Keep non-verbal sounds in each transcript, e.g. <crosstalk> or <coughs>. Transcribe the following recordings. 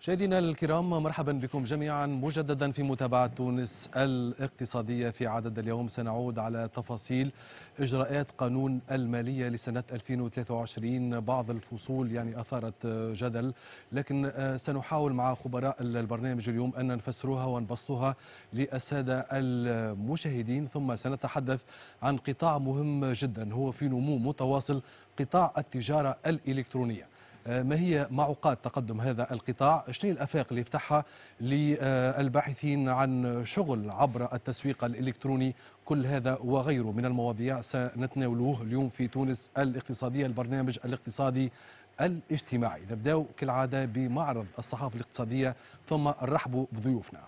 مشاهدينا الكرام مرحبا بكم جميعا مجددا في متابعة تونس الاقتصادية في عدد اليوم سنعود على تفاصيل إجراءات قانون المالية لسنة 2023 بعض الفصول يعني أثارت جدل لكن سنحاول مع خبراء البرنامج اليوم أن نفسروها ونبسطها للسادة المشاهدين ثم سنتحدث عن قطاع مهم جدا هو في نمو متواصل قطاع التجارة الإلكترونية آه، ما هي معوقات تقدم هذا القطاع شنو الافاق اللي يفتحها للباحثين عن شغل عبر التسويق الالكتروني كل هذا وغيره من المواضيع سنتناولوه اليوم في تونس الاقتصاديه البرنامج الاقتصادي الاجتماعي نبداو كالعاده بمعرض الصحافه الاقتصاديه ثم نرحب بضيوفنا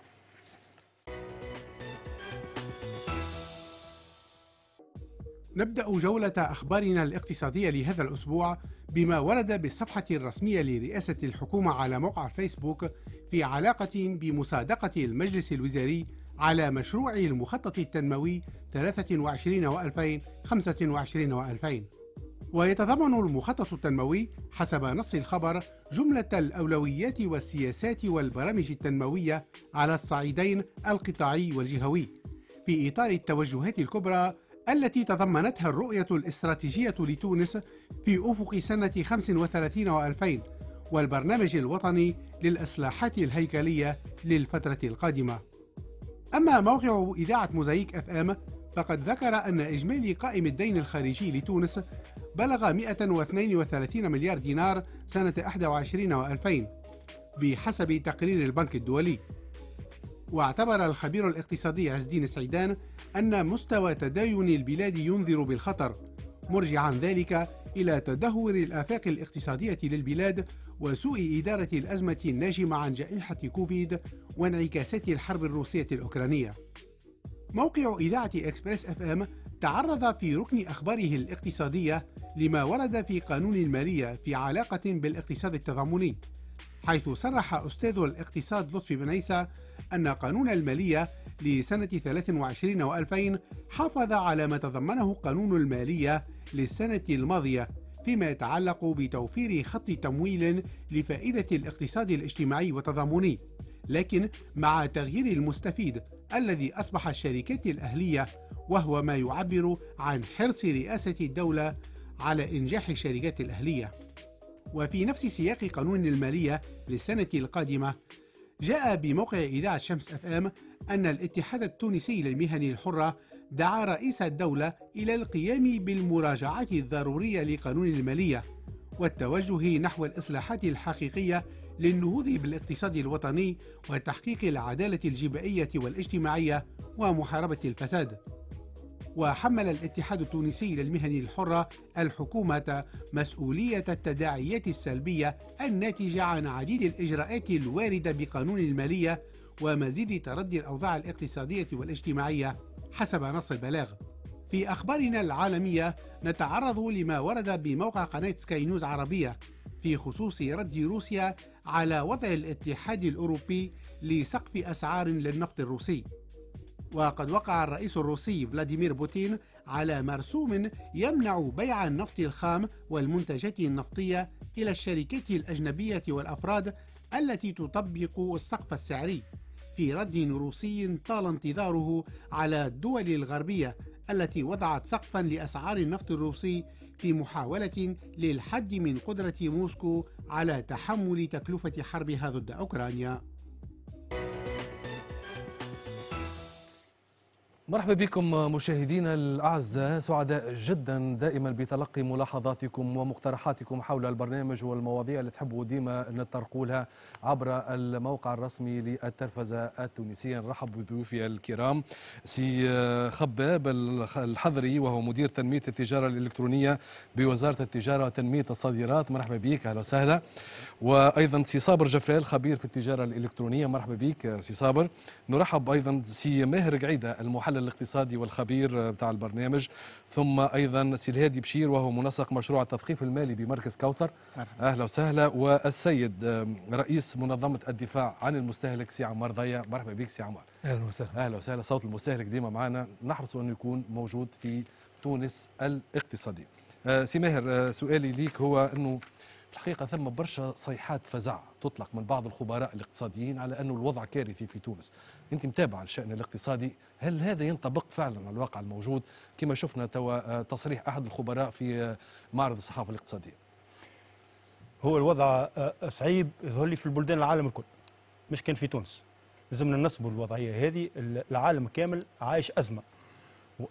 نبدأ جولة أخبارنا الاقتصادية لهذا الأسبوع بما ورد بالصفحة الرسمية لرئاسة الحكومة على موقع فيسبوك في علاقة بمصادقة المجلس الوزاري على مشروع المخطط التنموي 23 و2000 25 و2000 ويتضمن المخطط التنموي حسب نص الخبر جملة الأولويات والسياسات والبرامج التنموية على الصعيدين القطاعي والجهوي في إطار التوجهات الكبرى التي تضمنتها الرؤية الاستراتيجية لتونس في أفق سنة 35 و2000 والبرنامج الوطني للإصلاحات الهيكلية للفترة القادمة أما موقع إذاعة موزايك أف أم فقد ذكر أن إجمالي قائم الدين الخارجي لتونس بلغ 132 مليار دينار سنة 21 و2000 بحسب تقرير البنك الدولي واعتبر الخبير الاقتصادي عز الدين سعيدان أن مستوى تداين البلاد ينذر بالخطر مرجعا ذلك إلى تدهور الآفاق الاقتصادية للبلاد وسوء إدارة الأزمة الناجمة عن جائحة كوفيد وانعكاسات الحرب الروسية الأوكرانية موقع إذاعة إكسبريس أف أم تعرض في ركن أخباره الاقتصادية لما ورد في قانون المالية في علاقة بالاقتصاد التضامني حيث صرح أستاذ الاقتصاد لطفي بن عيسى أن قانون المالية لسنة 23 و2000 حافظ على ما تضمنه قانون المالية للسنة الماضية فيما يتعلق بتوفير خط تمويل لفائدة الاقتصاد الاجتماعي والتضامني لكن مع تغيير المستفيد الذي أصبح الشركات الأهلية وهو ما يعبر عن حرص رئاسة الدولة على إنجاح الشركات الأهلية وفي نفس سياق قانون المالية للسنة القادمة جاء بموقع إذاعة شمس اف ام أن الاتحاد التونسي للمهن الحرة دعا رئيس الدولة إلى القيام بالمراجعات الضرورية لقانون المالية والتوجه نحو الإصلاحات الحقيقية للنهوض بالاقتصاد الوطني وتحقيق العدالة الجبائية والاجتماعية ومحاربة الفساد وحمل الاتحاد التونسي للمهن الحرة الحكومة مسؤولية التداعيات السلبية الناتجة عن عديد الإجراءات الواردة بقانون المالية ومزيد تردي الأوضاع الاقتصادية والاجتماعية حسب نص البلاغ في أخبارنا العالمية نتعرض لما ورد بموقع قناة سكاي نيوز عربية في خصوص رد روسيا على وضع الاتحاد الأوروبي لسقف أسعار للنفط الروسي وقد وقع الرئيس الروسي فلاديمير بوتين على مرسوم يمنع بيع النفط الخام والمنتجات النفطية إلى الشركات الأجنبية والأفراد التي تطبق السقف السعري في رد روسي طال انتظاره على الدول الغربية التي وضعت سقفا لأسعار النفط الروسي في محاولة للحد من قدرة موسكو على تحمل تكلفة حربها ضد أوكرانيا مرحبا بكم مشاهدينا الاعزاء سعداء جدا دائما بتلقي ملاحظاتكم ومقترحاتكم حول البرنامج والمواضيع اللي تحبوا ديما نطرقوا لها عبر الموقع الرسمي للتلفزه التونسيه نرحب بضيوفي الكرام سي خباب الحضري وهو مدير تنميه التجاره الالكترونيه بوزاره التجاره وتنميه الصادرات مرحبا بك اهلا وسهلا وايضا سي صابر جفال خبير في التجاره الالكترونيه مرحبا بك سي صابر نرحب ايضا سي ماهر قعيده المحلل الاقتصادي والخبير بتاع البرنامج ثم أيضا سيلهادي بشير وهو منسق مشروع التثقيف المالي بمركز كوثر أهلا وسهلا والسيد رئيس منظمة الدفاع عن المستهلك سي عمار ضيا مرحبا بك سي عمار أهلا وسهلا أهلا وسهلا صوت المستهلك ديما معنا نحرص أنه يكون موجود في تونس الاقتصادية آه، سي ماهر آه، سؤالي ليك هو أنه الحقيقة ثم برشا صيحات فزع تطلق من بعض الخبراء الاقتصاديين على أنه الوضع كارثي في تونس أنت متابع الشأن الاقتصادي هل هذا ينطبق فعلا على الواقع الموجود كما شفنا توا تصريح أحد الخبراء في معرض الصحافة الاقتصادية هو الوضع صعيب آه، يظهر لي في البلدان العالم الكل مش كان في تونس لازمنا نصبوا الوضعية هذه العالم كامل عايش أزمة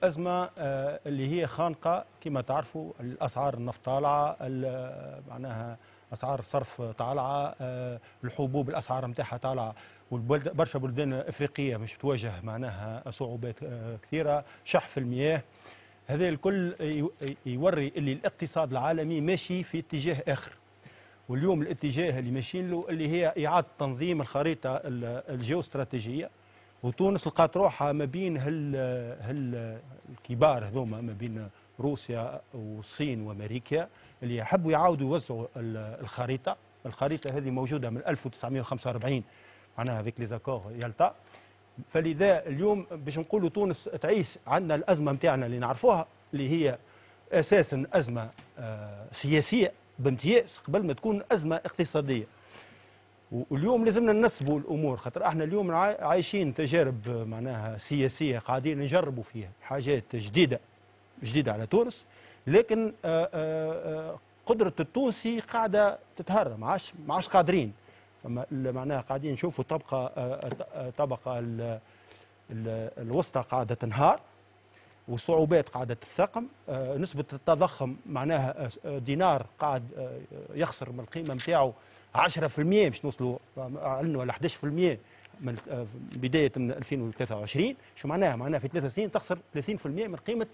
وازمه آه، اللي هي خانقه كما تعرفوا الاسعار النفط طالعه آه، معناها اسعار الصرف طالعه آه، الحبوب الاسعار نتاعها طالعه وبرشا بلدان افريقيه مش تواجه معناها صعوبات كثيره شح في المياه هذا الكل يوري اللي الاقتصاد العالمي ماشي في اتجاه اخر واليوم الاتجاه اللي ماشيين له اللي هي اعاده تنظيم الخريطه الجيوستراتيجيه وتونس لقات روحها ما بين هال هال الكبار هذوما ما بين روسيا والصين وامريكا اللي يحبوا يعاودوا يوزعوا الخريطه الخريطه هذه موجوده من 1945 معناها هذيك ليزاكور يالتا فلذا اليوم باش نقولوا تونس تعيش عندنا الازمه نتاعنا اللي نعرفوها اللي هي اساسا ازمه آه، سياسيه بامتياز قبل ما تكون ازمه اقتصاديه واليوم لازمنا ننسبوا الامور خاطر احنا اليوم عايشين تجارب معناها سياسيه قاعدين نجربوا فيها حاجات جديده جديده على تونس لكن آه، آه، آه، قدره التونسي قاعده تتهرى ما عادش ما عادش قادرين فما معناها قاعدين نشوفوا طبقه طبقه الوسطى قاعده تنهار وصعوبات قاعده تتثقم نسبه التضخم معناها دينار قاعد يخسر من القيمه متاعه 10% باش نوصلوا اعلنوا على 11% من آه، بدايه من 2023 شو معناها؟ معناها في ثلاث سنين تخسر 30% من قيمه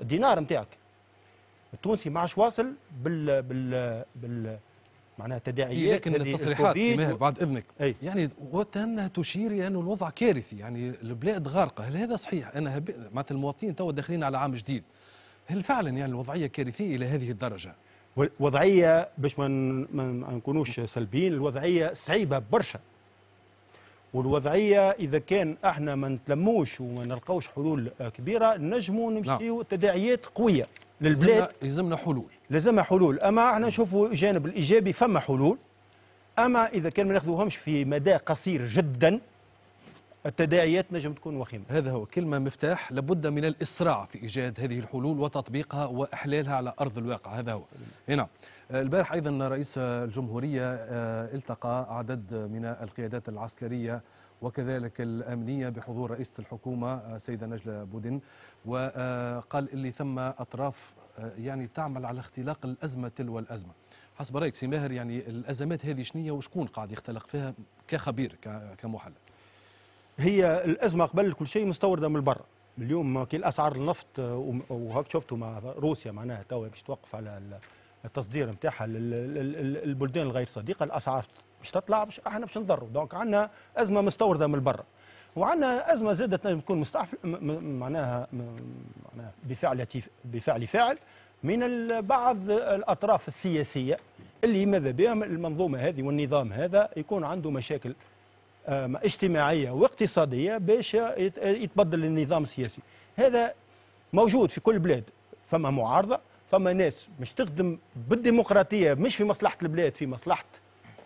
الدينار نتاعك. التونسي ما عادش واصل بال بال بال معناها تداعيات إيه، لكن التصريحات سي ماهر بعد اذنك أي. يعني وتنها تشير الى انه الوضع كارثي يعني البلاد غارقه هل هذا صحيح انا معناتها المواطنين تو داخلين على عام جديد هل فعلا يعني الوضعيه كارثيه الى هذه الدرجه وضعيه باش ما نكونوش سلبيين الوضعيه صعيبه برشا والوضعيه اذا كان احنا ما نتلموش وما نلقاوش حلول كبيره نجموا نعم. نمشيو تداعيات قويه للبلاد يلزمنا حلول لازمنا حلول اما احنا نشوفوا الجانب الايجابي فما حلول اما اذا كان ما ناخذوهمش في مدى قصير جدا التداعيات نجم تكون وخيمة هذا هو كلمة مفتاح لابد من الإسراع في إيجاد هذه الحلول وتطبيقها وإحلالها على أرض الواقع هذا هو هنا البارح أيضا رئيس الجمهورية آه، التقى عدد من القيادات العسكرية وكذلك الأمنية بحضور رئيسة الحكومة آه، سيدة نجلة بودن وقال اللي ثم أطراف آه، يعني تعمل على اختلاق الأزمة تلو الأزمة حسب رأيك سي ماهر يعني الأزمات هذه شنية وشكون قاعد يختلق فيها كخبير كمحلل هي الازمه قبل كل شيء مستورده من برا اليوم كي الاسعار النفط آه، وهاك شفتوا مع روسيا معناها توا باش توقف على التصدير نتاعها للبلدان الغير صديقه الاسعار باش تطلع مش احنا باش نضروا دونك عندنا ازمه مستورده من برا وعندنا ازمه زادت تكون مستعفل معناها معناها بفعل بفعل فاعل من بعض الاطراف السياسيه اللي ماذا بهم المنظومه هذه والنظام هذا يكون عنده مشاكل اجتماعيه واقتصاديه باش يتبدل النظام السياسي هذا موجود في كل بلاد فما معارضه فما ناس مش تخدم بالديمقراطيه مش في مصلحه البلاد في مصلحه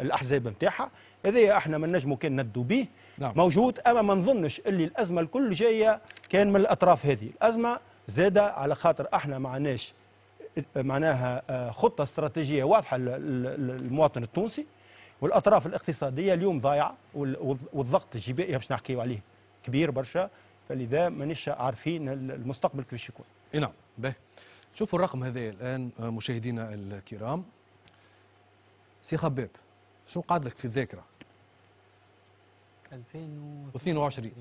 الاحزاب نتاعها هذا احنا ما نجمو كان ندو به نعم. موجود اما ما نظنش اللي الازمه الكل جايه كان من الاطراف هذه الازمه زاده على خاطر احنا ما معناها آه، خطه استراتيجيه واضحه للمواطن التونسي والاطراف الاقتصاديه اليوم ضايعه والضغط الجبائي باش نحكيو عليه كبير برشا فلذا مانيش عارفين المستقبل كيفاش يكون. اي نعم باهي شوفوا الرقم هذا الان آه، مشاهدينا الكرام سي خباب شنو قعد لك في الذاكره؟ 2022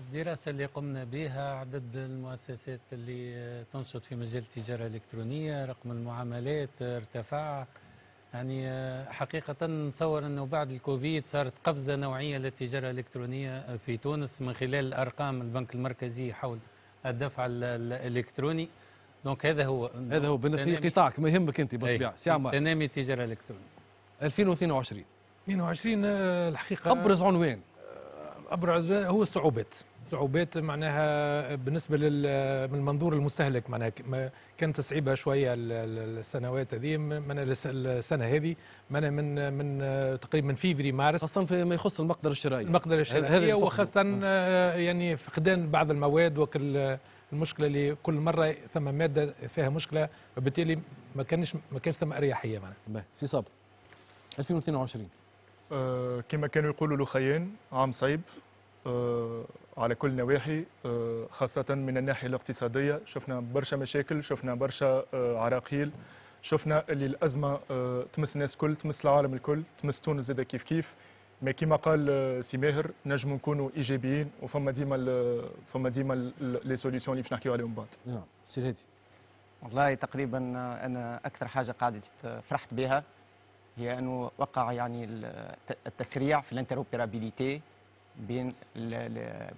الدراسة آه، اللي قمنا بها عدد المؤسسات اللي آه، تنشط في مجال التجارة الإلكترونية رقم المعاملات ارتفع يعني آه، حقيقة نتصور أنه بعد الكوفيد صارت قفزة نوعية للتجارة الإلكترونية في تونس من خلال أرقام البنك المركزي حول الدفع الإلكتروني دونك هذا هو هذا هو في قطاعك ما يهمك أنت بالطبيعة إيه، سي عمار تنامي التجارة الإلكترونية 2022 22 آه، الحقيقة أبرز عنوان آه، أبرز هو الصعوبات صعوبات معناها بالنسبه من منظور المستهلك معناها كانت صعيبه شويه السنوات هذه من السنه هذه من من من تقريبا من فيفري مارس خاصه فيما يخص المقدره الشرائيه المقدره الشرائيه وخاصه نعم. آه، يعني فقدان بعض المواد وكل المشكله اللي كل مره ثم ماده فيها مشكله وبالتالي ما كانش ما كانش ثم اريحيه معناها سي صاب 2022 أه كما كانوا يقولوا لخيان عام صعيب أه على كل نواحي آه، خاصة من الناحية الاقتصادية شفنا برشا مشاكل شفنا برشا آه، عراقيل شفنا اللي الأزمة آه، تمس الناس الكل تمس العالم الكل تمس تونس زادة كيف كيف ما كما قال سي ماهر نجم نكونوا ايجابيين وفما ديما فما ديما لي سوليسيون اللي باش نحكيو عليهم بعد. نعم سي الهادي. والله تقريبا انا اكثر حاجه قاعده فرحت بها هي انه وقع يعني التسريع في الانتروبيرابيليتي بين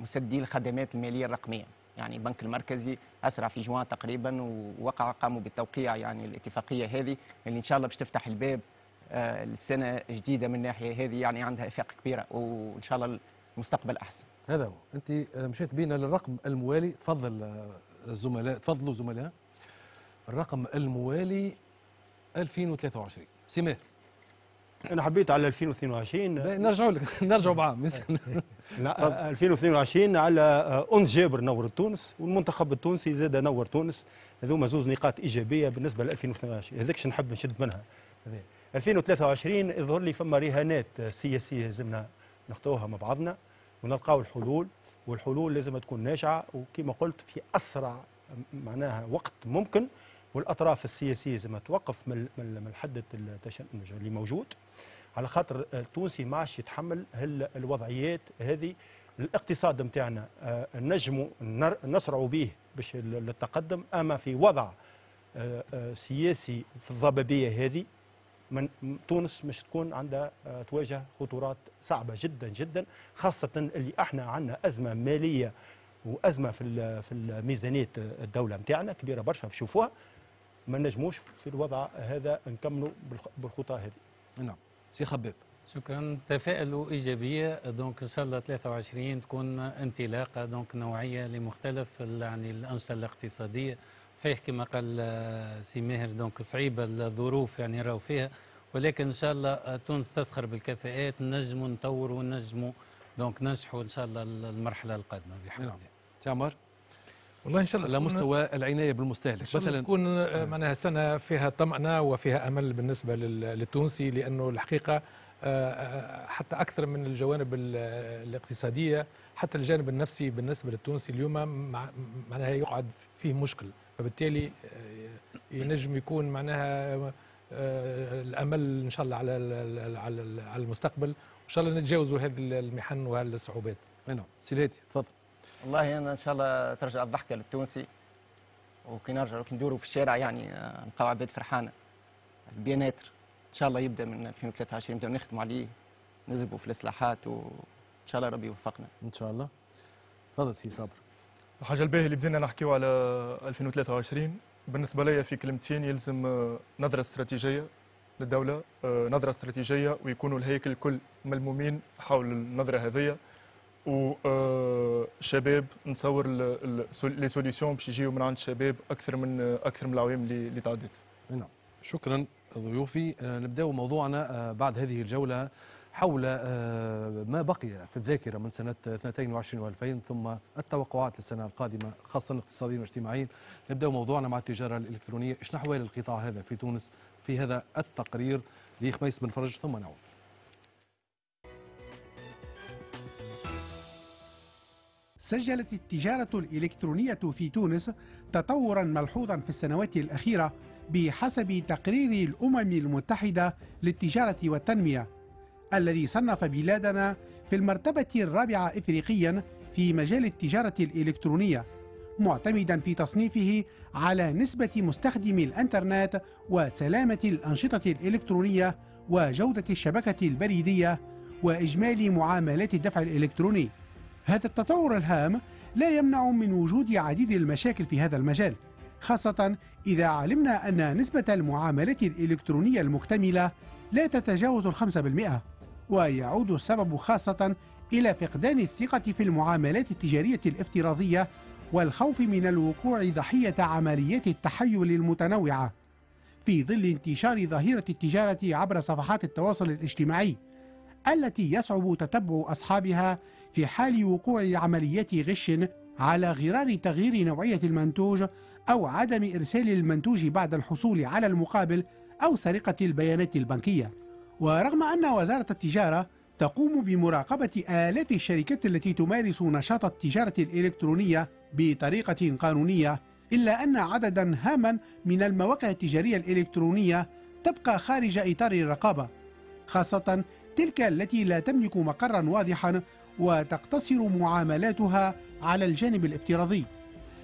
مسدي الخدمات الماليه الرقميه يعني البنك المركزي اسرع في جوان تقريبا ووقع قاموا بالتوقيع يعني الاتفاقيه هذه اللي ان شاء الله باش تفتح الباب السنه آه، جديده من الناحيه هذه يعني عندها افاق كبيره وان شاء الله المستقبل احسن. هذا هو، انت آه، مشيت بينا للرقم الموالي، تفضل الزملاء آه، تفضلوا زملاء. الرقم الموالي 2023 سمير انا حبيت على 2022 نرجعوا لك <laughs> نرجعوا بعام لا 2022 <laughs> على انس آه، جابر نور تونس والمنتخب التونسي زاد نور تونس هذوما زوز نقاط ايجابيه بالنسبه ل 2022 هذاك نحب نشد منها 2023 يظهر لي فما رهانات سياسيه لازمنا نخطوها مع بعضنا ونلقاو الحلول والحلول لازم تكون ناجعه وكما قلت في اسرع معناها وقت ممكن والاطراف السياسيه لازم توقف من من حده التشنج اللي موجود على خاطر التونسي ما عادش يتحمل الوضعيات هذه الاقتصاد نتاعنا آه، نجموا نسرعوا به باش للتقدم اما في وضع آه، آه، سياسي في الضبابيه هذه من تونس مش تكون عندها تواجه خطورات صعبه جدا جدا خاصه اللي احنا عندنا ازمه ماليه وازمه في في الميزانيه الدوله نتاعنا كبيره برشا بشوفوها ما نجموش في الوضع هذا نكملوا بالخطى هذه نعم سي خباب شكرا تفائلوا ايجابيه دونك ان شاء الله 23 تكون انطلاقه دونك نوعيه لمختلف يعني الانشطه الاقتصاديه صحيح كما قال آه، سي ماهر دونك صعيبه الظروف يعني راهو فيها ولكن ان شاء الله آه، تونس تسخر بالكفاءات نجموا نطوروا ونجموا دونك ننجحوا ان شاء الله المرحله القادمه بحول نعم. الله. نعم. عمر والله ان شاء الله على مستوى العنايه بالمستهلك مثلا تكون آه، معناها سنه فيها طمانه وفيها امل بالنسبه للتونسي لانه الحقيقه آه، آه، حتى اكثر من الجوانب الاقتصاديه حتى الجانب النفسي بالنسبه للتونسي اليوم معناها يقعد فيه مشكل فبالتالي ينجم يكون معناها الامل ان شاء الله على على المستقبل وان شاء الله نتجاوزوا هذه المحن وهذه الصعوبات. نعم سيدي تفضل. والله انا ان شاء الله ترجع الضحكه للتونسي وكي نرجعوا كي ندوروا في الشارع يعني آه، نلقاو عباد فرحانه البياناتر ان شاء الله يبدا من 2023 نبداو نخدموا عليه نزبوا في الاصلاحات وان شاء الله ربي يوفقنا ان شاء الله تفضل سي صابر الحاجه الباهيه اللي بدينا نحكيو على 2023 بالنسبه لي في كلمتين يلزم آه، نظره استراتيجيه للدوله آه، نظره استراتيجيه ويكونوا الهيكل الكل ملمومين حول النظره هذه وشباب آه، نصور لي سوليسيون باش يجيو من عند الشباب اكثر من آه، اكثر من العوام اللي تعدت. نعم شكرا ضيوفي آه، نبداو موضوعنا بعد هذه الجوله حول ما بقي في الذاكره من سنه 22 و2000 ثم التوقعات للسنه القادمه خاصه الاقتصاديين والاجتماعيين نبدا موضوعنا مع التجاره الالكترونيه ايش احوال القطاع هذا في تونس في هذا التقرير لخميس بن فرج ثم نعود سجلت التجارة الإلكترونية في تونس تطورا ملحوظا في السنوات الأخيرة بحسب تقرير الأمم المتحدة للتجارة والتنمية الذي صنف بلادنا في المرتبة الرابعة إفريقيا في مجال التجارة الإلكترونية معتمدا في تصنيفه على نسبة مستخدمي الانترنت وسلامة الأنشطة الإلكترونية وجودة الشبكة البريدية وإجمالي معاملات الدفع الإلكتروني هذا التطور الهام لا يمنع من وجود عديد المشاكل في هذا المجال خاصة إذا علمنا أن نسبة المعاملات الإلكترونية المكتملة لا تتجاوز الخمسة بالمئة ويعود السبب خاصة إلى فقدان الثقة في المعاملات التجارية الافتراضية والخوف من الوقوع ضحية عمليات التحيل المتنوعة في ظل انتشار ظاهرة التجارة عبر صفحات التواصل الاجتماعي التي يصعب تتبع أصحابها في حال وقوع عمليات غش على غرار تغيير نوعية المنتوج أو عدم إرسال المنتوج بعد الحصول على المقابل أو سرقة البيانات البنكية ورغم أن وزارة التجارة تقوم بمراقبة آلاف الشركات التي تمارس نشاط التجارة الإلكترونية بطريقة قانونية إلا أن عددا هاما من المواقع التجارية الإلكترونية تبقى خارج إطار الرقابة خاصة تلك التي لا تملك مقرا واضحا وتقتصر معاملاتها على الجانب الافتراضي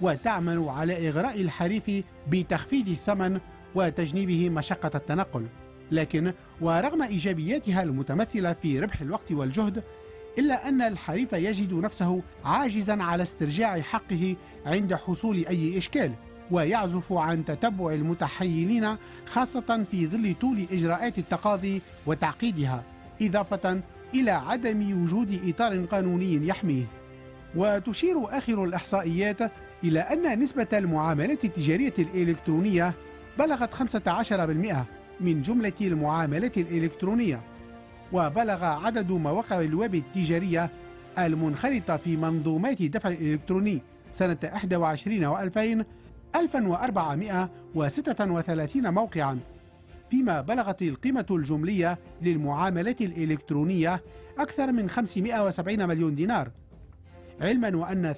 وتعمل على إغراء الحريف بتخفيض الثمن وتجنيبه مشقة التنقل لكن ورغم إيجابياتها المتمثلة في ربح الوقت والجهد إلا أن الحريف يجد نفسه عاجزا على استرجاع حقه عند حصول أي إشكال ويعزف عن تتبع المتحيلين خاصة في ظل طول إجراءات التقاضي وتعقيدها إضافة إلى عدم وجود إطار قانوني يحميه وتشير آخر الإحصائيات إلى أن نسبة المعاملات التجارية الإلكترونية بلغت 15% من جملة المعاملات الإلكترونية وبلغ عدد مواقع الويب التجارية المنخرطة في منظومات الدفع الإلكتروني سنة 21 و2000 1436 موقعاً فيما بلغت القيمة الجملية للمعاملات الإلكترونية أكثر من 570 مليون دينار علما وأن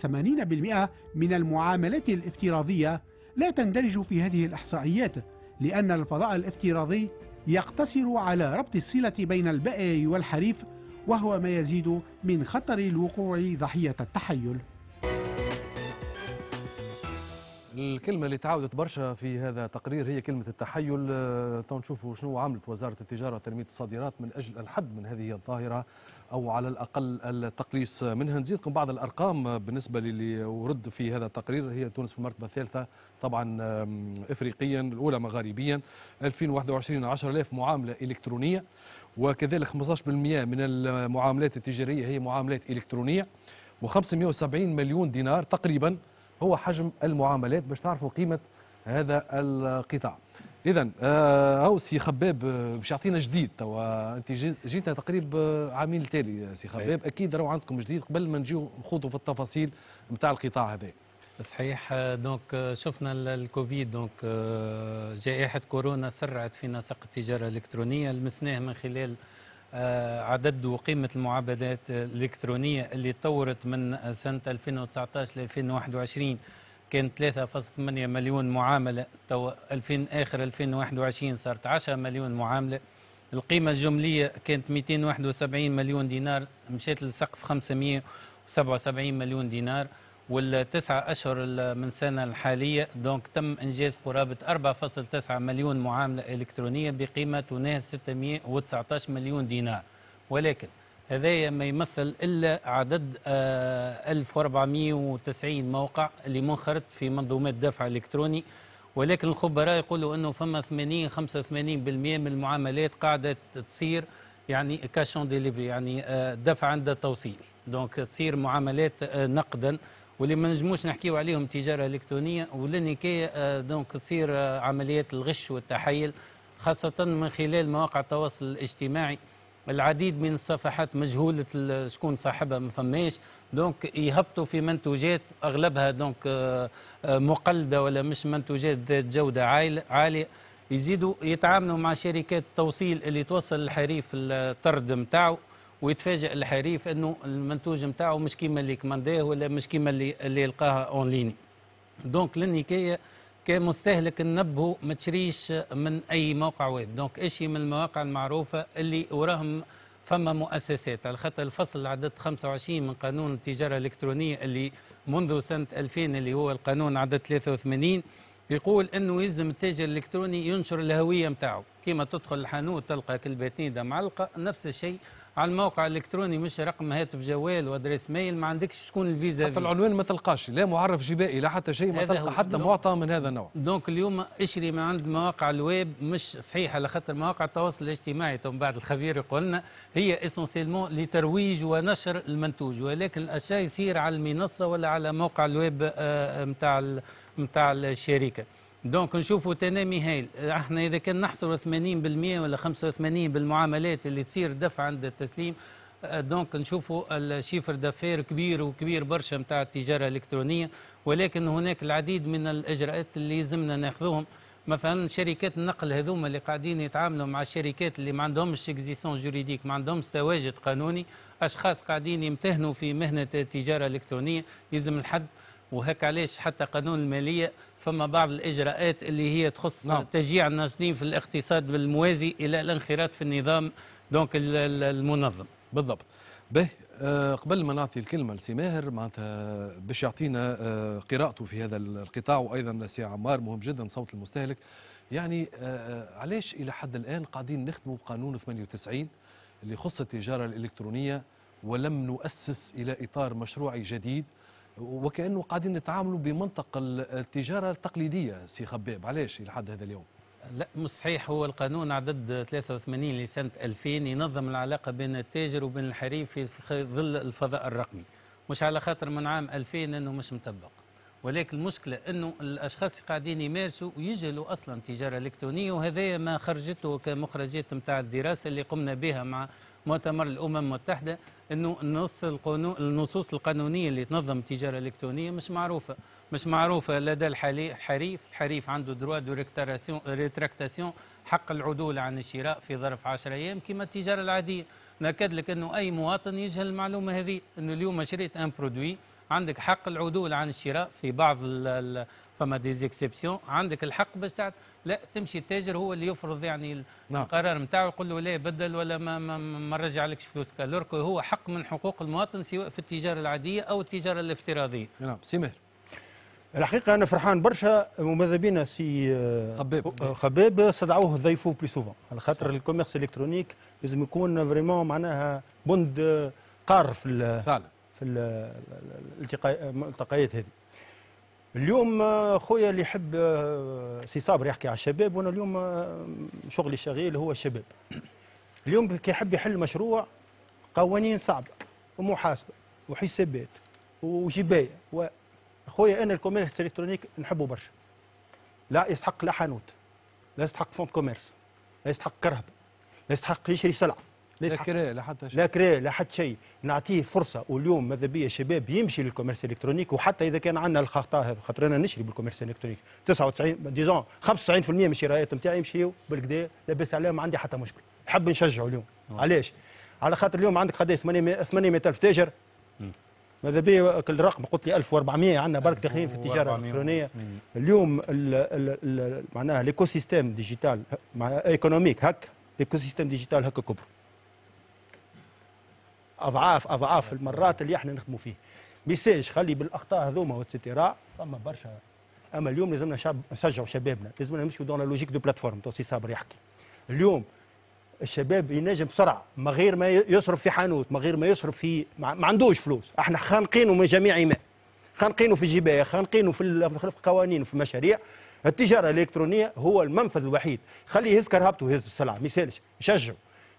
80% من المعاملات الافتراضية لا تندرج في هذه الإحصائيات لأن الفضاء الافتراضي يقتصر على ربط الصلة بين البائع والحريف وهو ما يزيد من خطر الوقوع ضحية التحيل الكلمة اللي تعاودت برشا في هذا التقرير هي كلمة التحيل آه، تو نشوفوا شنو عملت وزارة التجارة وتنمية الصادرات من أجل الحد من هذه الظاهرة أو على الأقل التقليص منها نزيدكم بعض الأرقام بالنسبة للي ورد في هذا التقرير هي تونس في المرتبة الثالثة طبعا إفريقيا الأولى مغاربيا 2021 10000 معاملة إلكترونية وكذلك 15% من المعاملات التجارية هي معاملات إلكترونية و570 مليون دينار تقريباً هو حجم المعاملات باش تعرفوا قيمه هذا القطاع اذا آه، هاو سي خباب آه، باش يعطينا جديد توا انت جيتنا تقريب آه، عامين التالي سي خباب اكيد راهو عندكم جديد قبل ما نجيو نخوضوا في التفاصيل نتاع القطاع هذا صحيح دونك شفنا الكوفيد دونك جائحه كورونا سرعت في نسق التجاره الالكترونيه لمسناه من خلال آه، عدد وقيمة المعابدات الإلكترونية اللي تطورت من سنة 2019 ل 2021 كان 3.8 مليون معاملة تو 2000 آخر 2021 صارت 10 مليون معاملة القيمة الجملية كانت 271 مليون دينار مشات لسقف 577 مليون دينار والتسعة أشهر من السنة الحالية دونك تم إنجاز قرابة 4.9 مليون معاملة إلكترونية بقيمة تناهز 619 مليون دينار ولكن هذا ما يمثل إلا عدد 1490 آه، موقع اللي منخرط في منظومات دفع إلكتروني ولكن الخبراء يقولوا أنه فما 80 85% من المعاملات قاعدة تصير يعني كاشون ديليفري يعني آه، دفع عند التوصيل دونك تصير معاملات آه، نقدا واللي ما نجموش نحكيو عليهم تجاره الكترونيه كي آه، دونك تصير آه، عمليات الغش والتحيل خاصه من خلال مواقع التواصل الاجتماعي العديد من الصفحات مجهولة شكون صاحبها ما فماش دونك يهبطوا في منتوجات أغلبها دونك آه، مقلدة ولا مش منتوجات ذات جودة عالية يزيدوا يتعاملوا مع شركات التوصيل اللي توصل الحريف الطرد نتاعو ويتفاجئ الحريف انه المنتوج نتاعو مش كيما اللي كمانداه ولا مش كيما اللي اللي لقاها اون ليني دونك للنكايه كمستهلك ننبهه ما تشريش من اي موقع ويب دونك اشي من المواقع المعروفه اللي وراهم فما مؤسسات على خاطر الفصل عدد 25 من قانون التجاره الالكترونيه اللي منذ سنه 2000 اللي هو القانون عدد 83 يقول انه يلزم التاجر الالكتروني ينشر الهويه نتاعو كيما تدخل الحانوت تلقى كلبة نيده معلقه نفس الشيء على الموقع الالكتروني مش رقم هاتف جوال وادريس ميل ما عندكش شكون الفيزا حتى العنوان ما تلقاش لا معرف جبائي لا حتى شيء ما تلقى حتى معطى من هذا النوع دونك اليوم اشري من عند مواقع الويب مش صحيح على خاطر مواقع التواصل الاجتماعي تم بعد الخبير يقول لنا هي اسونسيلمون لترويج ونشر المنتوج ولكن الاشياء يصير على المنصه ولا على موقع الويب نتاع آه، نتاع الشركه دونك نشوفوا تنامي هايل احنا اذا كان نحصل 80% ولا 85% بالمعاملات اللي تصير دفع عند التسليم آه، دونك نشوفوا الشيفر دافير كبير وكبير برشا نتاع التجاره الالكترونيه ولكن هناك العديد من الاجراءات اللي لازمنا ناخذوهم مثلا شركات النقل هذوما اللي قاعدين يتعاملوا مع الشركات اللي ما عندهمش اكزيسون جوريديك ما عندهمش تواجد قانوني اشخاص قاعدين يمتهنوا في مهنه التجاره الالكترونيه يلزم الحد وهك علاش حتى قانون الماليه فما بعض الإجراءات اللي هي تخص نعم. تشجيع الناشطين في الاقتصاد بالموازي إلى الانخراط في النظام دونك المنظم بالضبط به آه، قبل ما نعطي الكلمة لسي ماهر معناتها باش يعطينا آه، قراءته في هذا القطاع وأيضا سي عمار مهم جدا صوت المستهلك يعني آه، علاش إلى حد الآن قاعدين نخدموا بقانون 98 اللي يخص التجارة الإلكترونية ولم نؤسس إلى إطار مشروعي جديد وكانه قاعدين نتعاملوا بمنطق التجاره التقليديه سي خباب علاش لحد هذا اليوم لا مش صحيح هو القانون عدد 83 لسنة 2000 ينظم العلاقة بين التاجر وبين الحريف في ظل الفضاء الرقمي مش على خاطر من عام 2000 أنه مش مطبق ولكن المشكلة أنه الأشخاص قاعدين يمارسوا ويجهلوا أصلا تجارة إلكترونية وهذا ما خرجته كمخرجات نتاع الدراسة اللي قمنا بها مع مؤتمر الامم المتحده انه النص القانون النصوص القانونيه اللي تنظم التجاره الالكترونيه مش معروفه مش معروفه لدى الحريف الحريف عنده دروا دو ريتراكتاسيون حق العدول عن الشراء في ظرف 10 ايام كما التجاره العاديه ناكد لك انه اي مواطن يجهل المعلومه هذه انه اليوم شريت ان برودوي عندك حق العدول عن الشراء في بعض فما ديزيكسيبسيون عندك الحق باش تعت... لا تمشي التاجر هو اللي يفرض يعني نعم. القرار نتاعه يقول له لا بدل ولا ما ما, ما رجع لكش فلوسك لوركو هو حق من حقوق المواطن سواء في التجاره العاديه او التجاره الافتراضيه نعم سي ماهر الحقيقه انا فرحان برشا وماذا بينا سي آه، خباب خباب آه، استدعوه ضيفه بلي سوفون على خاطر الكوميرس الكترونيك لازم يكون فريمون معناها بند قار في ال في الالتقاءات هذه اليوم آه، خويا اللي يحب آه، سي صابر يحكي على الشباب وانا اليوم آه، شغلي شغيل هو الشباب اليوم كي يحب يحل مشروع قوانين صعبه ومحاسبه وحسابات وجبايه خويا انا الكوميرس الالكترونيك نحبه برشا لا يستحق لا حانوت لا يستحق فون كوميرس لا يستحق كرهب لا يستحق يشري سلعه ليش لا كريه لا حتى شيء لا كريه لا حتى شيء نعطيه فرصه واليوم ماذا بيا شباب يمشي للكوميرس الالكترونيك وحتى اذا كان عندنا الخطا هذا خاطر انا نشري بالكوميرس الالكترونيك 99 ديزون 95% من الشرايات نتاعي يمشيو بالكدا لاباس عليهم ما عندي حتى مشكل نحب نشجعه اليوم نعم. علاش على خاطر اليوم عندك قد 800000 تاجر ماذا بيا الرقم قلت لي 1400 عندنا برك داخلين في التجاره الالكترونيه اليوم معناها ليكو سيستيم ديجيتال ايكونوميك هك ليكو سيستيم ديجيتال هكا كبر اضعاف اضعاف المرات اللي احنا نخدموا فيه ميساج خلي بالاخطاء هذوما واتسيتيرا فما برشا اما اليوم لازمنا شاب نشجعوا شبابنا لازمنا نمشيو دون لوجيك دو بلاتفورم تو سي صابر يحكي اليوم الشباب ينجم بسرعه من غير ما يصرف في حانوت من غير ما يصرف في ما عندوش فلوس احنا خانقينه من جميع ما خانقينه في الجبايه خانقينه في القوانين قوانين وفي مشاريع التجاره الالكترونيه هو المنفذ الوحيد خليه يهز كرهبته ويهز السلعه ما يسالش شجعوا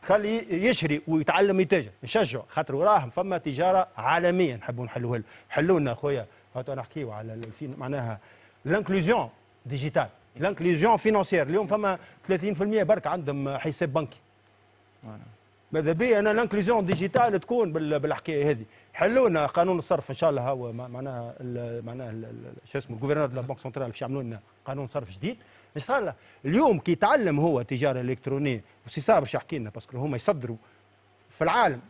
خلي يشري ويتعلم يتاجر نشجع خاطر وراهم فما تجاره عالميه نحبوا نحلوها له حلوا لنا خويا هاتوا نحكيوا على الفين معناها لانكلوزيون ديجيتال لانكلوزيون فينانسيير اليوم فما 30% برك عندهم حساب بنكي ماذا بي انا لانكلوزيون ديجيتال تكون بالحكايه هذه حلوا لنا قانون الصرف ان شاء الله هو معناها معناها شو اسمه الجوفرنر دو لا بنك سنترال باش يعملوا لنا قانون صرف جديد صار اليوم كي يتعلم هو تجاره الكترونيه وسي باش يحكي لنا باسكو هما يصدروا في العالم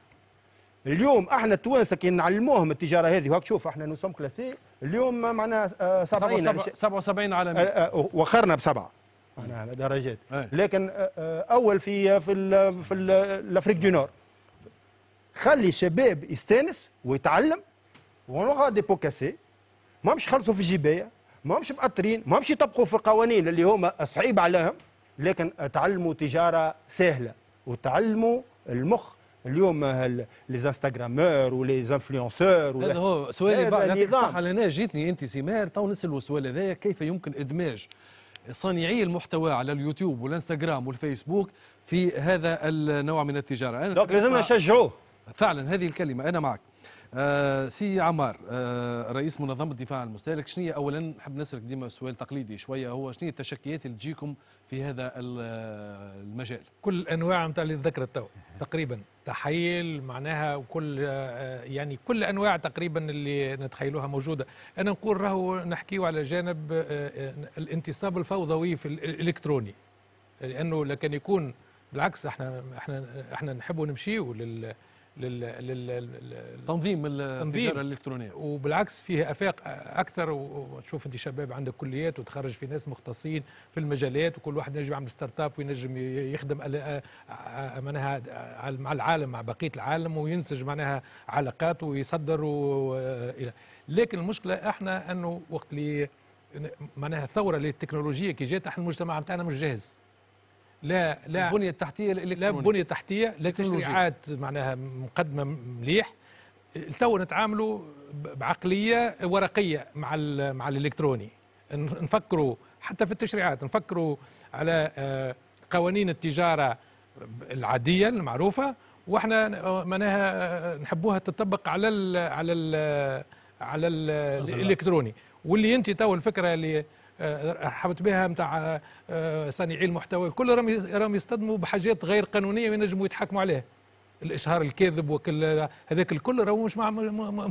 اليوم احنا التوانسه كي نعلموهم التجاره هذه وهاك شوف احنا نو كلاسي اليوم معناها 70 آه، 77 عالمي آه، آه، وخرنا بسبعه معناها درجات إيه. لكن اول في في في الافريك دي نور خلي الشباب يستانس ويتعلم ونوغا دي بوكاسي ما مش خلصوا في الجبايه ما همش مأطرين ما همش يطبقوا في القوانين اللي هما صعيب عليهم لكن تعلموا تجارة سهلة وتعلموا المخ اليوم لي زانستغرامور ولي زانفلونسور هذا هو سؤالي بعد يعطيك الصحة جيتني أنت سمار تو نسالوا السؤال هذايا كيف يمكن إدماج صانعي المحتوى على اليوتيوب والانستغرام والفيسبوك في هذا النوع من التجارة أنا لازمنا نشجعوه فعلا هذه الكلمة أنا معك آه سي عمار آه رئيس منظمه الدفاع عن المستهلك شنو اولا نحب نسالك ديما سؤال تقليدي شويه هو شنو التشكيات اللي تجيكم في هذا آه، المجال كل الانواع نتاع اللي ذكرت تقريبا تحيل معناها وكل آه، آه، يعني كل انواع تقريبا اللي نتخيلوها موجوده انا نقول راهو نحكيو على جانب الانتصاب الفوضوي في الالكتروني لانه لكن يكون بالعكس احنا احنا احنا نحبوا نمشيو لل لل لل تنظيم التجاره الالكترونيه وبالعكس فيه افاق اكثر وتشوف انت شباب عندك كليات وتخرج في ناس مختصين في المجالات وكل واحد ينجم يعمل ستارت اب وينجم يخدم آه، آه، معناها مع العالم مع بقيه العالم وينسج معناها علاقات ويصدر والى آه، لكن المشكله احنا انه وقت اللي معناها الثوره التكنولوجيه كي جات احنا المجتمع بتاعنا مش جاهز لا لا البنيه التحتيه الالكترونيه لا بنيه تحتيه لا تشريعات معناها مقدمه مليح تو نتعاملوا بعقليه ورقيه مع مع الالكتروني نفكروا حتى في التشريعات نفكروا على آه، قوانين التجاره العاديه المعروفه واحنا آه، معناها آه، نحبوها تطبق على الـ على الـ على الـ الالكتروني واللي انت تو الفكره اللي رحبت آه، بها نتاع آه، صانعي المحتوى كل راهم راهم يصطدموا بحاجات غير قانونيه وينجموا يتحكموا عليها الاشهار الكاذب وكل هذاك الكل راهو مش مع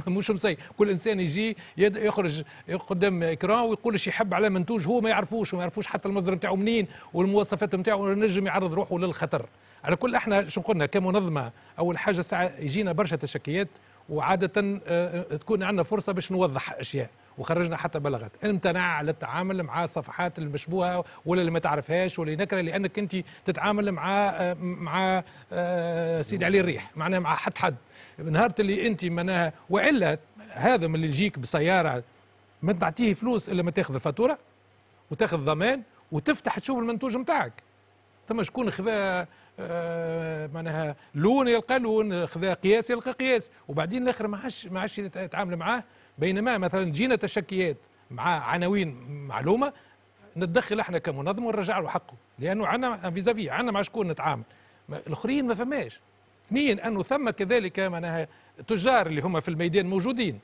مش مسي كل انسان يجي يخرج قدام اكران ويقول ايش يحب على منتوج هو ما يعرفوش وما يعرفوش حتى المصدر نتاعو منين والمواصفات نتاعو نجم يعرض روحه للخطر على كل احنا شو قلنا كمنظمه اول حاجه ساعه يجينا برشا تشكيات وعاده آه، آه، تكون عندنا فرصه باش نوضح اشياء وخرجنا حتى بلغت امتنع على التعامل مع صفحات المشبوهه ولا اللي ما تعرفهاش ولا نكره لانك انت تتعامل مع آه، مع سيدي علي الريح معناها مع حد حد نهار اللي انت معناها والا هذا من اللي يجيك بسياره ما تعطيه فلوس الا ما تاخذ الفاتوره وتاخذ ضمان وتفتح تشوف المنتوج نتاعك ثم شكون خذا آه، معناها لون يلقى لون خذا قياس يلقى قياس وبعدين الاخر ما عادش ما عادش يتعامل معاه بينما مثلا جينا تشكيات مع عناوين معلومه نتدخل احنا كمنظمه ونرجع له حقه لانه عندنا فيزافي عندنا مع شكون نتعامل الاخرين ما فماش اثنين انه ثم كذلك معناها تجار اللي هم في الميدان موجودين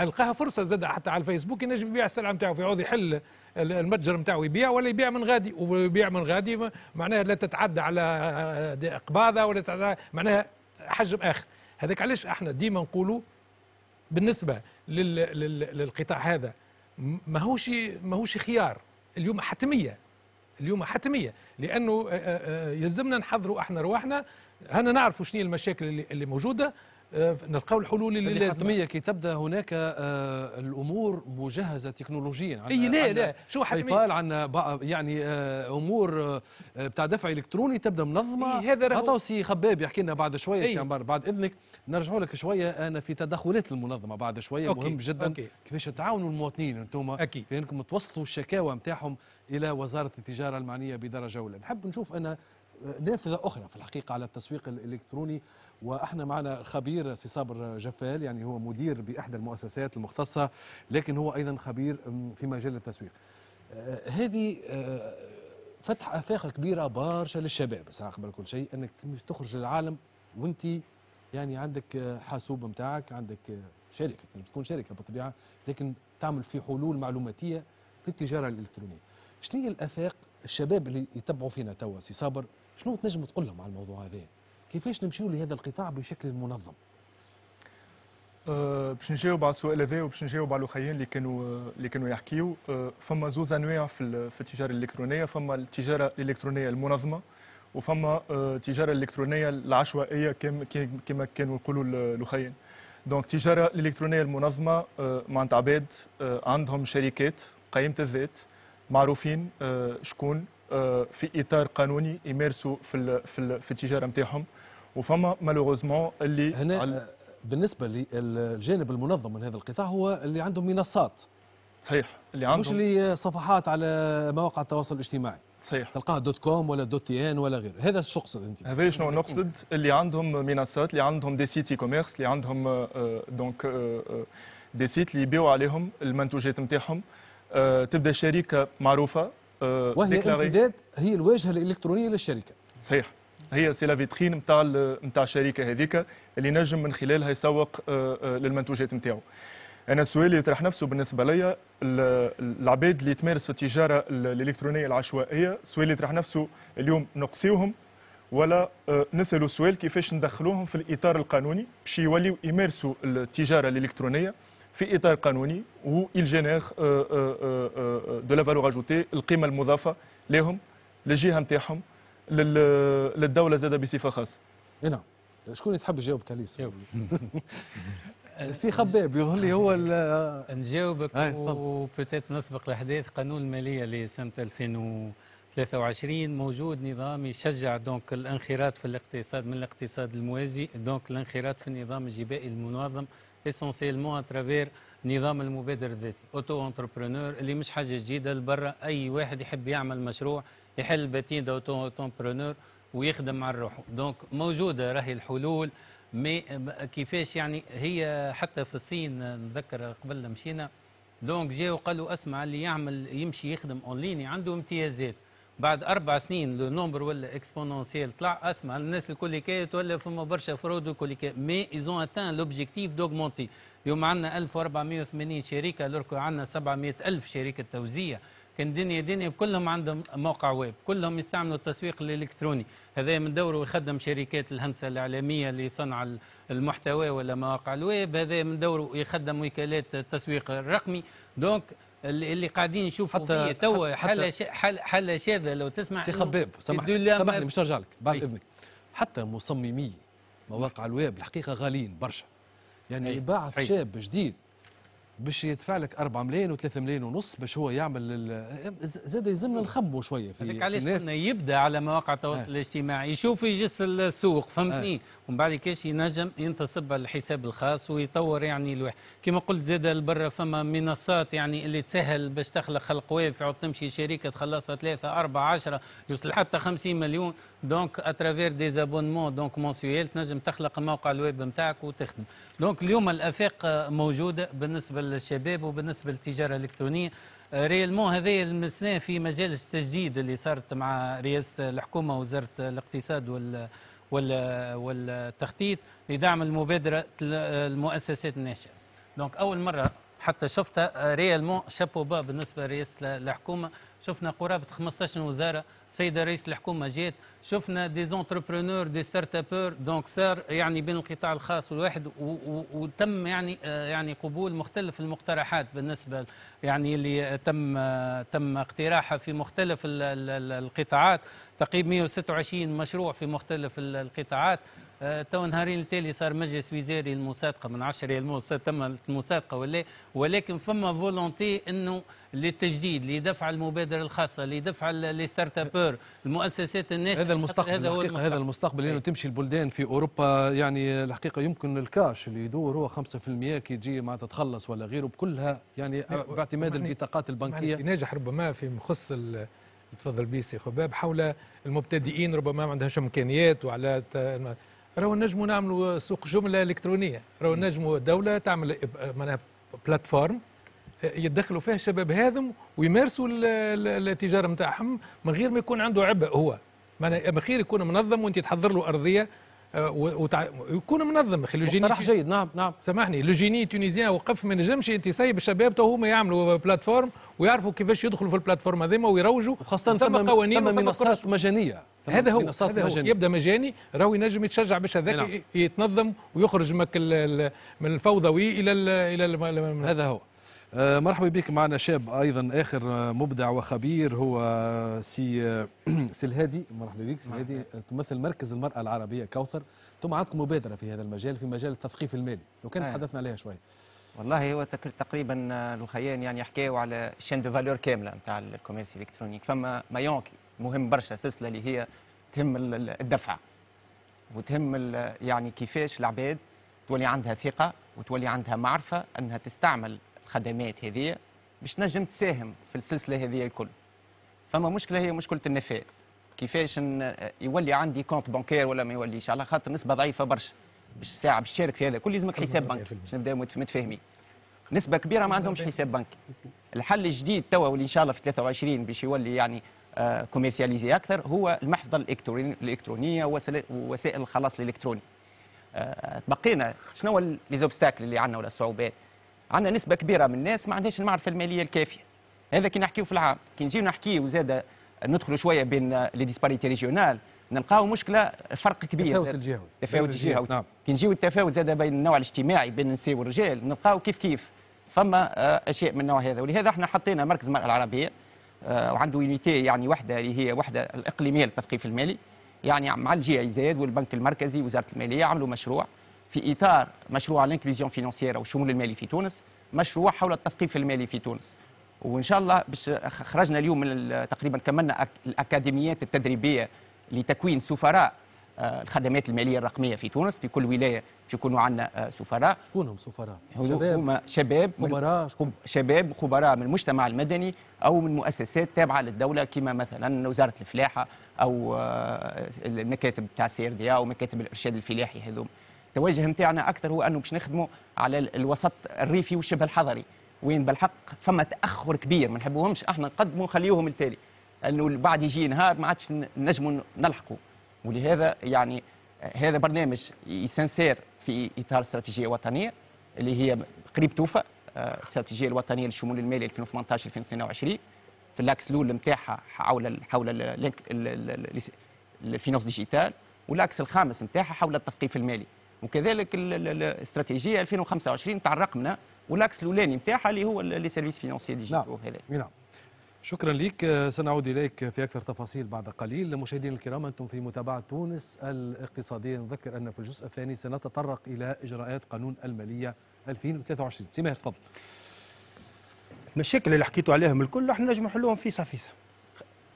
القاها فرصه زاد حتى على الفيسبوك ينجم يبيع السلعه نتاعو عوض يحل المتجر نتاعو يبيع ولا يبيع من غادي ويبيع من غادي معناها لا تتعدى على آه، قباضه ولا تتعدى معناها حجم اخر هذاك علاش احنا ديما نقولوا بالنسبه للقطاع هذا ماهوش ماهوش خيار اليوم حتميه اليوم حتميه لانه آه، آه، يلزمنا نحضروا احنا رواحنا هنا نعرفوا شنو المشاكل اللي موجوده آه، نلقاو الحلول اللي لازمه كي تبدا هناك آه الامور مجهزه تكنولوجيا عن اي لا لا شو حتمية عن يعني آه امور آه بتاع دفع الكتروني تبدا منظمه إيه هذا راهو سي خباب يحكي لنا بعد شويه إيه؟ سي عمار بعد اذنك نرجعوا لك شويه انا في تدخلات المنظمه بعد شويه أوكي. مهم جدا أوكي. كيفاش تعاونوا المواطنين انتم في انكم توصلوا الشكاوى نتاعهم الى وزاره التجاره المعنيه بدرجه اولى نحب نشوف انا نافذه اخرى في الحقيقه على التسويق الالكتروني واحنا معنا خبير سي صابر جفال يعني هو مدير باحدى المؤسسات المختصه لكن هو ايضا خبير في مجال التسويق. آه، هذه آه، فتح افاق كبيره برشا للشباب ساعه قبل كل شيء انك تخرج للعالم وانت يعني عندك آه، حاسوب نتاعك عندك شركه يعني تكون شركه بالطبيعه لكن تعمل في حلول معلوماتيه في التجاره الالكترونيه. شنو هي الافاق الشباب اللي يتبعوا فينا توا سي صابر شنو تنجم تقول لهم على الموضوع هذا كيفاش نمشيو لهذا القطاع بشكل منظم أه باش نجاوب على السؤال هذا وباش نجاوب على الاخرين اللي كانوا اللي كانوا يحكيو أه فما زوز انواع في, في التجاره الالكترونيه فما التجاره الالكترونيه المنظمه وفما أه، التجاره الالكترونيه العشوائيه كما كانوا يقولوا الاخرين دونك التجاره الالكترونيه المنظمه أه، معناتها عباد أه، عندهم شركات قائمه الذات معروفين شكون آه، في اطار قانوني يمارسوا في في, في التجاره نتاعهم وفما مالوغوزمون اللي هنا على آه، بالنسبه للجانب المنظم من هذا القطاع هو اللي عندهم منصات صحيح اللي عندهم مش اللي صفحات على مواقع التواصل الاجتماعي صحيح تلقاها دوت كوم ولا دوت تي ان ولا غيره هذا شو تقصد انت هذا شنو نقصد اللي عندهم منصات اللي عندهم دي سيت اي كوميرس اللي عندهم دونك دي سيت اللي يبيعوا عليهم المنتوجات نتاعهم آه، تبدا شركه معروفه أه، وهي امتداد هي الواجهه الالكترونيه للشركه صحيح هي سي لا فيترين نتاع نتاع الشركه هذيك اللي نجم من خلالها يسوق أه، أه، للمنتوجات نتاعو انا السؤال اللي يطرح نفسه بالنسبه ليا العباد اللي تمارس في التجاره الالكترونيه العشوائيه السؤال اللي يطرح نفسه اليوم نقصيهم ولا نسالوا السؤال كيفاش ندخلوهم في الاطار القانوني باش يوليو يمارسوا التجاره الالكترونيه في اطار قانوني ويل جينير دو لا فالور اجوتي القيمه المضافه لهم للجهه نتاعهم للدوله زاده بصفه خاصه إيه نعم شكون اللي تحب يجاوب كاليس <laughs> سي خباب يظهر لي هو نجاوبك آه، وبتات نسبق الاحداث قانون الماليه لسنه 2023 موجود نظام يشجع دونك الانخراط في الاقتصاد من الاقتصاد الموازي دونك الانخراط في النظام الجبائي المنظم اسونسيلمون اترافير نظام المبادر الذاتي اوتو انتربرونور اللي مش حاجه جديده لبرا اي واحد يحب يعمل مشروع يحل باتين اوتو انتربرونور ويخدم على روحه دونك موجوده راهي الحلول مي كيفاش يعني هي حتى في الصين نذكر قبل مشينا دونك جاوا قالوا اسمع اللي يعمل يمشي يخدم اونلاين عنده امتيازات بعد اربع سنين لو نومبر ولا اكسبونونسيال طلع اسمع الناس الكل كي ولا فما برشا فرود الكل كي مي ايزون اتان لوبجيكتيف دوغمونتي اليوم عندنا 1480 شركه لوركو عندنا 700 الف شركه توزيع كان دنيا دنيا كلهم عندهم موقع ويب كلهم يستعملوا التسويق الالكتروني هذا من دوره يخدم شركات الهندسه الاعلاميه اللي صنع المحتوى ولا مواقع الويب هذا من دوره يخدم وكالات التسويق الرقمي دونك اللي قاعدين نشوفوا حتى تو حاله حاله شاذه لو تسمع سي خباب سامحني سامحني باش نرجع لك بعد اذنك حتى مصممي مواقع الويب الحقيقه غاليين برشا يعني يباع شاب جديد باش يدفع لك 4 ملايين و3 ملايين ونص باش هو يعمل زاد يلزمنا نخموا شويه في الناس علاش قلنا يبدا على مواقع التواصل آه. الاجتماعي يشوف يجس السوق فهمتني آه. ومن بعد كاش ينجم ينتصب على الحساب الخاص ويطور يعني الواحد كما قلت زاد البر فما منصات يعني اللي تسهل باش تخلق خلق تمشي شركه تخلصها ثلاثه اربعه عشره يوصل حتى 50 مليون دونك اترافير دي زابونمون دونك مونسويل تنجم تخلق الموقع الويب نتاعك وتخدم دونك اليوم الافاق آه، موجوده بالنسبه للشباب وبالنسبه للتجاره الالكترونيه ريالمون هذايا المسنه في مجال التجديد اللي صارت مع رئاسه الحكومه وزاره الاقتصاد وال والتخطيط لدعم المبادره المؤسسات الناشئه دونك اول مره حتى شفتها ريالمون شابو با بالنسبه لرئاسه الحكومه شفنا قرابه 15 وزاره سيده رئيس الحكومه جات شفنا دي زونتربرونور دي ستارت ابور دونك صار يعني بين القطاع الخاص والواحد وتم يعني آه، يعني قبول مختلف المقترحات بالنسبه يعني اللي تم آه، تم اقتراحها في مختلف القطاعات تقريبا 126 مشروع في مختلف القطاعات آه، تو نهارين التالي صار مجلس وزاري المصادقة من 10 المصادقة تم المصادقة ولا ولكن فما فولونتي انه للتجديد لدفع المبادره الخاصه لدفع لي ستارت المؤسسات الناشئه هذا المستقبل هذا هو المستقبل, هذا المستقبل لانه تمشي البلدان في اوروبا يعني الحقيقه يمكن الكاش اللي يدور هو 5% كي تجي مع تتخلص ولا غيره بكلها يعني باعتماد البطاقات البنكيه ناجح ربما في مخص تفضل بيسي سي خباب حول المبتدئين ربما ما عندهاش امكانيات وعلى راهو نجموا نعملوا سوق جمله الكترونيه راهو نجموا دوله تعمل معناها بلاتفورم يدخلوا فيها الشباب هذم ويمارسوا التجاره نتاعهم من غير ما يكون عنده عبء هو معناها من غير يكون منظم وانت تحضر له ارضيه أه، وتع... يكون منظم اخي لوجيني مقترح جيد نعم نعم سامحني لوجيني تونيزيان وقف ما نجمش انت سايب الشباب تو هما يعملوا بلاتفورم ويعرفوا كيفاش يدخلوا في البلاتفورم هذيما ويروجوا وخاصه ثم قوانين ثم منصات مجانيه هذا هو هذا هو يبدا مجاني راهو ينجم يتشجع باش هذاك نعم. يتنظم ويخرج من الفوضوي الى الى هذا هو آه، مرحبا بك معنا شاب ايضا اخر آه، مبدع وخبير هو آه، سي <clears throat> سي الهادي مرحبا بك سي الهادي تمثل مركز المراه العربيه كوثر انتم عندكم مبادره في هذا المجال في مجال التثقيف المالي لو كان تحدثنا عليها شويه والله هو تقريبا الخيان يعني حكاوا على شين دو فالور كامله نتاع الكوميرس الالكترونيك فما مايونكي مهم برشا سلسله اللي هي تهم الدفعه وتهم يعني كيفاش العباد تولي عندها ثقه وتولي عندها معرفه انها تستعمل الخدمات هذه باش تنجم تساهم في السلسله هذه الكل فما مشكله هي مشكله النفاذ كيفاش يولي عندي كونت بنكير ولا ما يوليش على خاطر نسبه ضعيفه برشا باش ساعه باش تشارك في هذا كل لازمك حساب بنكي باش نبداو متفاهمين نسبه كبيره ما عندهمش حساب بنكي الحل الجديد توا واللي ان شاء الله في 23 باش يولي يعني كوميرسياليزي آه، اكثر هو المحفظه الالكترونيه ووسائل الخلاص الالكتروني آه، بقينا شنو لي زوبستاكل اللي عندنا ولا الصعوبات عندنا نسبه كبيره من الناس ما عندهاش المعرفه الماليه الكافيه هذا كي نحكيو في العام كي نجيو نحكيو زاد ندخلوا شويه بين لي ديسباريتي ريجيونال نلقاو مشكله فرق كبير تفاوت الجهوي تفاوت الجهوي نعم. كي نجيو التفاوت زاد بين النوع الاجتماعي بين النساء والرجال نلقاو كيف كيف فما آه، اشياء من النوع هذا ولهذا احنا حطينا مركز المراه العربيه آه، وعنده يونيتي يعني وحده اللي هي وحده الاقليميه للتثقيف المالي يعني مع الجي اي زاد والبنك المركزي وزاره الماليه عملوا مشروع في إطار مشروع الانكليزيون فينانسيير أو الشمول المالي في تونس مشروع حول التثقيف المالي في تونس وإن شاء الله باش خرجنا اليوم من تقريبا كملنا الأكاديميات التدريبية لتكوين سفراء آه، الخدمات الماليه الرقميه في تونس في كل ولايه باش يكونوا عندنا آه، سفراء شكون هم سفراء هم شباب خبراء شباب خبراء من المجتمع المدني او من مؤسسات تابعه للدوله كما مثلا وزاره الفلاحه او آه، المكاتب تاع السي دي او مكاتب الارشاد الفلاحي هذوم التوجه نتاعنا اكثر هو انه باش نخدموا على الوسط الريفي والشبه الحضري وين بالحق فما تاخر كبير ما نحبوهمش احنا نقدموا خليوهم التالي انه بعد يجي نهار ما عادش نجموا نلحقوا ولهذا يعني آه، هذا برنامج يسانسير في اطار استراتيجيه وطنيه اللي هي قريب توفى الاستراتيجيه آه، الوطنيه للشمول المالي 2018 2022 في اللاكس الاول نتاعها حول حول الفينوس ديجيتال والاكس الخامس نتاعها حول التثقيف المالي وكذلك الاستراتيجيه 2025 تاع الرقمنه والاكس الاولاني نتاعها اللي هو لي سيرفيس فينونسي ديجيتال نعم. وهذا نعم شكرا لك سنعود اليك في اكثر تفاصيل بعد قليل مشاهدينا الكرام انتم في متابعه تونس الاقتصاديه نذكر ان في الجزء الثاني سنتطرق الى اجراءات قانون الماليه 2023 سماح تفضل المشاكل اللي حكيتوا عليهم الكل احنا نجم نحلوهم في فيسا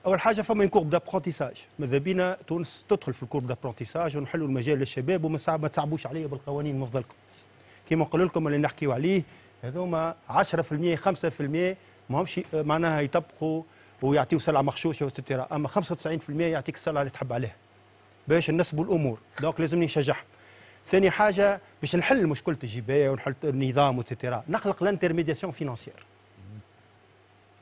اول حاجه فما كورب دابرونتيساج ماذا بينا تونس تدخل في الكورب دابرونتيساج ونحلوا المجال للشباب وما ما تصعبوش عليا بالقوانين من فضلكم كما نقول لكم اللي نحكيو عليه هذوما 10% 5% ماهمش آه، معناها يطبقوا ويعطيو سلعه مخشوشه وستيرا اما 95% يعطيك السلعه اللي تحب عليها باش نسبوا الامور دونك لازمني نشجعهم ثاني حاجه باش نحل مشكله الجبايه ونحل النظام وستيرا نخلق لانترميدياسيون فينانسيير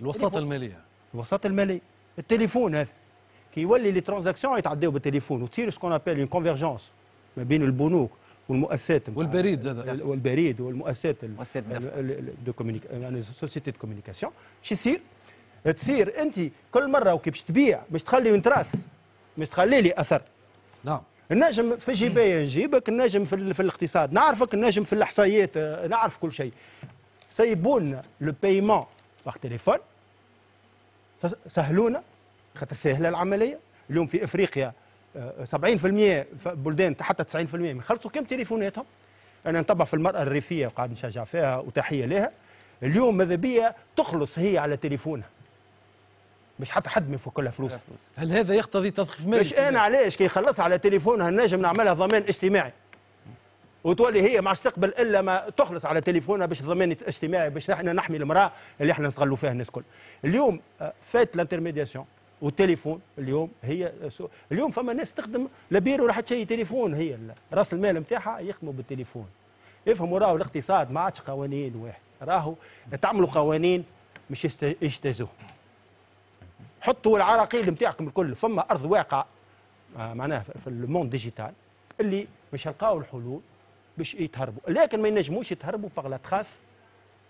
الوساطه الماليه الوساطه الماليه التليفون هذا كي يولي لي ترانزاكسيون يتعداو بالتليفون وتصير سكون ابيل اون كونفيرجونس ما بين البنوك والمؤسسات والبريد زاد والبريد والمؤسسات دو كومونيك يعني سوسيتي دو كومونيكاسيون شو يصير؟ تصير انت كل مره وكي باش تبيع باش تخلي اون تراس باش تخلي لي اثر نعم النجم في الجبايه نجيبك النجم في, في الاقتصاد نعرفك النجم في الاحصائيات نعرف كل شيء سيبون لو بايمون باغ تليفون فسهلونا خاطر سهله العمليه اليوم في افريقيا 70% آه، بلدان حتى 90% من خلصوا كم تليفوناتهم انا نتبع في المراه الريفيه وقاعد نشجع فيها وتحيه لها اليوم ماذا بيا تخلص هي على تليفونها مش حتى حد ما يفك لها فلوس هل هذا يقتضي تثقيف مالي؟ مش انا علاش كي يخلصها على تليفونها نجم نعملها ضمان اجتماعي وتولي هي عادش تقبل الا ما تخلص على تليفونها باش ضمان اجتماعي باش احنا نحمي المراه اللي احنا نستغلوا فيها الناس الكل. اليوم آه، فات الانترميدياسيون والتليفون اليوم هي سو... اليوم فما ناس تخدم لبيرو راح تشي تليفون هي راس المال نتاعها يخدموا بالتليفون. افهموا راهو الاقتصاد ما عادش قوانين واحد راهو تعملوا قوانين مش يجتازوه حطوا العراقيل نتاعكم الكل فما ارض واقع آه، معناها في الموند ديجيتال اللي مش هلقاو الحلول باش يتهربوا لكن ما ينجموش يتهربوا باغ لا تخاس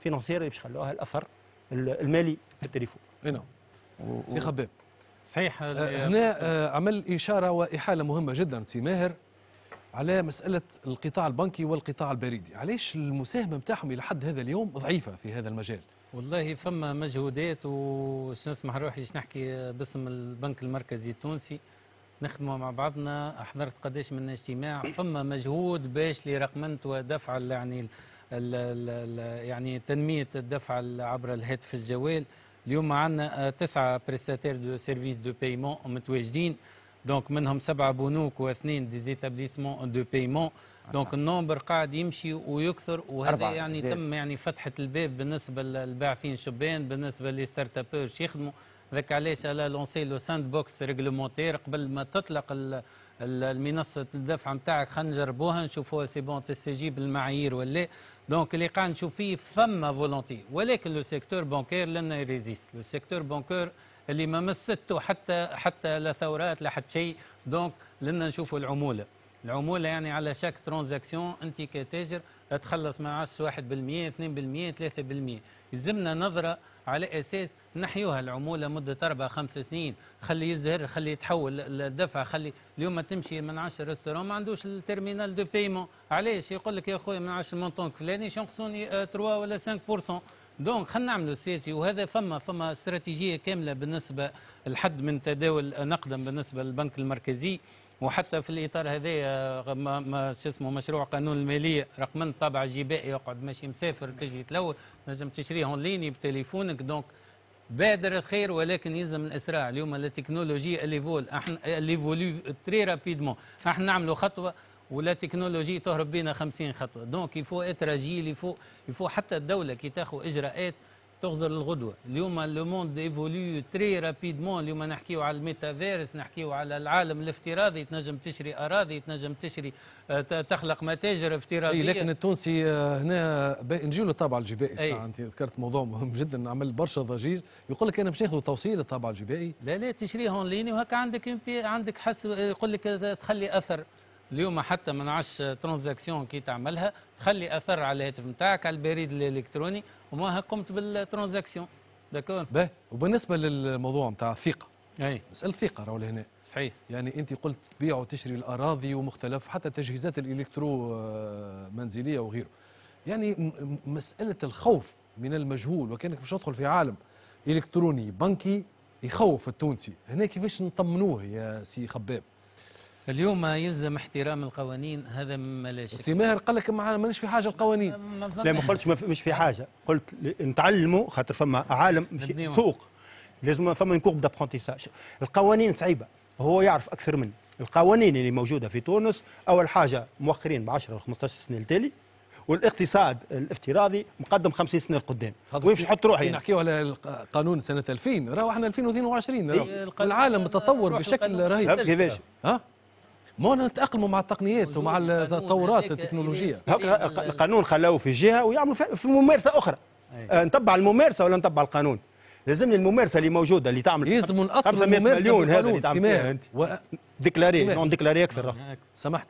فينونسيير اللي باش خلوها الاثر المالي في التليفون اي نعم سي خباب صحيح آه، هنا آه، عمل اشاره واحاله مهمه جدا سي ماهر على مساله القطاع البنكي والقطاع البريدي علاش المساهمه نتاعهم الى حد هذا اليوم ضعيفه في هذا المجال والله فما مجهودات وش نسمح روحي باش نحكي باسم البنك المركزي التونسي نخدموا مع بعضنا حضرت قداش من اجتماع فما مجهود باش اللي رقمنت ودفع يعني الـ الـ الـ يعني تنميه الدفع عبر الهاتف الجوال اليوم عندنا آه، تسعه بريستاتير دو سيرفيس دو بايمون متواجدين دونك منهم سبعه بنوك واثنين ديزيتابليسمون دو بايمون دونك النومبر قاعد يمشي ويكثر وهذا يعني زي. تم يعني فتحه الباب بالنسبه للباعثين الشبان بالنسبه للستارت ابرش يخدموا ذاك علاش على لونسي لو ساند بوكس ريغلومونتير قبل ما تطلق المنصه الدفع نتاعك خلينا نجربوها نشوفوها سي بون تستجيب بالمعايير ولا دونك اللي قاعد نشوف فيه فما فولونتي ولكن لو سيكتور بونكير لن ريزيست لو سيكتور بونكير اللي ما مسته حتى حتى لا ثورات لا حتى شيء دونك لنا نشوفوا العموله العموله يعني على شاك ترانزاكسيون انت كتاجر تخلص ما عادش 1% 2% 3% يلزمنا نظره على اساس نحيوها العموله مده اربع خمس سنين خلي يزدهر خلي يتحول الدفع خلي اليوم تمشي من 10 ريستورون ما عندوش التيرمينال دو بيمون علاش يقول لك يا خويا من 10 مونتون فلاني شنقصوني 3 آه، ولا 5% دونك خلينا نعملوا سياسي وهذا فما فما استراتيجيه كامله بالنسبه لحد من تداول نقدا بالنسبه للبنك المركزي وحتى في الاطار هذا آه، ما شو اسمه مشروع قانون الماليه رقم طابع جبائي يقعد ماشي مسافر تجي تلو نجم تشريه ليني بتليفونك دونك بادر الخير ولكن يلزم الاسراع اليوم التكنولوجيا فول احنا ليفولو تري رابيدمون احنا نعملوا خطوه ولا تكنولوجي تهرب بينا 50 خطوه دونك يفو اتراجيل يفو يفو حتى الدوله كي تاخذ اجراءات تغزر الغدوه اليوم لو موند ايفوليو تري رابيدمون اليوم نحكيو على الميتافيرس نحكيو على العالم الافتراضي تنجم تشري اراضي تنجم تشري تخلق متاجر افتراضيه أي لكن التونسي آه، هنا نجيو للطابع الجبائي الساعه انت ذكرت موضوع مهم جدا عمل برشا ضجيج يقول لك انا باش ناخذ توصيل الطابع الجبائي لا لا تشريه اون ليني وهكا عندك عندك حس يقول لك تخلي اثر اليوم حتى ما نعرفش ترانزاكسيون كي تعملها تخلي اثر على الهاتف نتاعك على البريد الالكتروني وما قمت بالترانزاكسيون داكور باهي وبالنسبه للموضوع نتاع الثقه اي مساله الثقه راهو لهنا صحيح يعني انت قلت تبيع وتشري الاراضي ومختلف حتى تجهيزات الالكترو آه، منزليه وغيره يعني مساله الخوف من المجهول وكانك باش تدخل في عالم الكتروني بنكي يخوف التونسي هنا كيفاش نطمنوه يا سي خباب اليوم ما يلزم احترام القوانين هذا مما لا شك سي ماهر قال لك ما مانيش في حاجه القوانين لا ما قلتش مش في حاجه قلت نتعلموا خاطر فما عالم سوق لازم فما كورب دابرونتيساج القوانين صعيبه هو يعرف اكثر مني القوانين اللي موجوده في تونس اول حاجه مؤخرين ب 10 15 سنه التالي والاقتصاد الافتراضي مقدم 50 سنه لقدام وين باش نحط روحي نحكيو على القانون سنه 2000 راهو احنا 2022 إيه، العالم تطور بشكل رهيب كيفاش ها ما نتاقلموا مع التقنيات ومع التطورات التكنولوجيه هكا القانون خلاوه في جهه ويعملوا في ممارسه اخرى أيه. نتبع الممارسه ولا نتبع القانون لازمني الممارسه اللي موجوده اللي تعمل يلزم نقطع مليون هذا اللي تعمل فيها انت و... ديكلاري نون ديكلاري اكثر سامحني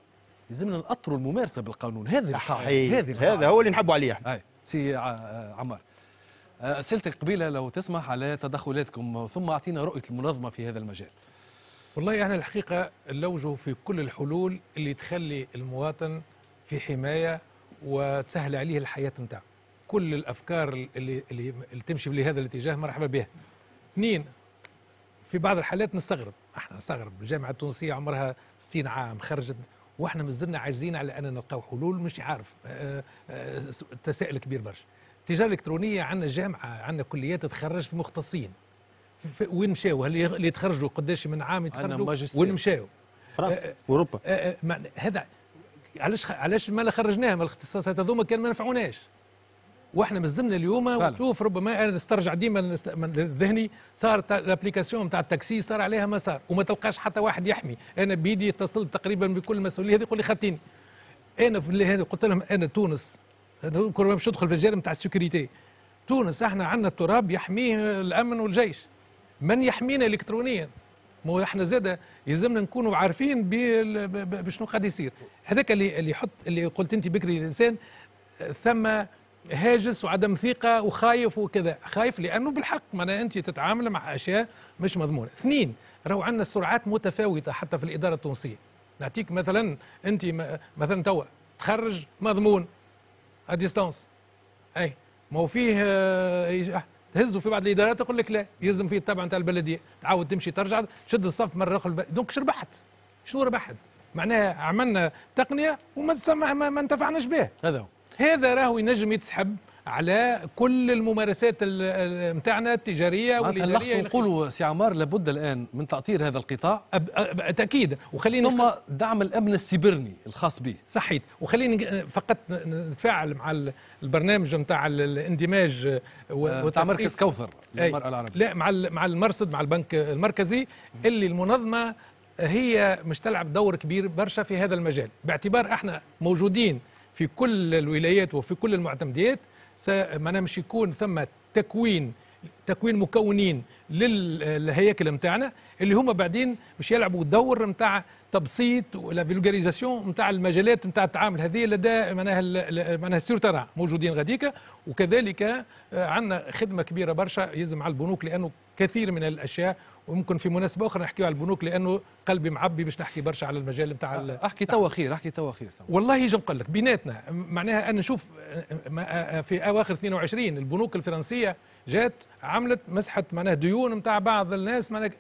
لازمنا نأطروا الممارسه بالقانون هذا هذا هذا هو اللي نحبوا عليه احنا أي. سي عمار آه، سالتك قبيله لو تسمح على تدخلاتكم ثم اعطينا رؤيه المنظمه في هذا المجال والله احنا يعني الحقيقه نلوجه في كل الحلول اللي تخلي المواطن في حمايه وتسهل عليه الحياه نتاعو كل الافكار اللي اللي, اللي تمشي لهذا الاتجاه مرحبا بها اثنين في بعض الحالات نستغرب احنا نستغرب الجامعه التونسيه عمرها 60 عام خرجت واحنا مازلنا عاجزين على ان نلقاو حلول مش عارف آه، آه، تساؤل كبير برشا التجاره الالكترونيه عندنا جامعه عندنا كليات تخرج في مختصين وين مشاو اللي تخرجوا قداش من عام يتخرجوا وين مشاو فرنسا أه، أه، اوروبا أه، هذا علاش علاش ما خرجناها من الاختصاصات هذوما كان ما نفعوناش واحنا مازلنا اليوم ونشوف ربما انا نسترجع ديما ذهني صارت الابليكاسيون نتاع التاكسي صار عليها ما صار وما تلقاش حتى واحد يحمي انا بيدي اتصلت تقريبا بكل المسؤوليه هذه يقول لي خاطيني انا في هذه قلت لهم انا تونس مش ندخل في الجانب نتاع السكيورتي تونس احنا عندنا التراب يحميه الامن والجيش من يحمينا الكترونيا مو احنا زادة يلزمنا نكونوا عارفين بشنو قاعد يصير هذاك اللي اللي يحط اللي قلت انت بكري الانسان ثم هاجس وعدم ثقة وخايف وكذا خايف لأنه بالحق معناها أنت تتعامل مع أشياء مش مضمونة اثنين راهو عندنا السرعات متفاوتة حتى في الإدارة التونسية نعطيك مثلا أنت مثلا توا تخرج مضمون ا ديستانس أي ما هو فيه آه، هزوا في بعض الادارات تقول لك لا يلزم فيه التبع نتاع البلديه تعاود تمشي ترجع شد الصف مره اخرى دونك شو ربحت؟ شنو ربحت؟ معناها عملنا تقنيه وما ما, ما انتفعناش به هذا هو هذا راهو ينجم يتسحب على كل الممارسات نتاعنا التجاريه والاداريه اللحظه نقولوا سي عمار لابد الان من تاطير هذا القطاع تاكيد وخليني ثم دعم الامن السيبرني الخاص به صحيت وخليني فقط نتفاعل مع البرنامج نتاع الاندماج آه، نتاع مركز كوثر للمراه العربيه لا مع مع المرصد مع البنك المركزي اللي المنظمه هي مش تلعب دور كبير برشا في هذا المجال باعتبار احنا موجودين في كل الولايات وفي كل المعتمديات مش يكون ثم تكوين تكوين مكونين للهياكل نتاعنا اللي هما بعدين باش يلعبوا الدور نتاع تبسيط ولا فيلغاريزاسيون نتاع المجالات نتاع التعامل هذه لدى معناها معناها السيرترا موجودين غاديكا وكذلك آه، عندنا خدمه كبيره برشا يلزم على البنوك لانه كثير من الاشياء وممكن في مناسبه اخرى نحكيو على البنوك لانه قلبي معبي باش نحكي برشا على المجال نتاع أه، احكي توا خير احكي توا خير والله يجي نقول لك بيناتنا معناها انا نشوف في اواخر 22 البنوك الفرنسيه جات عملت مسحت معناها ديون نتاع بعض الناس معناها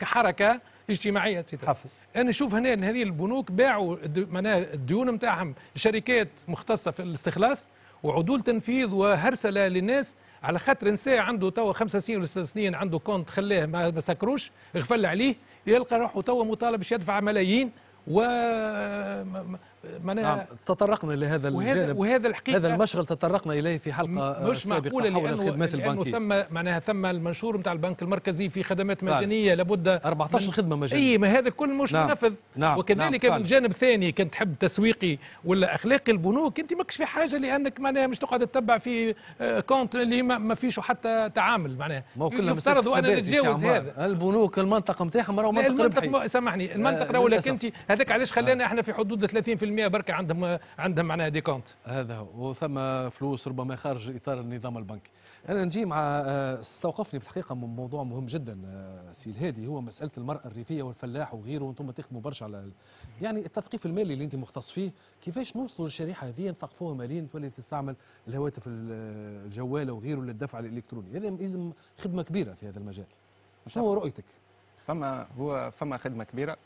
كحركه اجتماعيه حفظ. انا نشوف هنا ان هذه البنوك باعوا معناها الديون نتاعهم لشركات مختصه في الاستخلاص وعدول تنفيذ وهرسله للناس على خاطر نساء عنده توا خمسة سنين ولا ست سنين عنده كونت خلاه ما سكروش غفل عليه يلقى روحه توا مطالب باش يدفع ملايين و معناها نعم تطرقنا لهذا الجانب وهذا الحقيقه هذا المشغل تطرقنا اليه في حلقه مش سابقه معقولة حول لأنه الخدمات البنكيه ثم معناها ثم المنشور نتاع البنك المركزي في خدمات مجانيه نعم. لابد 14 خدمه مجانيه اي ما هذا الكل مش نعم. منفذ نعم. وكذلك نعم. من جانب ثاني كنت تحب تسويقي ولا اخلاقي البنوك انت ماكش في حاجه لانك معناها مش تقعد تتبع في آه، كونت اللي ما, فيش حتى تعامل معناها يفترض انا نتجاوز هذا البنوك المنطقه نتاعهم راهو منطقه ربحيه سامحني المنطقه آه، راهو لكن انت هذاك علاش خلانا آه. احنا في حدود 30% بركة عندهم عندهم معناها دي كونت هذا هو وثم فلوس ربما خارج إطار النظام البنكي أنا نجي مع آه، استوقفني في الحقيقة من موضوع مهم جدا آه، سي الهادي هو مسألة المرأة الريفية والفلاح وغيره وأنتم تخدموا برشا على يعني التثقيف المالي اللي أنت مختص فيه كيفاش نوصلوا للشريحة هذه نثقفوها ماليا تولي تستعمل الهواتف الجوالة وغيره للدفع الإلكتروني هذا لازم خدمة كبيرة في هذا المجال شنو رؤيتك؟ فما هو فما خدمه كبيره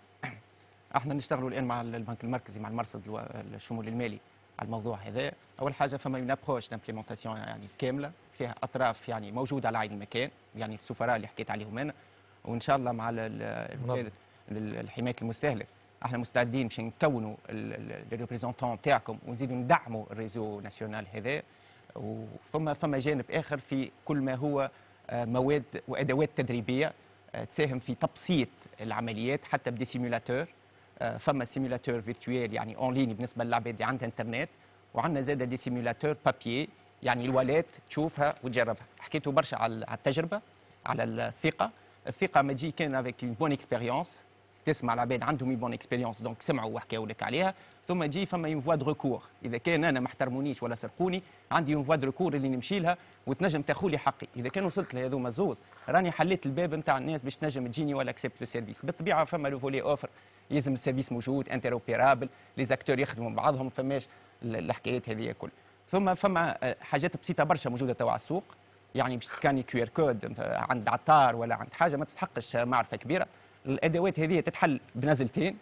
احنا نشتغلوا الان مع البنك المركزي مع المرصد الشمولي المالي على الموضوع هذا اول حاجه فما اون ابروش دامبليمونتاسيون يعني كامله فيها اطراف يعني موجوده على عين المكان يعني السفراء اللي حكيت عليهم انا وان شاء الله مع نعم. الحمايه المستهلك احنا مستعدين باش نكونوا الريبريزونتون تاعكم ونزيدوا ندعموا الريزو ناسيونال هذا وفما فما جانب اخر في كل ما هو آه، مواد وادوات تدريبيه آه، تساهم في تبسيط العمليات حتى بدي سيمولاتور آه، فما سيمولاتور فيرتويل يعني اون لين بالنسبه للعباد اللي عندها انترنت وعندنا زاد دي سيمولاتور بابي يعني الوالات تشوفها وتجربها حكيتوا برشا على التجربه على الثقه الثقه ما تجي كان افيك بون اكسبيريونس تسمع العباد عندهم بون اكسبيريونس دونك سمعوا وحكاوا لك عليها ثم يجي فما اون فوا دو اذا كان انا ما احترمونيش ولا سرقوني عندي اون فوا دو اللي نمشي لها وتنجم تاخولي حقي اذا كان وصلت لهذوما الزوز راني حليت الباب نتاع الناس باش تنجم تجيني ولا اكسبت لو سيرفيس بالطبيعه فما لو فولي اوفر لازم السيرفيس موجود انتروبيرابل لي زاكتور يخدموا بعضهم فماش الحكايات هذه كل ثم فما آه، حاجات بسيطه برشا موجوده توا على السوق يعني باش تسكاني كيو ار كود آه، عند عطار ولا عند حاجه ما تستحقش آه، معرفه كبيره الادوات هذه تتحل بنزلتين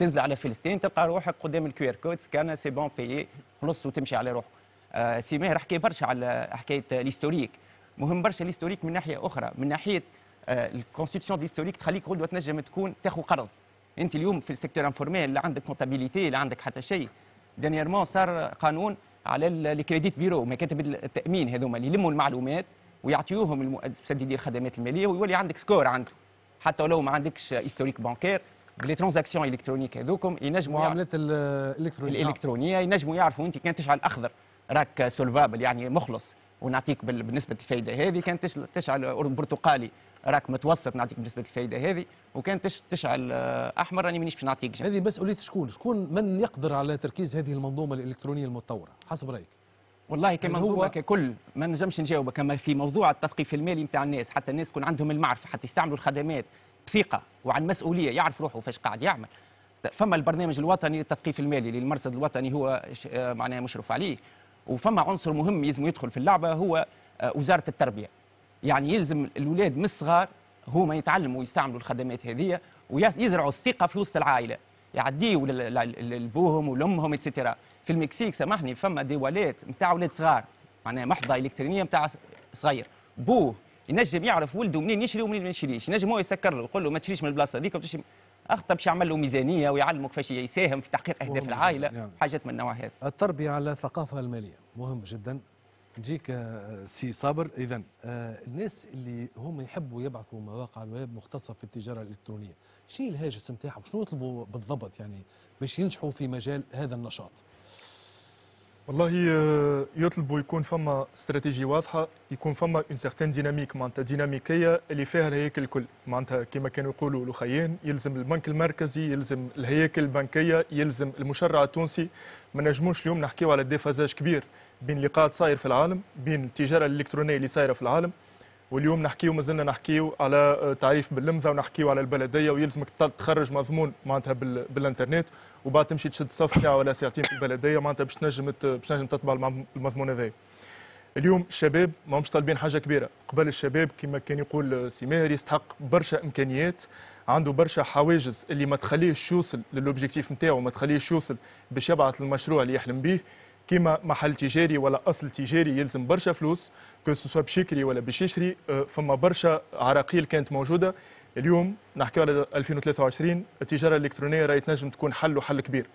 تنزل على فلسطين تلقى روحك قدام الكيو ار كود سكان سي بون بيي خلص وتمشي على روحك آه، سي ماهر حكى برشا على حكايه الهيستوريك مهم برشا الهيستوريك من ناحيه اخرى من ناحيه آه، الكونستيتيسيون ديستوريك تخليك غدوه تنجم تكون تاخذ قرض انت اليوم في السيكتور انفورميل لا عندك كونتابيليتي لا عندك حتى شيء دانييرمون صار قانون على الكريديت بيرو مكاتب التامين هذوما اللي يلموا المعلومات ويعطيوهم مسددي الخدمات الماليه ويولي عندك سكور عنده حتى لو ما عندكش هيستوريك بانكير بلي ترانزاكسيون الكترونيك هذوكم ينجموا المعاملات الالكترونيه الالكترونيه ينجموا يعرفوا انت كان تشعل اخضر راك سولفابل يعني مخلص ونعطيك بالنسبه للفائده هذه كان تشعل برتقالي راك متوسط نعطيك بالنسبه للفائده هذه وكان تشعل آه، احمر راني مانيش باش نعطيك جنب. هذه مسؤوليه شكون؟ شكون من يقدر على تركيز هذه المنظومه الالكترونيه المتطوره حسب رايك؟ والله كما هو ككل ما نجمش نجاوبك كما في موضوع التثقيف المالي نتاع الناس حتى الناس تكون عندهم المعرفه حتى يستعملوا الخدمات ثقه وعن مسؤوليه يعرف روحه فاش قاعد يعمل فما البرنامج الوطني للتثقيف المالي اللي المرصد الوطني هو آه، معناها مشرف عليه وفما عنصر مهم يلزم يدخل في اللعبه هو آه، وزاره التربيه يعني يلزم الولاد من الصغار هما يتعلموا يستعملوا الخدمات هذه ويزرعوا الثقه في وسط العائله يعديوا لبوهم ولامهم اتسيتيرا في المكسيك سامحني فما ديوالات نتاع ولاد صغار معناها محضه الكترونيه نتاع صغير بوه ينجم يعرف ولده منين يشري ومنين ما يشريش ينجم هو يسكر له يقول له ما تشريش من البلاصه هذيك اخطر باش يعمل له ميزانيه ويعلمه كيفاش يساهم في تحقيق اهداف العائله يعني. حاجات من النوع هذا التربيه على الثقافه الماليه مهم جدا نجيك آه، سي صابر اذا آه، الناس اللي هم يحبوا يبعثوا مواقع الويب مختصه في التجاره الالكترونيه شنو الهاجس نتاعهم شنو يطلبوا بالضبط يعني باش ينجحوا في مجال هذا النشاط والله آه، يطلبوا يكون فما استراتيجيه واضحه يكون فما اون سيغتان ديناميك معناتها ديناميكيه اللي فيها الهياكل الكل معناتها كما كانوا يقولوا الاخيين يلزم البنك المركزي يلزم الهياكل البنكيه يلزم المشرع التونسي ما نجموش اليوم نحكيو على ديفازاج كبير بين اللي قاعد صاير في العالم بين التجاره الالكترونيه اللي صايره في العالم واليوم نحكيو مازلنا نحكيو على آه، تعريف باللمذه ونحكيو على البلديه ويلزمك تخرج مضمون معناتها بالانترنت وبعد تمشي تشد صف ساعه ولا ساعتين في البلديه معناتها باش تنجم باش تنجم تطبع المضمون هذايا اليوم الشباب ما همش طالبين حاجه كبيره قبل الشباب كما كان يقول ماهر يستحق برشا امكانيات عنده برشا حواجز اللي ما تخليهش يوصل للوبجيكتيف نتاعو ما تخليهش يوصل باش يبعث المشروع اللي يحلم به كيما محل تجاري ولا اصل تجاري يلزم برشا فلوس كو سوا باش يكري ولا باش يشري آه، فما برشا عراقيل كانت موجوده اليوم نحكي على 2023 التجاره الالكترونيه راهي تنجم تكون حل وحل كبير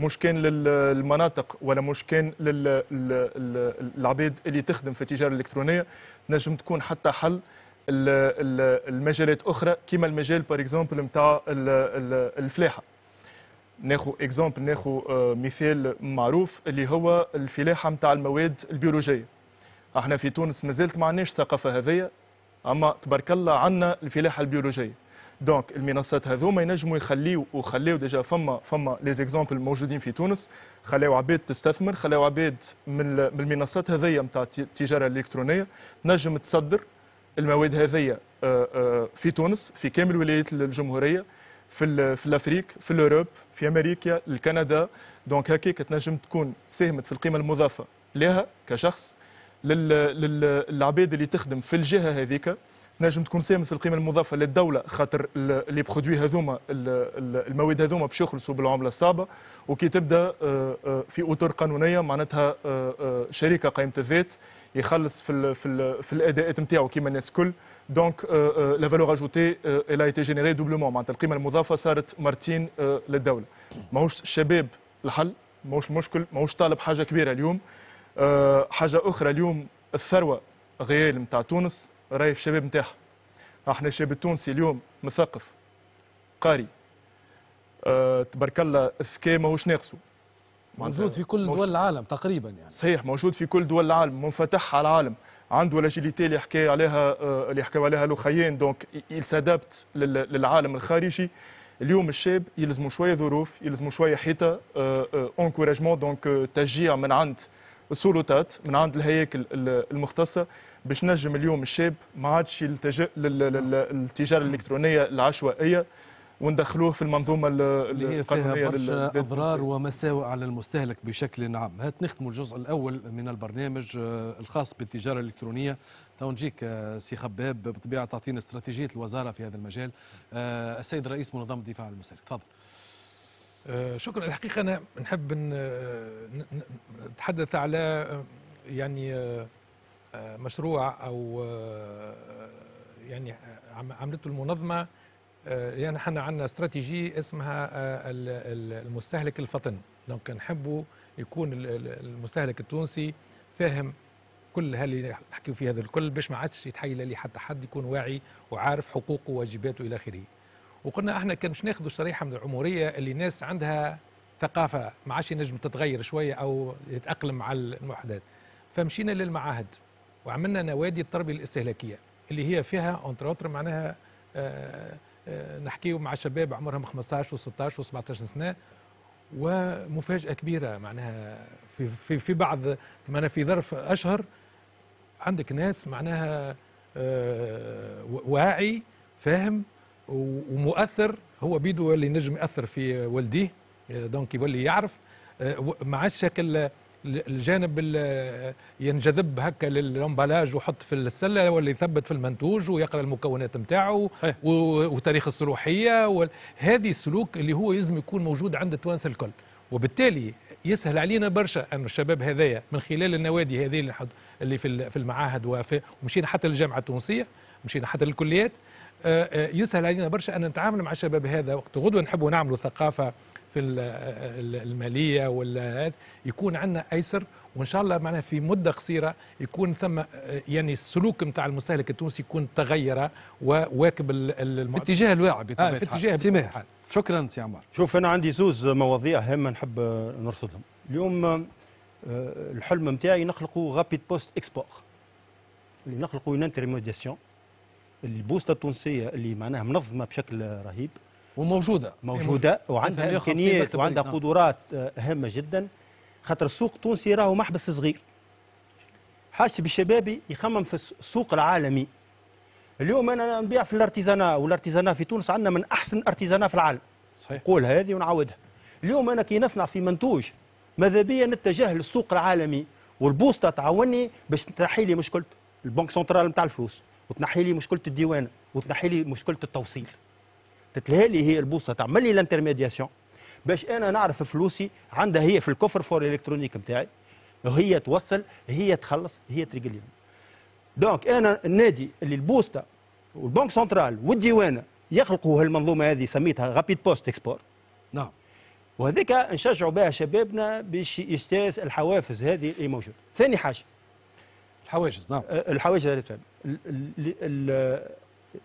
مش كان للمناطق ولا مش كان للعبيد اللي تخدم في التجاره الالكترونيه تنجم تكون حتى حل المجالات اخرى كما المجال بار اكزومبل نتاع الفلاحه ناخو اكزومبل ناخو مثال معروف اللي هو الفلاحه نتاع المواد البيولوجيه احنا في تونس مازالت ما عندناش الثقافه هذيا اما تبارك الله عندنا الفلاحه البيولوجيه دونك المنصات هذوما ينجموا يخليو وخليو ديجا فما فما لي زيكزامبل موجودين في تونس خلاو عباد تستثمر خلاو عباد من المنصات هذيا نتاع التجاره الالكترونيه تنجم تصدر المواد هذيا آه، آه، في تونس في كامل ولايات الجمهوريه في في الافريك في الاوروب في امريكا الكندا دونك هكاك تنجم تكون ساهمت في القيمه المضافه لها كشخص للعباد اللي تخدم في الجهه هذيك نجم تكون سامس القيمه المضافه للدوله خاطر لي برودوي هذوما المواد هذوما باش يخلصوا بالعمله الصعبه وكي تبدا آه، آه، في اطر قانونيه معناتها آه، شركه قائمه الذات يخلص في الـ في الـ في الاداءات نتاعو كيما الناس الكل دونك لا فالور اجوتي الا ايتي جينيري دوبلومون معناتها القيمه المضافه صارت مرتين للدوله ماهوش الشباب الحل ماهوش المشكل ماهوش طالب حاجه كبيره اليوم أه، حاجه اخرى اليوم الثروه غيال نتاع تونس راهي في الشباب نتاعها احنا الشاب التونسي اليوم مثقف قاري أه تبارك الله الذكاء ماهوش ناقصه موجود في كل دول العالم تقريبا يعني صحيح موجود في كل دول العالم منفتح على العالم عنده لاجيليتي اللي حكى عليها أه، اللي حكاو عليها لوخيين دونك يلسادابت للعالم الخارجي اليوم الشاب يلزموا شويه ظروف يلزموا شويه حيطه اونكوراجمون أه، دونك تشجيع من عند السلطات من عند الهياكل المختصه باش نجم اليوم الشاب ما عادش يلتجئ للتجاره الالكترونيه العشوائيه وندخلوه في المنظومه اللي هي فيها برشا اضرار ومساوئ على المستهلك بشكل عام هات نختم الجزء الاول من البرنامج آه، الخاص بالتجاره الالكترونيه تو نجيك آه، سي خباب بطبيعه تعطينا استراتيجيه الوزاره في هذا المجال آه، السيد رئيس منظمه الدفاع المستهلك تفضل آه، شكرا الحقيقه انا نحب آه، نتحدث على آه، يعني مشروع او يعني عملته المنظمه لان احنا عندنا استراتيجي اسمها المستهلك الفطن دونك نحبوا يكون المستهلك التونسي فاهم كل هاللي نحكيو فيه هذا الكل باش ما عادش يتحيل لي حتى حد يكون واعي وعارف حقوقه وواجباته الى اخره وقلنا احنا كان مش ناخذوا شريحه من العموريه اللي الناس عندها ثقافه ما عادش ينجم تتغير شويه او يتاقلم مع المعدات فمشينا للمعاهد وعملنا نوادي التربيه الاستهلاكيه اللي هي فيها اونتر معناها نحكيه آه، آه، نحكيو مع شباب عمرهم 15 و16 و17 سنه ومفاجاه كبيره معناها في في في بعض معناها في ظرف اشهر عندك ناس معناها آه، واعي فاهم ومؤثر هو بيدو اللي نجم ياثر في والديه دونك يولي يعرف آه، مع الشكل الجانب اللي ينجذب هكا للامبلاج وحط في السله واللي يثبت في المنتوج ويقرا المكونات نتاعو وتاريخ السلوحيه هذه السلوك اللي هو لازم يكون موجود عند التوانسه الكل وبالتالي يسهل علينا برشا انه الشباب هذايا من خلال النوادي هذه اللي في المعاهد ومشينا حتى للجامعه التونسيه مشينا حتى للكليات آه، آه، يسهل علينا برشا ان نتعامل مع الشباب هذا وقت غدوه نحبوا نعملوا ثقافه في آه، الماليه ولا يكون عندنا ايسر وان شاء الله معنا في مده قصيره يكون ثم يعني السلوك نتاع المستهلك التونسي يكون تغير وواكب الاتجاه الواعي بطبيعه آه الحال شكرا سي عمار شوف انا عندي زوز مواضيع هامه نحب نرصدهم اليوم الحلم نتاعي نخلقوا رابيد بوست اكسبور اللي نخلقوا اون انترمودياسيون البوسطه التونسيه اللي معناها منظمه بشكل رهيب وموجوده موجوده وعندها امكانيات وعندها قدرات آه، هامه جدا خاطر السوق التونسي راهو محبس صغير حاسب الشبابي يخمم في السوق العالمي اليوم انا نبيع في الارتيزانا والارتيزانا في تونس عندنا من احسن ارتيزانا في العالم صحيح نقول هذه ونعاودها اليوم انا كي نصنع في منتوج ماذا بيا نتجه للسوق العالمي والبوسطه تعاوني باش تحي لي مشكلة البنك سنترال نتاع الفلوس وتنحي لي مشكله الديوان وتنحي لي مشكله التوصيل تتلهي لي هي البوصه تعمل لي الانترميدياسيون باش انا نعرف فلوسي عندها هي في الكفر فور الكترونيك نتاعي هي توصل هي تخلص هي تريجلي دونك انا النادي اللي البوسطه والبنك سنترال والديوان يخلقوا هالمنظومه هذه سميتها رابيد بوست اكسبور نعم وهذيك نشجعوا بها شبابنا باش يجتاز الحوافز هذه اللي موجوده ثاني حاجه الحواجز نعم أه، الحواجز هذه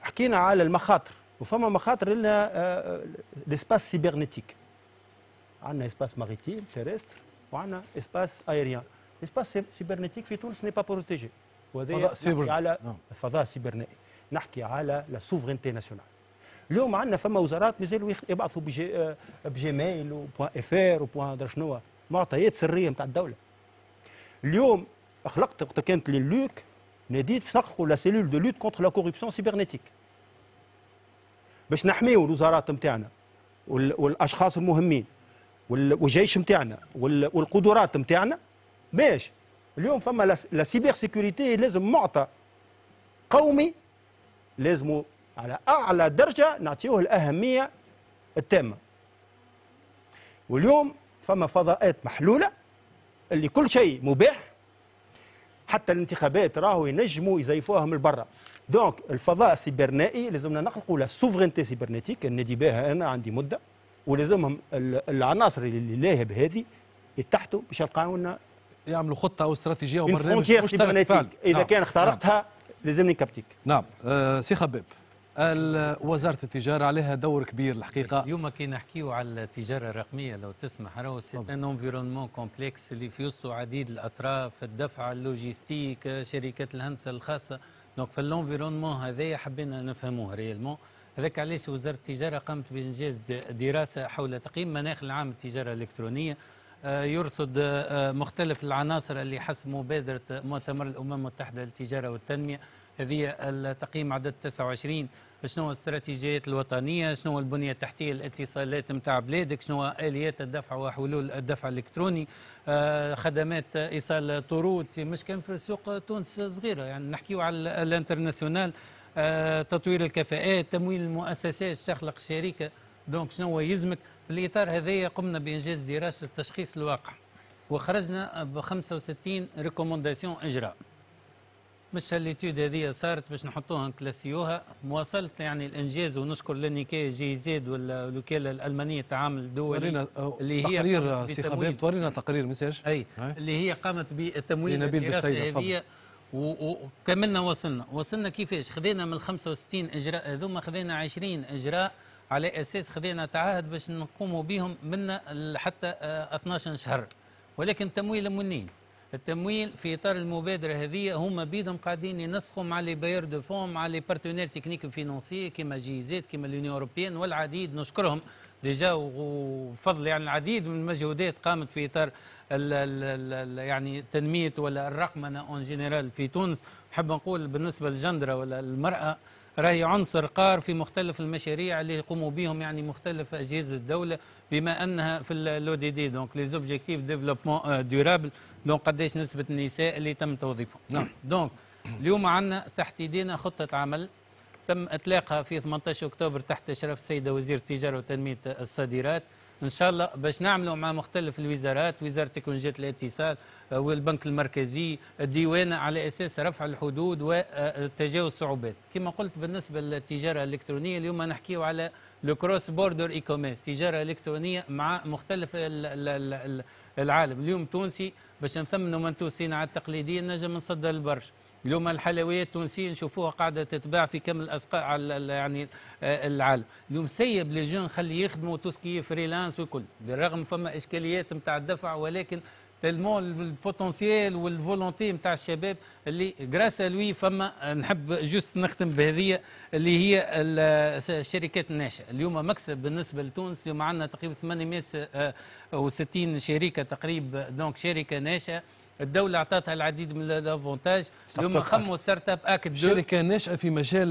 حكينا على المخاطر وفما مخاطر لنا لسباس سيبرنيتيك عندنا اسباس ماريتيم تيرستر وعندنا اسباس ايريان اسباس سيبرنيتيك في تونس ني با بروتيجي وهذا نحكي على الفضاء السيبرنائي نحكي على لا سوفرينتي ناسيونال اليوم عندنا فما وزارات مازالوا يبعثوا بجي بجيميل وبوان اف ار وبوان شنو معطيات سريه نتاع الدوله اليوم خلقت وقت كانت للوك لوك نديت لا سيلول دو لوت كونتر لا كوربسيون سيبرنيتيك باش نحميو الوزارات نتاعنا والاشخاص المهمين والجيش نتاعنا والقدرات نتاعنا باش اليوم فما لا سيبر سيكوريتي لازم معطى قومي لازم على اعلى درجه نعطيوه الاهميه التامه واليوم فما فضاءات محلوله اللي كل شيء مباح حتى الانتخابات راهو ينجموا يزيفوها من برا دونك الفضاء السيبرنائي لازمنا نقلقوا لا سوفرينتي سيبرنتيك ندي بها انا عندي مده ولازمهم العناصر اللي لاهب هذه يتحتوا باش يلقاو لنا يعملوا خطه او استراتيجيه وبرنامج مشترك اذا نعم. كان اخترقتها نعم. لازمني كابتيك نعم أه سي خباب وزارة التجارة عليها دور كبير الحقيقة اليوم كي نحكيو على التجارة الرقمية لو تسمح راهو سي ان انفيرونمون كومبلكس اللي فيوسو عديد الأطراف الدفعة اللوجيستيك شركات الهندسة الخاصة دونك في الانفيرونمون هذايا حبينا نفهموه ريالمون هذاك علاش وزارة التجارة قامت بإنجاز دراسة حول تقييم مناخ العام التجارة الإلكترونية آه، يرصد آه، مختلف العناصر اللي حسب مبادرة مؤتمر الأمم المتحدة للتجارة والتنمية هذه التقييم عدد 29 شنو الاستراتيجيات الوطنيه شنو البنيه التحتيه الاتصالات نتاع بلادك شنو اليات الدفع وحلول الدفع الالكتروني آه، خدمات ايصال طرود مش كان في سوق تونس صغيره يعني نحكيو على الانترناسيونال آه، تطوير الكفاءات تمويل المؤسسات تخلق شركه دونك شنو يلزمك في الاطار هذايا قمنا بانجاز دراسه تشخيص الواقع وخرجنا ب 65 ريكومونداسيون اجراء مش هاليتود هذه صارت باش نحطوها نكلاسيوها مواصلة يعني الانجاز ونشكر لنيكي جي زيد والوكاله الالمانيه التعامل الدولي ورينا اللي هي تقرير سي خباب تورينا تقرير مساج اي اللي هي قامت بالتمويل الدراسه هذه وكملنا وصلنا وصلنا كيفاش خذينا من 65 اجراء هذوما خذينا 20 اجراء على اساس خذينا تعهد باش نقوموا بهم من حتى 12 آه، شهر ولكن تمويل منين التمويل في اطار المبادره هذه هما بيدهم قاعدين ينسقوا مع لي باير دو فون مع لي بارتنير تكنيك فينونسي كيما جيزات كيما لوني اوروبيان والعديد نشكرهم ديجا وفضل يعني العديد من المجهودات قامت في اطار الـ الـ الـ يعني تنميه ولا الرقمنه اون جينيرال في تونس نحب نقول بالنسبه للجندره ولا المراه راهي عنصر قار في مختلف المشاريع اللي يقوموا بهم يعني مختلف اجهزه الدوله بما انها في لو دي دي دونك لي زوبجيكتيف ديفلوبمون ديورابل دونك قداش نسبه النساء اللي تم توظيفهم نعم دونك اليوم عندنا تحت ايدينا خطه عمل تم اطلاقها في 18 اكتوبر تحت اشراف السيده وزير التجاره وتنميه الصادرات ان شاء الله باش نعملوا مع مختلف الوزارات وزاره تكنولوجيا الاتصال آه، والبنك المركزي الديوان على اساس رفع الحدود وتجاوز آه، الصعوبات كما قلت بالنسبه للتجاره الالكترونيه اليوم نحكيو على لو كروس بوردر اي كوميرس تجاره الكترونيه مع مختلف العالم اليوم تونسي باش نثمنوا من توسينا على التقليديه نجم نصدر البرش اليوم الحلويات التونسيه نشوفوها قاعده تتباع في كم الاسقاء على يعني آه، العالم اليوم سيب لي جون خلي يخدموا توسكي فريلانس وكل بالرغم فما اشكاليات نتاع الدفع ولكن تلمون البوتنسيال والفولونتي نتاع الشباب اللي جراس لوي فما نحب جوست نختم بهذه اللي هي الشركات الناشئه اليوم مكسب بالنسبه لتونس اليوم عندنا تقريبا 860 آه، شركه تقريبا دونك شركه ناشئه الدوله اعطتها العديد من الافونتاج اليوم خموا ستارت اب اكت شركه ناشئه في مجال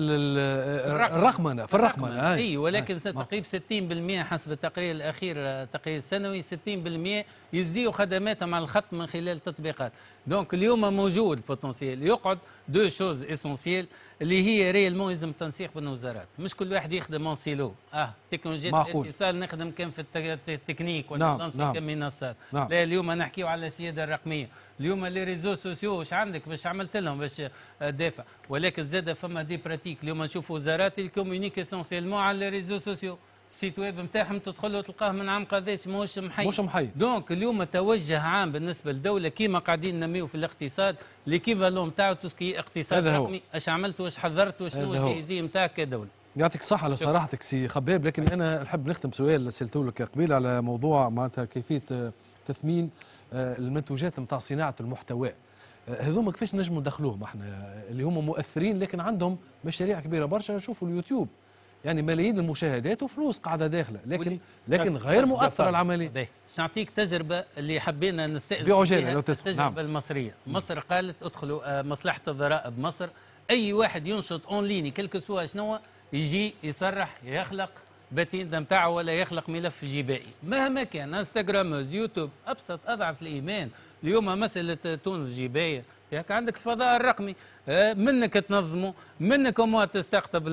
الرقمنه في الرقمنه اي أيوة، ولكن تقريبا 60% حسب التقرير الاخير التقرير السنوي 60% يزيدوا خدماتهم على الخط من خلال تطبيقات دونك اليوم موجود بوتنسيال يقعد دو شوز اسونسيال اللي هي ريالمون يلزم تنسيق بين الوزارات مش كل واحد يخدم اون سيلو اه تكنولوجيا الاتصال نخدم كان في التكنيك ولا نعم، تنسيق نعم. منصات نعم. لا اليوم نحكيو على السياده الرقميه اليوم لي ريزو سوسيو واش عندك باش عملت لهم باش آه، دافع ولكن زاد فما دي براتيك اليوم نشوف وزارات الكومونيكاسيون سيلمون على لي ريزو سوسيو السيت ويب نتاعهم تدخل له تلقاه من عام قضيت مش محي مش محي دونك اليوم توجه عام بالنسبه للدوله كيما قاعدين ننميو في الاقتصاد ليكيفالون نتاعو توسكي اقتصاد رقمي اش عملت واش حضرت واش هو الجاهزيه نتاعك كدوله يعطيك الصحة على صراحتك سي خباب لكن أنا نحب نختم سؤال سألته لك قبيل على موضوع معناتها كيفية آه، تثمين آه، المنتوجات نتاع صناعة المحتوى آه، هذوما كيفاش نجموا ندخلوهم احنا اللي هما مؤثرين لكن عندهم مشاريع كبيرة برشا نشوفوا اليوتيوب يعني ملايين المشاهدات وفلوس قاعده داخله لكن لكن غير مؤثره العمليه نعطيك تجربه اللي حبينا نستأذن بعجاله لو تسمح التجربه نعم. المصريه مصر قالت ادخلوا آه، مصلحه الضرائب مصر اي واحد ينشط اون ليني كلك سوا شنو يجي يصرح يخلق باتين نتاعه ولا يخلق ملف جبائي مهما كان انستغرام يوتيوب ابسط اضعف الايمان اليوم مساله تونس جبايه ياك عندك الفضاء الرقمي آه، منك تنظمه منك اما تستقطب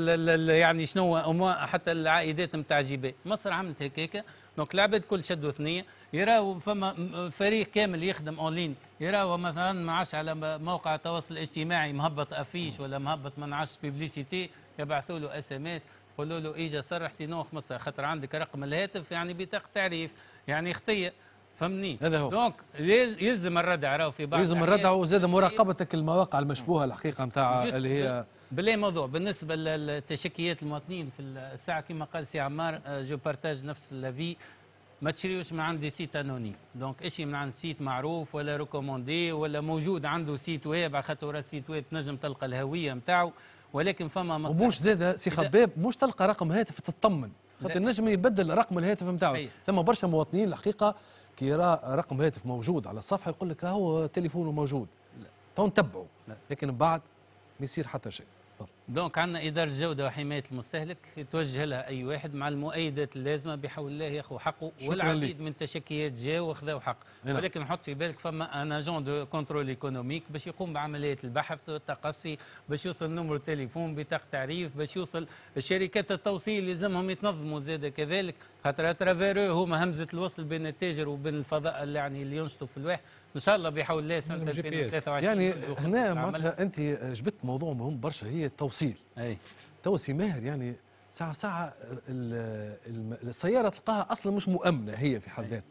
يعني شنو اما حتى العائدات نتاع جيبي مصر عملت هكاك دونك العباد كل شدوا ثنيه يراو فما فريق كامل يخدم اونلاين يراو مثلا ما عادش على موقع التواصل الاجتماعي مهبط افيش ولا مهبط ما نعرفش بيبليسيتي يبعثوا له اس ام اس يقولوا له اجا صرح سينو خمسه خاطر عندك رقم الهاتف يعني بطاقه تعريف يعني خطيه فهمني هذا هو دونك يلزم الردع راهو في بعض يلزم الردع وزاد مراقبتك المواقع المشبوهه الحقيقه نتاع اللي هي بالله موضوع بالنسبه لتشكيات المواطنين في الساعه كما قال سي عمار آه، جو بارتاج نفس لافي ما تشريوش من عندي سيت انوني دونك اشي من عند سيت معروف ولا ريكوموندي ولا موجود عنده سيت ويب على خاطر سيت ويب تنجم تلقى الهويه نتاعو ولكن فما مصلحه ومش زاد سي خباب مش تلقى رقم هاتف تطمن خاطر النجم يبدل رقم الهاتف نتاعو ثم برشا مواطنين الحقيقه كي يرى رقم هاتف موجود على الصفحه يقول لك هو تليفونه موجود تو نتبعه لكن بعد ما يصير حتى شيء دونك عندنا إدارة الجودة وحماية المستهلك يتوجه لها أي واحد مع المؤيدات اللازمة بحول الله ياخذ حقه والعديد من التشكيات جاوا وخذوا حق هنا. نعم. ولكن نحط في بالك فما أن أجون دو كونترول ايكونوميك باش يقوم بعملية البحث والتقصي باش يوصل نمر التليفون بطاقة تعريف باش يوصل شركات التوصيل لازمهم يتنظموا زاد كذلك خاطر ترافيرو هما همزة الوصل بين التاجر وبين الفضاء اللي يعني اللي ينشطوا في الواحد ان شاء الله بحول الله سنه 2023 يعني هنا معناتها انت جبت موضوع مهم برشا هي التوصيل اي توصي ماهر يعني ساعه ساعه السياره تلقاها اصلا مش مؤمنه هي في حد ذاتها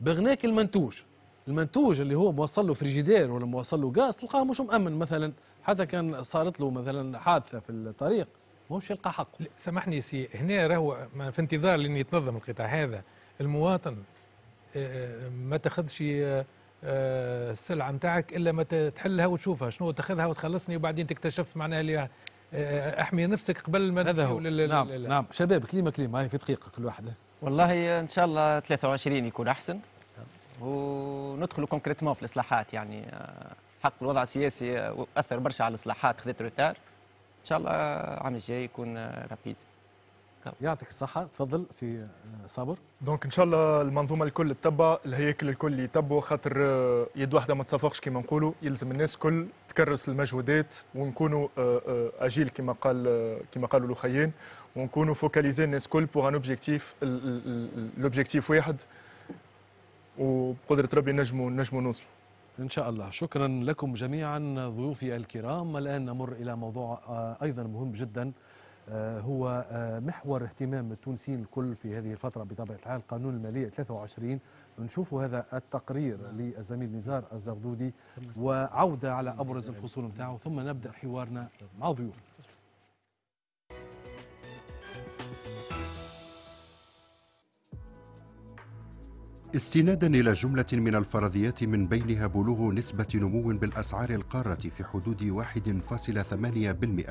بغناك المنتوج المنتوج اللي هو موصل له فريجيدير ولا موصل له غاز تلقاه مش مؤمن مثلا حتى كان صارت له مثلا حادثه في الطريق ماهوش يلقى حقه سامحني سي هنا راهو في انتظار لان يتنظم القطاع هذا المواطن آه، آه، ما تاخذش آه، السلعه نتاعك الا ما تحلها وتشوفها شنو تاخذها وتخلصني وبعدين تكتشف معناها اللي احمي نفسك قبل ما هذا هو لل... نعم لل... نعم شباب كلمه كلمه هاي في دقيقه كل واحده والله ان شاء الله 23 يكون احسن وندخلوا كونكريتمون في الاصلاحات يعني آه، حق الوضع السياسي آه، اثر برشا على الاصلاحات خذت روتار ان شاء الله العام الجاي يكون رابيد آه، يعطيك الصحة تفضل سي آه، صابر دونك ان شاء الله المنظومة الكل تتبع الهياكل الكل يتبعوا خاطر آه، يد واحدة ما تصفقش كما نقولوا يلزم الناس الكل تكرس المجهودات ونكونوا آه، اجيل كما قال كما قالوا الاخيين ونكونوا فوكاليزي الناس الكل بوغ ان اوبجيكتيف الاوبجيكتيف واحد وبقدرة ربي نجموا نجموا نوصلوا إن شاء الله شكرا لكم جميعا ضيوفي الكرام الآن نمر إلى موضوع أيضا مهم جدا آه، هو آه، محور اهتمام التونسيين الكل في هذه الفترة بطبيعة الحال قانون المالية 23 نشوف هذا التقرير نعم. للزميل نزار نعم. الزغدودي وعودة على نعم. أبرز الفصول نتاعه ثم نبدأ حوارنا مع ضيوفنا استنادا الى جمله من الفرضيات من بينها بلوغ نسبه نمو بالاسعار القاره في حدود 1.8%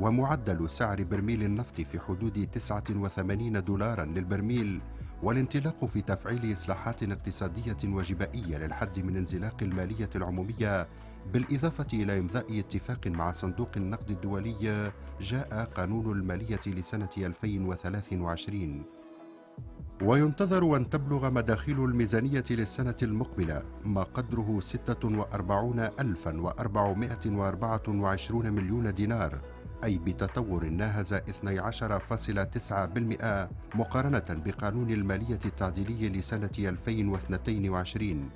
ومعدل سعر برميل النفط في حدود 89 دولارا للبرميل والانطلاق في تفعيل إصلاحات اقتصادية وجبائية للحد من انزلاق المالية العمومية بالإضافة إلى إمضاء اتفاق مع صندوق النقد الدولي جاء قانون المالية لسنة 2023 وينتظر أن تبلغ مداخيل الميزانية للسنة المقبلة ما قدره 46,424 مليون دينار أي بتطور ناهز 12.9% مقارنة بقانون المالية التعديلي لسنة 2022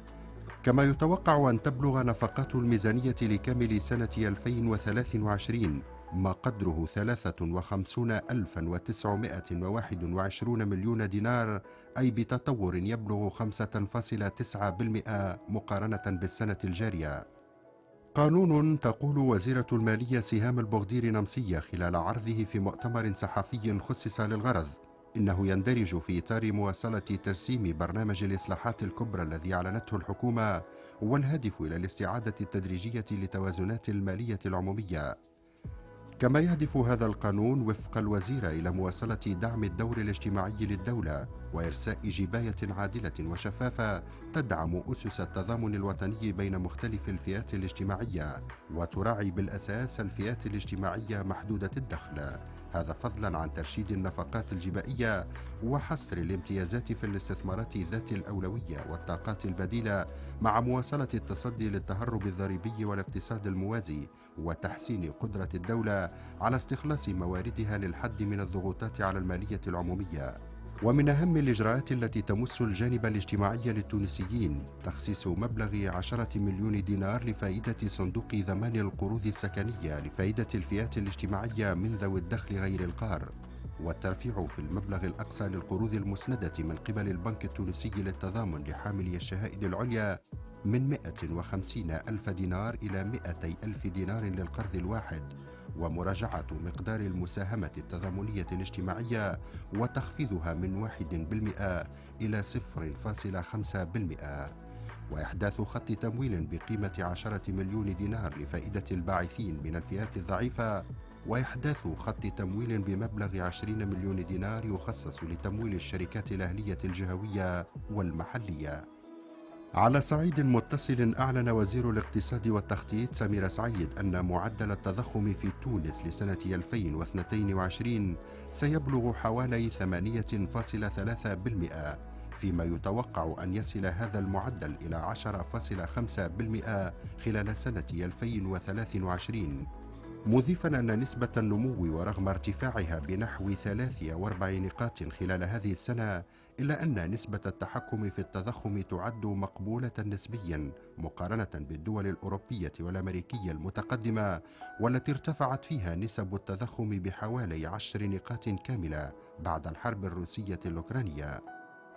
كما يتوقع أن تبلغ نفقات الميزانية لكامل سنة 2023 ما قدره 53921 مليون دينار أي بتطور يبلغ 5.9% مقارنة بالسنة الجارية قانون تقول وزيرة المالية سهام البغدير نمسية خلال عرضه في مؤتمر صحفي خصص للغرض إنه يندرج في إطار مواصلة ترسيم برنامج الإصلاحات الكبرى الذي أعلنته الحكومة والهدف إلى الاستعادة التدريجية لتوازنات المالية العمومية كما يهدف هذا القانون وفق الوزيرة إلى مواصلة دعم الدور الاجتماعي للدولة وإرساء جباية عادلة وشفافة تدعم أسس التضامن الوطني بين مختلف الفئات الاجتماعية وتراعي بالأساس الفئات الاجتماعية محدودة الدخل هذا فضلا عن ترشيد النفقات الجبائية وحصر الامتيازات في الاستثمارات ذات الأولوية والطاقات البديلة مع مواصلة التصدي للتهرب الضريبي والاقتصاد الموازي وتحسين قدرة الدولة على استخلاص مواردها للحد من الضغوطات على المالية العمومية. ومن أهم الإجراءات التي تمس الجانب الاجتماعي للتونسيين تخصيص مبلغ عشرة مليون دينار لفائدة صندوق ضمان القروض السكنية لفائدة الفئات الاجتماعية من ذوي الدخل غير القار والترفيع في المبلغ الأقصى للقروض المسندة من قبل البنك التونسي للتضامن لحاملي الشهائد العليا من 150 ألف دينار إلى 200 ألف دينار للقرض الواحد ومراجعة مقدار المساهمة التضامنية الاجتماعية وتخفيضها من 1% إلى 0.5% وإحداث خط تمويل بقيمة 10 مليون دينار لفائدة الباعثين من الفئات الضعيفة وإحداث خط تمويل بمبلغ 20 مليون دينار يخصص لتمويل الشركات الأهلية الجهوية والمحلية على صعيد متصل أعلن وزير الاقتصاد والتخطيط سمير سعيد أن معدل التضخم في تونس لسنة 2022 سيبلغ حوالي 8.3% فيما يتوقع أن يصل هذا المعدل إلى 10.5% خلال سنة 2023 مضيفا أن نسبة النمو ورغم ارتفاعها بنحو 43 نقاط خلال هذه السنة إلا أن نسبة التحكم في التضخم تعد مقبولة نسبيا مقارنة بالدول الأوروبية والأمريكية المتقدمة والتي ارتفعت فيها نسب التضخم بحوالي عشر نقاط كاملة بعد الحرب الروسية الأوكرانية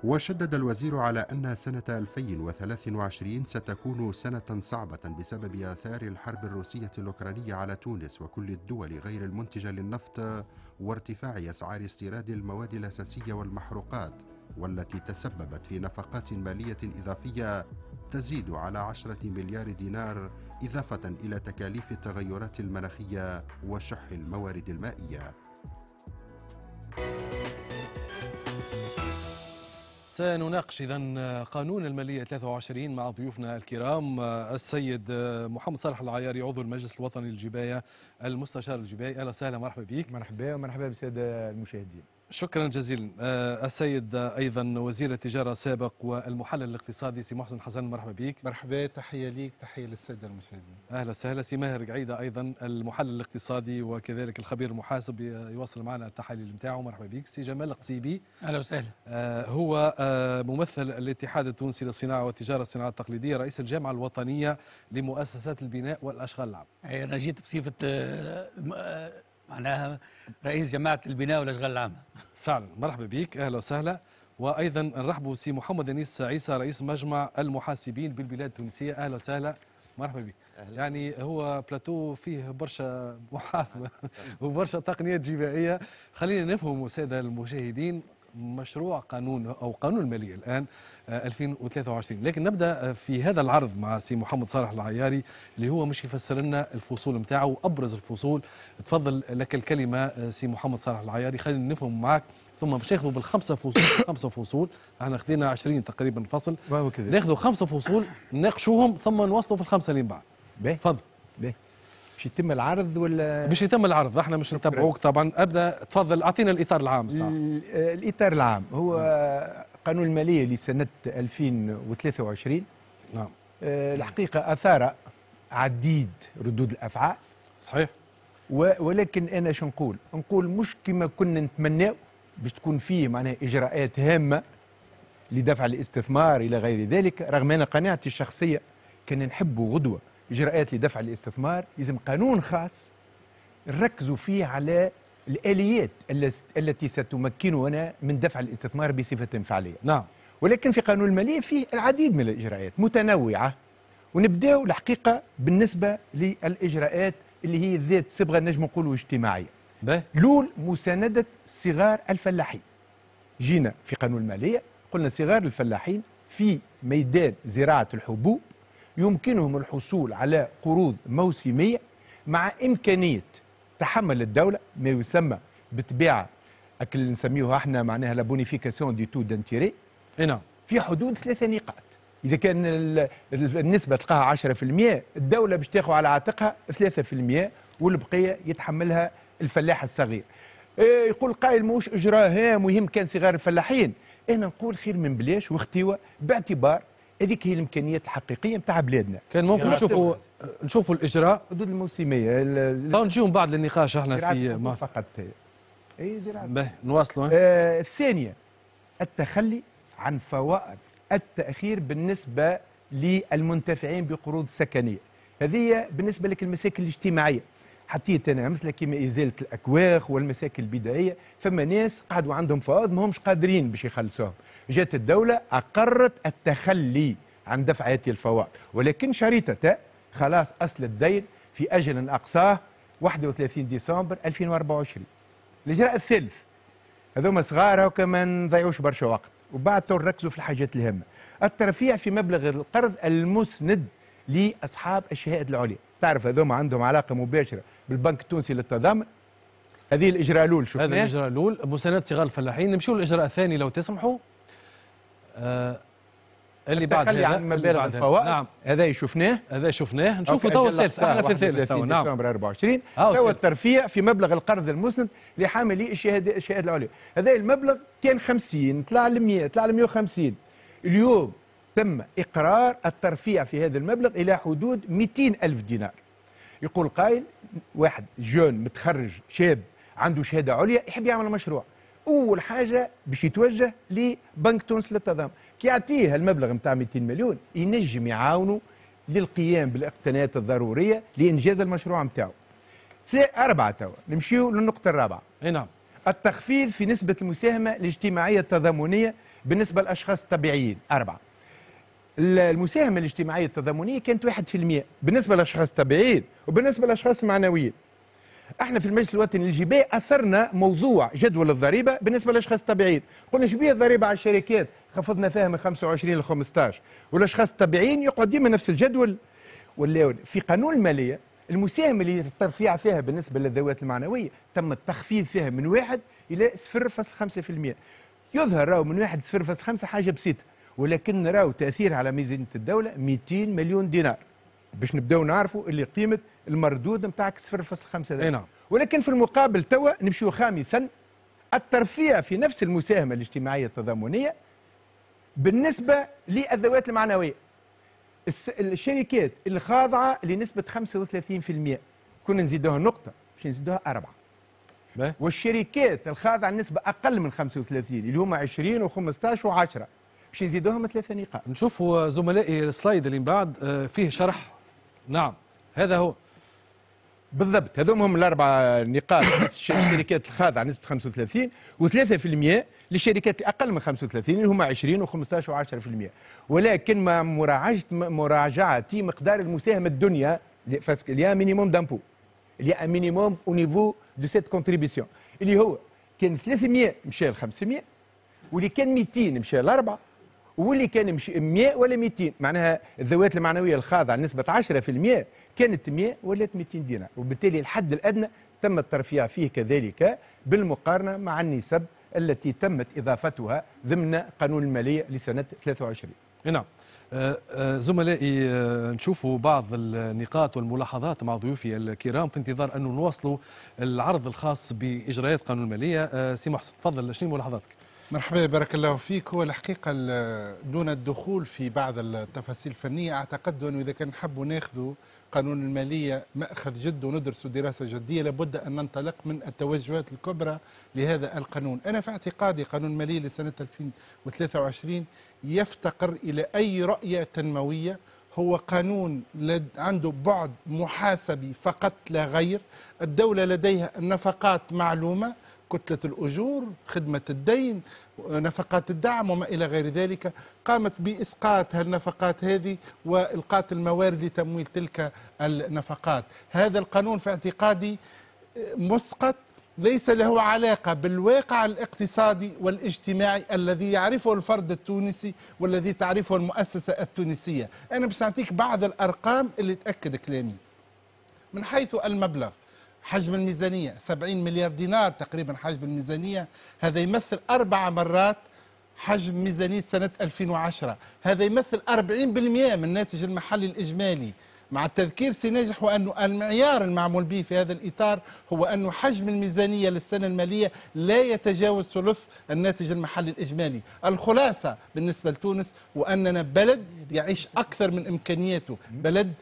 وشدد الوزير على أن سنة 2023 ستكون سنة صعبة بسبب آثار الحرب الروسية الأوكرانية على تونس وكل الدول غير المنتجة للنفط وارتفاع أسعار استيراد المواد الأساسية والمحروقات والتي تسببت في نفقات مالية إضافية تزيد على 10 مليار دينار إضافة إلى تكاليف التغيرات المناخية وشح الموارد المائية. سنناقش اذا قانون الماليه 23 مع ضيوفنا الكرام السيد محمد صالح العياري عضو المجلس الوطني للجبايه المستشار الجبائي اهلا وسهلا مرحبا بك مرحبا ومرحبا بالساده المشاهدين شكرا جزيلا آه، السيد ايضا وزير التجاره السابق والمحلل الاقتصادي سي محسن حسن مرحبا بك مرحبا تحيه ليك تحيه للساده المشاهدين اهلا وسهلا سي ماهر قعيده ايضا المحلل الاقتصادي وكذلك الخبير المحاسب يواصل معنا التحاليل نتاعو مرحبا بك سي جمال القصيبي اهلا وسهلا آه، هو آه، ممثل الاتحاد التونسي للصناعه والتجاره الصناعه التقليديه رئيس الجامعه الوطنيه لمؤسسات البناء والاشغال العامه انا جيت بصفه معناها رئيس جماعه البناء والاشغال العامه فعلا مرحبا بك اهلا وسهلا وايضا نرحبوا سي محمد انيس عيسى رئيس مجمع المحاسبين بالبلاد التونسيه اهلا وسهلا مرحبا بك يعني هو بلاتو فيه برشا محاسبه <laughs> وبرشا تقنيات جبائيه خلينا نفهم الساده المشاهدين مشروع قانون أو قانون المالية الآن 2023 آه، لكن نبدأ آه، في هذا العرض مع سي محمد صالح العياري اللي هو مش يفسر لنا الفصول نتاعو وأبرز الفصول تفضل لك الكلمة آه، سي محمد صالح العياري خلينا نفهم معك ثم باش ناخذوا بالخمسه فصول <coughs> خمسه فصول احنا خذينا 20 تقريبا فصل ناخذوا خمسه فصول نناقشوهم ثم نوصلوا في الخمسه اللي بعد تفضل باش يتم العرض ولا باش يتم العرض احنا مش نتبعوك طبعا ابدا تفضل اعطينا الاطار العام صح الاطار العام هو نعم. قانون الماليه لسنه 2023 نعم آه، الحقيقه اثار عديد ردود الافعال صحيح ولكن انا شو نقول نقول مش كما كنا نتمناو باش تكون فيه معناها اجراءات هامه لدفع الاستثمار الى غير ذلك رغم انا قناعتي الشخصيه كان نحبوا غدوه إجراءات لدفع الاستثمار لازم قانون خاص نركزوا فيه على الآليات التي ستمكننا من دفع الاستثمار بصفة فعلية نعم ولكن في قانون المالية فيه العديد من الإجراءات متنوعة ونبداو الحقيقة بالنسبة للإجراءات اللي هي ذات صبغة نجم نقولوا اجتماعية لول مساندة صغار الفلاحين جينا في قانون المالية قلنا صغار الفلاحين في ميدان زراعة الحبوب يمكنهم الحصول على قروض موسمية مع إمكانية تحمل الدولة ما يسمى بطبيعة أكل نسميه احنا معناها لابونيفيكاسيون دي تو دانتيري نعم في حدود ثلاثة نقاط إذا كان النسبة تلقاها 10% الدولة باش تاخذ على عاتقها 3% والبقية يتحملها الفلاح الصغير آه، يقول قائل موش اجراء هام ويهم كان صغار الفلاحين انا نقول خير من بلاش واختيوة باعتبار هذيك هي الامكانيات الحقيقيه نتاع بلادنا كان ممكن يعني نشوفوا نشوفوا الاجراء حدود الموسميه تو نجيو من بعد للنقاش احنا في ما فقط اي زراعه نواصلوا آه الثانيه التخلي عن فوائد التاخير بالنسبه للمنتفعين بقروض سكنيه هذه بالنسبه لك المساكن الاجتماعيه حطيت انا مثل كما ازاله الاكواخ والمساكن البدائيه فما ناس قعدوا عندهم فوائد ما همش قادرين باش يخلصوهم جات الدولة أقرت التخلي عن دفع هذه الفوائد ولكن شريطة خلاص أصل الدين في أجل أقصاه 31 ديسمبر 2024 الإجراء الثالث هذوما صغار هكا ما نضيعوش برشا وقت وبعد نركزوا في الحاجات الهامة الترفيع في مبلغ القرض المسند لأصحاب الشهائد العليا تعرف هذوما عندهم علاقة مباشرة بالبنك التونسي للتضامن هذه الإجراء الأول شفناه هذا الإجراء الأول مساندة صغار الفلاحين نمشوا للإجراء الثاني لو تسمحوا آه اللي بعد هذا عن مبالغ الفوائد نعم هذا شفناه هذا شفناه نشوفه تو الثالث احنا في الثالث نعم ديسمبر 24 تو الترفيع في مبلغ القرض المسند لحاملي الشهاده الشهاده العليا هذا المبلغ كان 50 طلع ل 100 طلع ل 150 اليوم تم اقرار الترفيع في هذا المبلغ الى حدود 200 الف دينار يقول قائل واحد جون متخرج شاب عنده شهاده عليا يحب يعمل مشروع اول حاجه باش يتوجه لبنك تونس للتضامن كي يعطيه المبلغ نتاع 200 مليون ينجم يعاونه للقيام بالاقتناءات الضروريه لانجاز المشروع نتاعو في أربعة توا نمشيو للنقطة الرابعة اي نعم التخفيض في نسبة المساهمة الاجتماعية التضامنية بالنسبة للأشخاص الطبيعيين أربعة المساهمة الاجتماعية التضامنية كانت 1% بالنسبة للأشخاص الطبيعيين وبالنسبة للأشخاص المعنويين احنا في المجلس الوطني للجي بي اثرنا موضوع جدول الضريبه بالنسبه للاشخاص الطبيعيين قلنا شبيه الضريبه على الشركات خفضنا فيها من 25 ل 15 والاشخاص الطبيعيين يقعد ديما نفس الجدول ولا في قانون الماليه المساهمه اللي الترفيع فيها بالنسبه للذوات المعنويه تم التخفيض فيها من واحد الى 0.5% يظهر راهو من واحد 0.5 حاجه بسيطه ولكن راهو تاثير على ميزانيه الدوله 200 مليون دينار باش نبداو نعرفوا اللي قيمه المردود نتاعك 0.5 اي نعم ولكن في المقابل توا نمشيو خامسا الترفيه في نفس المساهمه الاجتماعيه التضامنيه بالنسبه للذوات المعنويه الشركات الخاضعه لنسبه 35% كنا نزيدوها نقطه باش نزيدوها اربعه والشركات الخاضعه لنسبه اقل من 35 اللي هما 20 و15 و10 باش نزيدوهم ثلاثة نقاط نشوفوا زملائي السلايد اللي من بعد آه، فيه شرح نعم هذا هو بالضبط هذوما هم الاربع نقاط الشركات <coughs> الخاضعه نسبه 35 و3% للشركات اقل من 35 اللي هما 20 و15 و10% ولكن مع مراجعه مراجعه مقدار المساهمه الدنيا اللي هي مينيموم دامبو هي مينيموم او نيفو دو سيت كونتريبيسيون اللي هو كان 300 مشى ل 500 واللي كان 200 مشى ل 4 واللي كان 100 ولا 200 معناها الذوات المعنويه الخاضعه نسبه 10% كانت 100 ولات 200 دينار وبالتالي الحد الأدنى تم الترفيع فيه كذلك بالمقارنة مع النسب التي تمت إضافتها ضمن قانون المالية لسنة 23 نعم آه، آه، زملائي آه، نشوفوا بعض النقاط والملاحظات مع ضيوفي الكرام في انتظار أنه نواصلوا العرض الخاص بإجراءات قانون المالية سي محسن تفضل شنو ملاحظاتك مرحبا بارك الله فيك هو الحقيقة دون الدخول في بعض التفاصيل الفنية أعتقد أنه إذا كان نحبوا ناخذوا قانون المالية مأخذ جد وندرس دراسة جدية لابد أن ننطلق من التوجهات الكبرى لهذا القانون أنا في اعتقادي قانون المالية لسنة 2023 يفتقر إلى أي رؤية تنموية هو قانون لد عنده بعد محاسبي فقط لا غير الدولة لديها النفقات معلومة كتلة الأجور خدمة الدين نفقات الدعم وما إلى غير ذلك قامت بإسقاط هالنفقات هذه وإلقاء الموارد لتمويل تلك النفقات هذا القانون في اعتقادي مسقط ليس له علاقة بالواقع الاقتصادي والاجتماعي الذي يعرفه الفرد التونسي والذي تعرفه المؤسسة التونسية أنا بس نعطيك بعض الأرقام اللي تأكد كلامي من حيث المبلغ حجم الميزانية 70 مليار دينار تقريبا حجم الميزانية هذا يمثل أربع مرات حجم ميزانية سنة 2010 هذا يمثل 40% من الناتج المحلي الإجمالي مع التذكير سينجح وأن المعيار المعمول به في هذا الإطار هو أن حجم الميزانية للسنة المالية لا يتجاوز ثلث الناتج المحلي الإجمالي الخلاصة بالنسبة لتونس وأننا بلد يعيش أكثر من إمكانياته بلد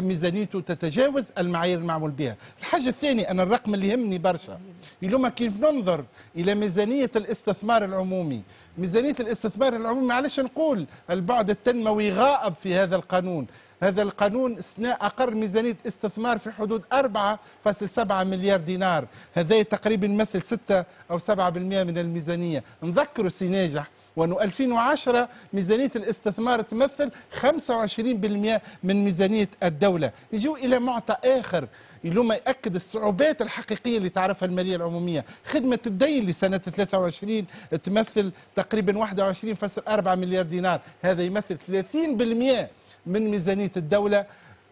ميزانيته تتجاوز المعايير المعمول بها الحاجة الثانية أنا الرقم اللي يهمني برشا اليوم كيف ننظر إلى ميزانية الاستثمار العمومي ميزانية الاستثمار العمومي معلش نقول البعد التنموي غائب في هذا القانون هذا القانون أقر ميزانية استثمار في حدود 4.7 مليار دينار هذا تقريبا يمثل 6 أو 7% من الميزانية نذكروا سي ناجح وأنه 2010 ميزانية الاستثمار تمثل 25% من ميزانية الدولة يجوا إلى معطى آخر اللي ما يأكد الصعوبات الحقيقية اللي تعرفها المالية العمومية خدمة الدين لسنة 23 تمثل تقريبا 21.4 مليار دينار هذا يمثل 30% من ميزانية الدولة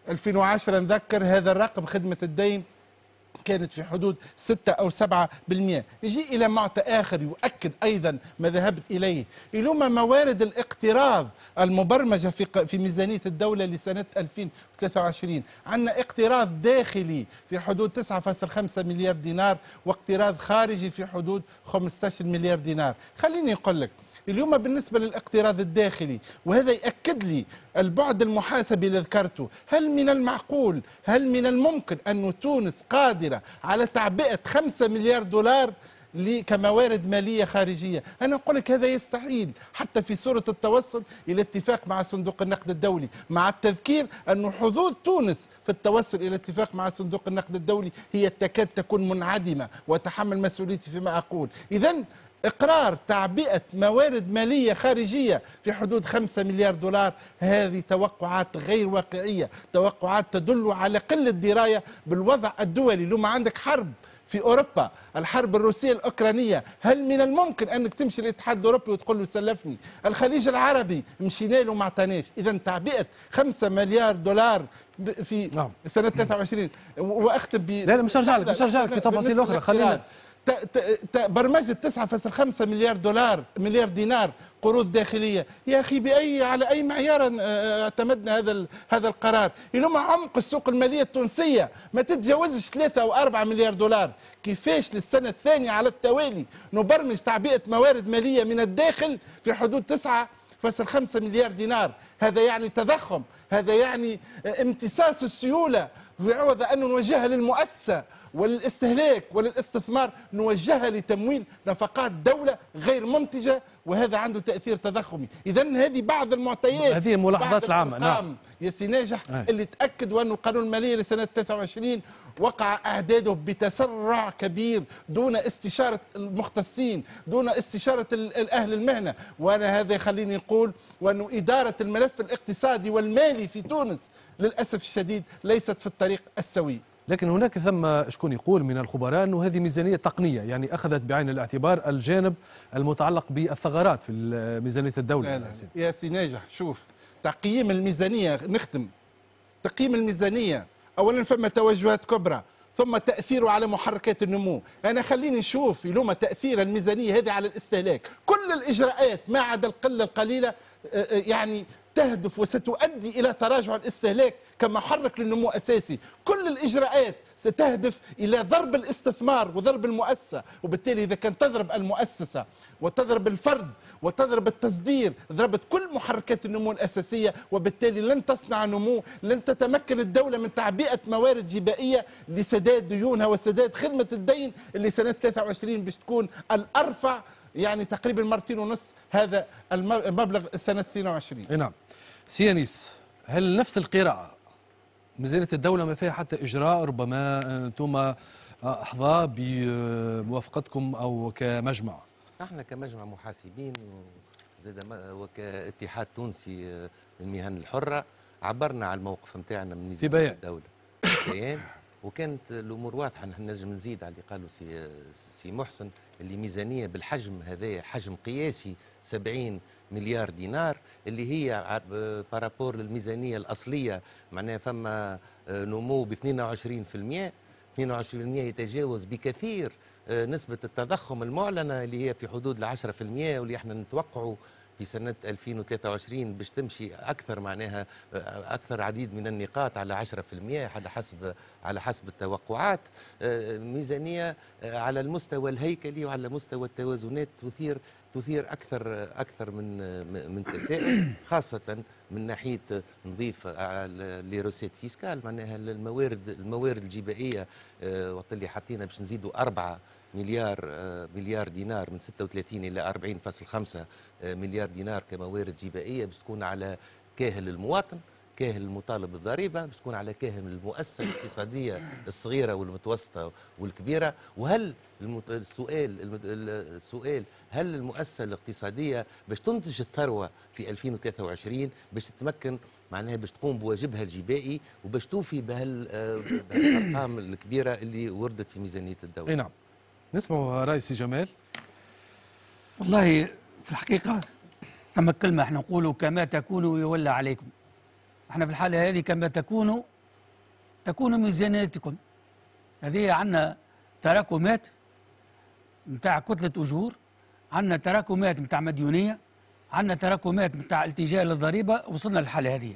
2010 نذكر هذا الرقم خدمة الدين كانت في حدود 6 أو 7% يجي إلى معطى آخر يؤكد أيضا ما ذهبت إليه يلوم موارد الاقتراض المبرمجة في, في ميزانية الدولة لسنة 2023 عندنا اقتراض داخلي في حدود 9.5 مليار دينار واقتراض خارجي في حدود 15 مليار دينار خليني أقول لك اليوم بالنسبة للاقتراض الداخلي وهذا يأكد لي البعد المحاسبي اللي ذكرته هل من المعقول هل من الممكن أن تونس قادرة على تعبئة 5 مليار دولار كموارد ماليه خارجيه، انا اقول لك هذا يستحيل حتى في صوره التوصل الى اتفاق مع صندوق النقد الدولي، مع التذكير أن حظوظ تونس في التوصل الى اتفاق مع صندوق النقد الدولي هي تكاد تكون منعدمه وتحمل مسؤوليتي فيما اقول، اذا إقرار تعبئة موارد مالية خارجية في حدود 5 مليار دولار هذه توقعات غير واقعية توقعات تدل على قلة دراية بالوضع الدولي لما عندك حرب في اوروبا الحرب الروسيه الاوكرانيه هل من الممكن انك تمشي للاتحاد الاوروبي وتقول له سلفني الخليج العربي مشينا له ما عطاناش اذا تعبئه 5 مليار دولار في نعم. سنه 23 واختم ب لا لا مش هرجع لك مش هرجع لك في تفاصيل اخرى خلينا برمجه 9.5 مليار دولار مليار دينار قروض داخليه يا اخي باي على اي معيار آه، آه، اعتمدنا هذا هذا القرار هما عمق السوق الماليه التونسيه ما تتجاوزش 3 او 4 مليار دولار كيفاش للسنه الثانيه على التوالي نبرمج تعبئه موارد ماليه من الداخل في حدود 9 فصل خمسة مليار دينار هذا يعني تضخم هذا يعني آه، امتصاص السيولة في عوض أن نوجهها للمؤسسة وللاستهلاك وللاستثمار نوجهها لتمويل نفقات دولة غير منتجة وهذا عنده تأثير تضخمي إذا هذه بعض المعطيات هذه الملاحظات العامة نعم يا سي ناجح اللي تأكد وأنه قانون المالية لسنة 23 وقع أعداده بتسرع كبير دون استشارة المختصين دون استشارة أهل المهنة وأنا هذا يخليني نقول وأنه إدارة الملف الاقتصادي والمالي في تونس للأسف الشديد ليست في الطريق السوي لكن هناك ثم شكون يقول من الخبراء أنه هذه ميزانية تقنية يعني أخذت بعين الاعتبار الجانب المتعلق بالثغرات في ميزانية الدولة لا لا. يعني يا سي ناجح شوف تقييم الميزانية نختم تقييم الميزانية أولا فما توجهات كبرى ثم تاثيره على محركات النمو انا خليني نشوف يلوم تاثير الميزانيه هذه على الاستهلاك كل الاجراءات ما عدا القله القليله آه، آه، يعني تهدف وستؤدي إلى تراجع الاستهلاك كمحرك للنمو أساسي كل الإجراءات ستهدف إلى ضرب الاستثمار وضرب المؤسسة وبالتالي إذا كانت تضرب المؤسسة وتضرب الفرد وتضرب التصدير ضربت كل محركات النمو الأساسية وبالتالي لن تصنع نمو لن تتمكن الدولة من تعبئة موارد جبائية لسداد ديونها وسداد خدمة الدين اللي سنة 23 باش تكون الأرفع يعني تقريبا مرتين ونص هذا المبلغ سنه 22 نعم سيانيس هل نفس القراءه ميزانيه الدوله ما فيها حتى اجراء ربما آه، انتم آه، احظى بموافقتكم او كمجمع احنا كمجمع محاسبين وزاد وكاتحاد تونسي للمهن آه، الحره عبرنا على الموقف نتاعنا من ميزانيه الدوله بيان وكانت الامور واضحه نحن نجم نزيد على اللي قاله سي, سي محسن اللي ميزانية بالحجم هذا حجم قياسي 70 مليار دينار اللي هي بارابور للميزانية الأصلية معناها فما آه، نمو ب 22% 22% يتجاوز بكثير آه، نسبة التضخم المعلنة اللي هي في حدود ال 10% واللي احنا نتوقعه في سنة 2023 باش تمشي أكثر معناها أكثر عديد من النقاط على 10% على حسب على حسب التوقعات ميزانية على المستوى الهيكلي وعلى مستوى التوازنات تثير تثير اكثر اكثر من من تساؤل خاصه من ناحيه نضيف لي روسيت فيسكال معناها الموارد الموارد الجبائيه وقت اللي حطينا باش نزيدوا اربعه مليار آه، مليار دينار من 36 الى 40.5 آه، مليار دينار كموارد جبائيه باش تكون على كاهل المواطن كاهل المطالب بالضريبة باش تكون على كاهل المؤسسة الاقتصادية الصغيرة والمتوسطة والكبيرة وهل السؤال السؤال هل المؤسسة الاقتصادية باش تنتج الثروة في 2023 باش تتمكن معناها باش تقوم بواجبها الجبائي وباش توفي آه، بهالارقام الكبيرة اللي وردت في ميزانية الدولة نعم نسمع سي جمال والله في الحقيقة ثم كلمة احنا نقولوا كما تكونوا يولى عليكم احنا في الحالة هذه كما تكونوا تكون ميزانيتكم هذه عندنا تراكمات نتاع كتلة أجور عندنا تراكمات نتاع مديونية عندنا تراكمات نتاع التجاه للضريبة وصلنا للحالة هذه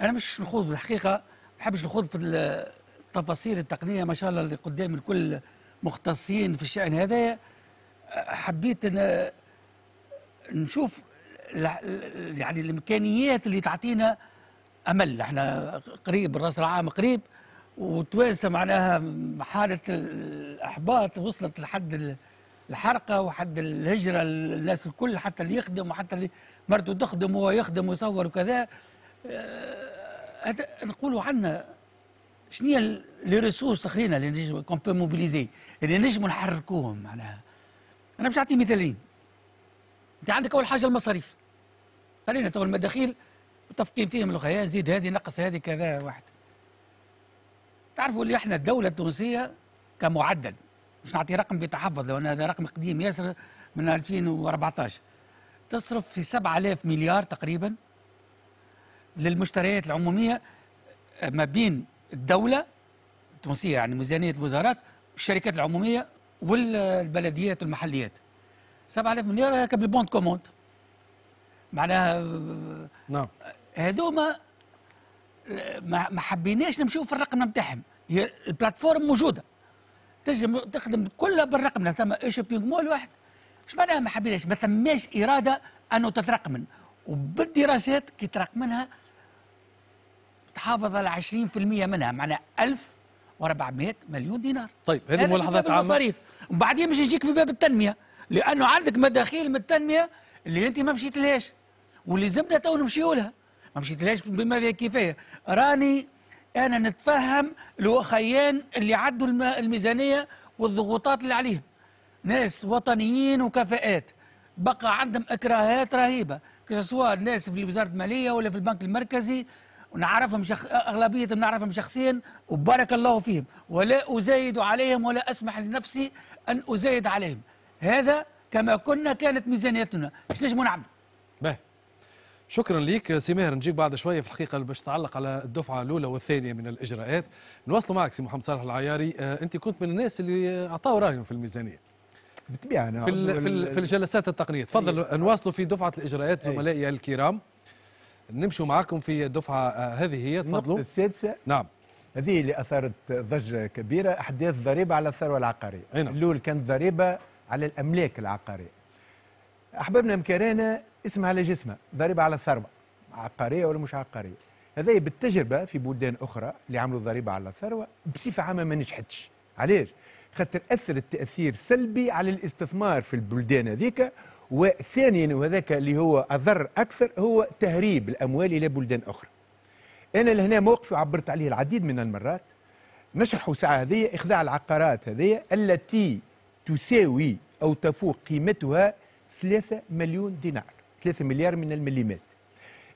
أنا مش نخوض الحقيقة ما نخوض في التفاصيل التقنية ما شاء الله اللي قدام الكل مختصين في الشأن هذا حبيت أن نشوف يعني الإمكانيات اللي تعطينا أمل احنا قريب الرأس العام قريب وتوانسة معناها حالة الإحباط وصلت لحد الحرقة وحد الهجرة الناس الكل حتى اللي يخدم وحتى اللي مرته تخدم وهو يخدم ويصور وكذا أه، نقولوا عنا شنو هي لي ريسورس الاخرين اللي نجم كون بو موبيليزي اللي نجموا نحركوهم معناها انا باش نعطي مثالين انت عندك اول حاجه المصاريف خلينا تو المداخيل متفقين فيهم الاخرين زيد هذه نقص هذه كذا واحد تعرفوا اللي احنا الدوله التونسيه كمعدل باش نعطي رقم بتحفظ لو هذا رقم قديم ياسر من 2014 تصرف في 7000 مليار تقريبا للمشتريات العموميه ما بين الدولة التونسية يعني ميزانية الوزارات الشركات العمومية والبلديات المحليات 7000 مليار هكا بالبوند كوموند معناها نعم هذوما ما حبيناش نمشيو في الرقم نتاعهم هي البلاتفورم موجوده تنجم تخدم كلها بالرقم يعني ثم شوبينغ مول واحد اش معناها ما حبيناش ما ثماش اراده انه تترقمن وبالدراسات كي ترقمنها تحافظ على 20% منها معناها 1400 مليون دينار طيب هذه ملاحظات عامه المصاريف وبعدين مش يجيك في باب التنميه لانه عندك مداخيل من التنميه اللي انت ما مشيت لهاش واللي زبدة تو نمشيو لها ما مشيت لهاش بما كفايه راني انا نتفهم الوخيان اللي عدوا الميزانيه والضغوطات اللي عليهم ناس وطنيين وكفاءات بقى عندهم اكراهات رهيبه كسوا الناس في وزاره الماليه ولا في البنك المركزي ونعرفهم شخ... أغلبيتهم نعرفهم شخصيا وبارك الله فيهم ولا أزايد عليهم ولا أسمح لنفسي أن أزايد عليهم هذا كما كنا كانت ميزانيتنا ايش نجم نعمل باهي شكرا لك سي ماهر نجيك بعد شويه في الحقيقه باش تعلق على الدفعه الاولى والثانيه من الاجراءات نواصلوا معك سي محمد صالح العياري آه، انت كنت من الناس اللي اعطاوا رايهم في الميزانيه بالطبيعه في, في, في الجلسات التقنيه تفضل نواصلوا في دفعه الاجراءات إيه. زملائي الكرام نمشوا معاكم في الدفعه آه، هذه هي تفضلوا النقطه السادسه نعم هذه اللي اثارت ضجه كبيره احداث ضريبه على الثروه العقاريه نعم. الاول كانت ضريبه على الاملاك العقاريه احبابنا مكرانا اسمها على جسمها ضريبه على الثروه عقاريه ولا مش عقاريه هذا بالتجربه في بلدان اخرى اللي عملوا ضريبه على الثروه بصفه عامه ما نجحتش علاش خاطر اثر التاثير سلبي على الاستثمار في البلدان هذيك وثانيا وهذاك اللي هو اضر اكثر هو تهريب الاموال الى بلدان اخرى انا لهنا موقف عبرت عليه العديد من المرات نشرح ساعه هذه اخضاع العقارات هذه التي تساوي او تفوق قيمتها 3 مليون دينار 3 مليار من المليمات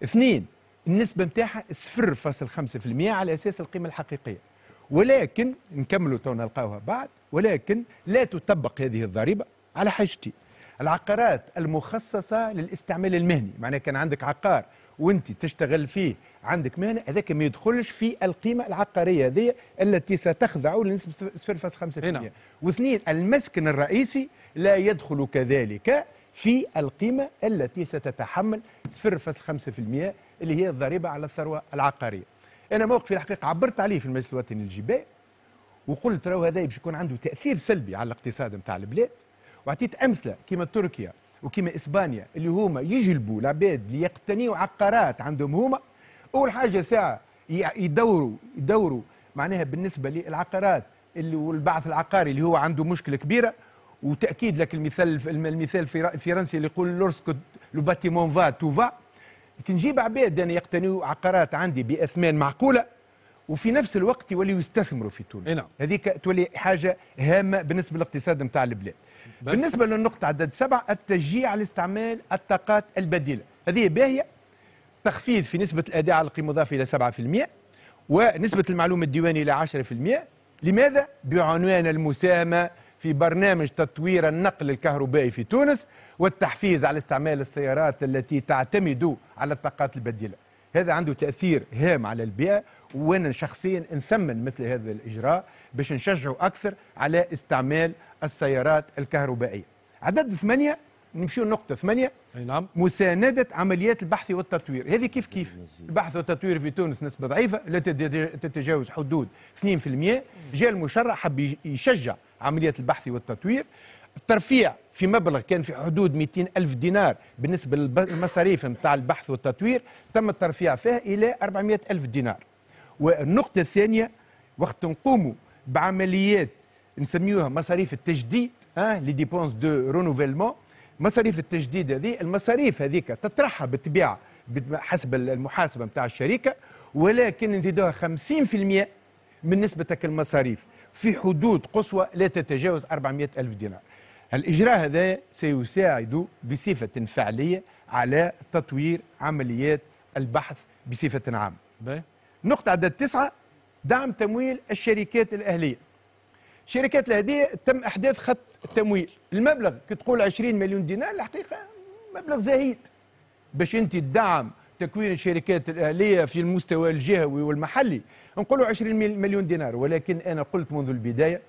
اثنين النسبه نتاعها 0.5% على اساس القيمه الحقيقيه ولكن نكملوا تو نلقاوها بعد ولكن لا تطبق هذه الضريبه على حاجتي العقارات المخصصة للاستعمال المهني معناها كان عندك عقار وانت تشتغل فيه عندك مهنه هذاك ما يدخلش في القيمه العقاريه هذه التي ستخضع لنسبه 0.5% نعم. واثنين المسكن الرئيسي لا يدخل كذلك في القيمه التي ستتحمل 0.5% اللي هي الضريبه على الثروه العقاريه. انا موقفي الحقيقه عبرت عليه في المجلس الوطني للجبال وقلت راهو هذا باش يكون عنده تاثير سلبي على الاقتصاد نتاع البلاد وعطيت امثله كيما تركيا وكيما اسبانيا اللي هما يجلبوا العباد ليقتنيوا عقارات عندهم هما اول حاجه ساعه يدوروا يدوروا معناها بالنسبه للعقارات اللي والبعث العقاري اللي هو عنده مشكله كبيره وتاكيد لك المثال المثال الفرنسي اللي يقول لورسكو لو باتيمون فا تو فا كي نجيب عباد انا يقتنيوا عقارات عندي باثمان معقوله وفي نفس الوقت يوليوا يستثمروا في تونس نعم. هذيك تولي حاجه هامه بالنسبه للاقتصاد نتاع البلاد بالنسبه للنقطه عدد سبع التشجيع على استعمال الطاقات البديله هذه باهيه تخفيض في نسبه الاداء على القيمه المضافه الى 7% ونسبه المعلومه الديوانية الى 10% لماذا بعنوان المساهمه في برنامج تطوير النقل الكهربائي في تونس والتحفيز على استعمال السيارات التي تعتمد على الطاقات البديله هذا عنده تاثير هام على البيئه وانا شخصيا نثمن مثل هذا الاجراء باش نشجعوا اكثر على استعمال السيارات الكهربائية عدد ثمانية نمشيو النقطة ثمانية أي نعم مساندة عمليات البحث والتطوير هذه كيف كيف البحث والتطوير في تونس نسبة ضعيفة لا تتجاوز حدود 2% جاء المشرع حب يشجع عمليات البحث والتطوير الترفيع في مبلغ كان في حدود 200 ألف دينار بالنسبة للمصاريف نتاع البحث والتطوير تم الترفيع فيها إلى 400 ألف دينار والنقطة الثانية وقت نقوموا بعمليات نسميوها مصاريف التجديد اه لي ديبونس دو رونوفيلمون مصاريف التجديد هذه المصاريف هذيك تطرحها بالطبيعه حسب المحاسبه نتاع الشركه ولكن نزيدوها 50% من نسبة المصاريف في حدود قصوى لا تتجاوز 400 ألف دينار الإجراء هذا سيساعد بصفة فعلية على تطوير عمليات البحث بصفة عامة نقطة عدد تسعة دعم تمويل الشركات الأهلية شركات الهديه تم احداث خط التمويل المبلغ كتقول 20 مليون دينار الحقيقه مبلغ زهيد باش انت تدعم تكوين الشركات الاهليه في المستوى الجهوي والمحلي نقولوا 20 مليون دينار ولكن انا قلت منذ البدايه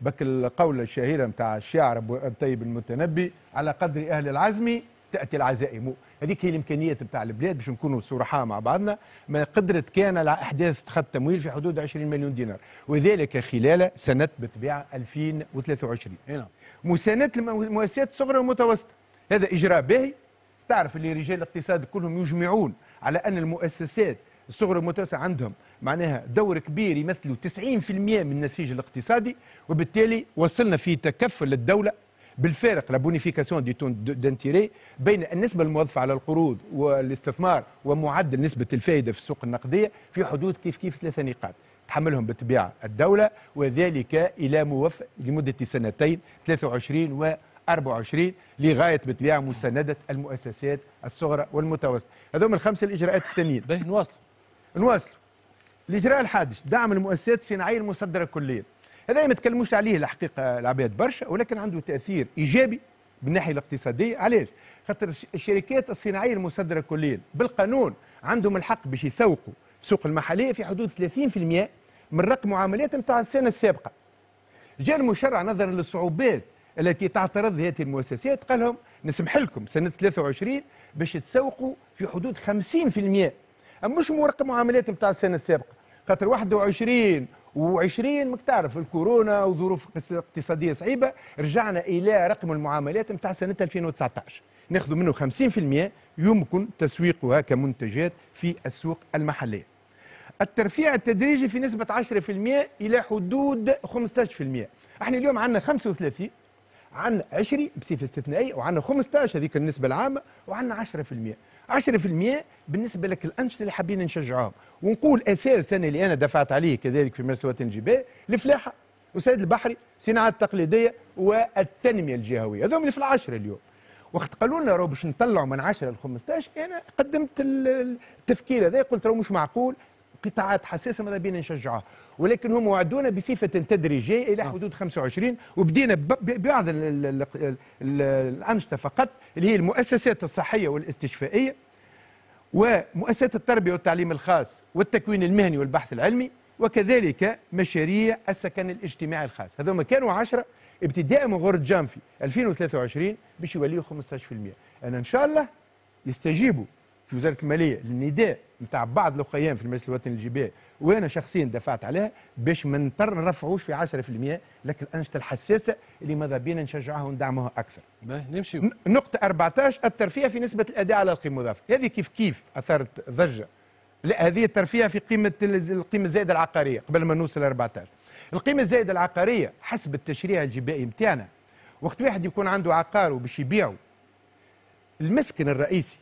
بك القولة الشهيرة متاع الشاعر أبو الطيب المتنبي على قدر أهل العزم تاتي العزائم هذيك هي الامكانيات نتاع البلاد باش نكونوا صرحاء مع بعضنا ما قدرت كان على احداث خط تمويل في حدود 20 مليون دينار وذلك خلال سنه بالطبيعه 2023 نعم مسانده المؤسسات الصغرى والمتوسطه هذا اجراء باهي تعرف اللي رجال الاقتصاد كلهم يجمعون على ان المؤسسات الصغرى والمتوسطه عندهم معناها دور كبير يمثلوا 90% من النسيج الاقتصادي وبالتالي وصلنا في تكفل الدوله بالفارق لا بونيفيكاسيون دي تون دانتيري بين النسبه الموظفه على القروض والاستثمار ومعدل نسبه الفائده في السوق النقديه في حدود كيف كيف ثلاثه نقاط تحملهم بالطبيعه الدوله وذلك الى موفق لمده سنتين 23 و 24 لغايه بالطبيعه مسانده المؤسسات الصغرى والمتوسطه هذوم الخمسه الاجراءات الثانيه باهي نواصلوا نواصلوا الاجراء الحادث دعم المؤسسات الصناعيه المصدره كليا هذا ما تكلموش عليه الحقيقه العباد برشا ولكن عنده تاثير ايجابي من الناحيه الاقتصاديه علاش خاطر الشركات الصناعيه المصدره كليا بالقانون عندهم الحق باش يسوقوا السوق المحليه في حدود 30% من رقم معاملات نتاع السنه السابقه جاء المشرع نظرا للصعوبات التي تعترض هذه المؤسسات قال لهم نسمح لكم سنه 23 باش تسوقوا في حدود 50% مش رقم معاملات نتاع السنه السابقه خاطر 21 و20 ماك تعرف الكورونا وظروف اقتصادية صعيبة رجعنا إلى رقم المعاملات نتاع سنة 2019 ناخذ منه 50% يمكن تسويقها كمنتجات في السوق المحلية الترفيع التدريجي في نسبة 10% إلى حدود 15% احنا اليوم عندنا 35 عن 20 بصفه استثنائيه وعندنا 15 هذيك النسبه العامه وعندنا 10% 10% بالنسبه لك الانشطه اللي حابين نشجعوهم ونقول اساس انا اللي انا دفعت عليه كذلك في مرسى الجبال الفلاحه وسيد البحري صناعه التقليديه والتنميه الجهويه هذوما اللي في العشره اليوم وقت قالوا لنا راه باش نطلعوا من 10 ل 15 انا قدمت التفكير هذا قلت راه مش معقول قطاعات حساسه ماذا بينا نشجعها ولكن هم وعدونا بصفه تدريجيه الى آه. حدود 25 وبدينا ببعض الانشطه فقط اللي هي المؤسسات الصحيه والاستشفائيه ومؤسسات التربيه والتعليم الخاص والتكوين المهني والبحث العلمي وكذلك مشاريع السكن الاجتماعي الخاص هذوما كانوا 10 ابتداء من غور جامفي 2023 باش يوليوا 15% انا ان شاء الله يستجيبوا في وزاره الماليه للنداء نتاع بعض القيام في المجلس الوطني للجباء وانا شخصيا دفعت عليها باش ما نرفعوش في 10% لكن الانشطه الحساسه اللي ماذا بينا نشجعها وندعمها اكثر. نمشي نقطه 14 الترفيه في نسبه الاداء على القيمه المضافه، هذه كيف كيف اثارت ضجه. لا هذه الترفيه في قيمه القيمه الزائده العقاريه قبل ما نوصل 14. القيمه الزائده العقاريه حسب التشريع الجبائي نتاعنا وقت واحد يكون عنده عقار وباش يبيعه المسكن الرئيسي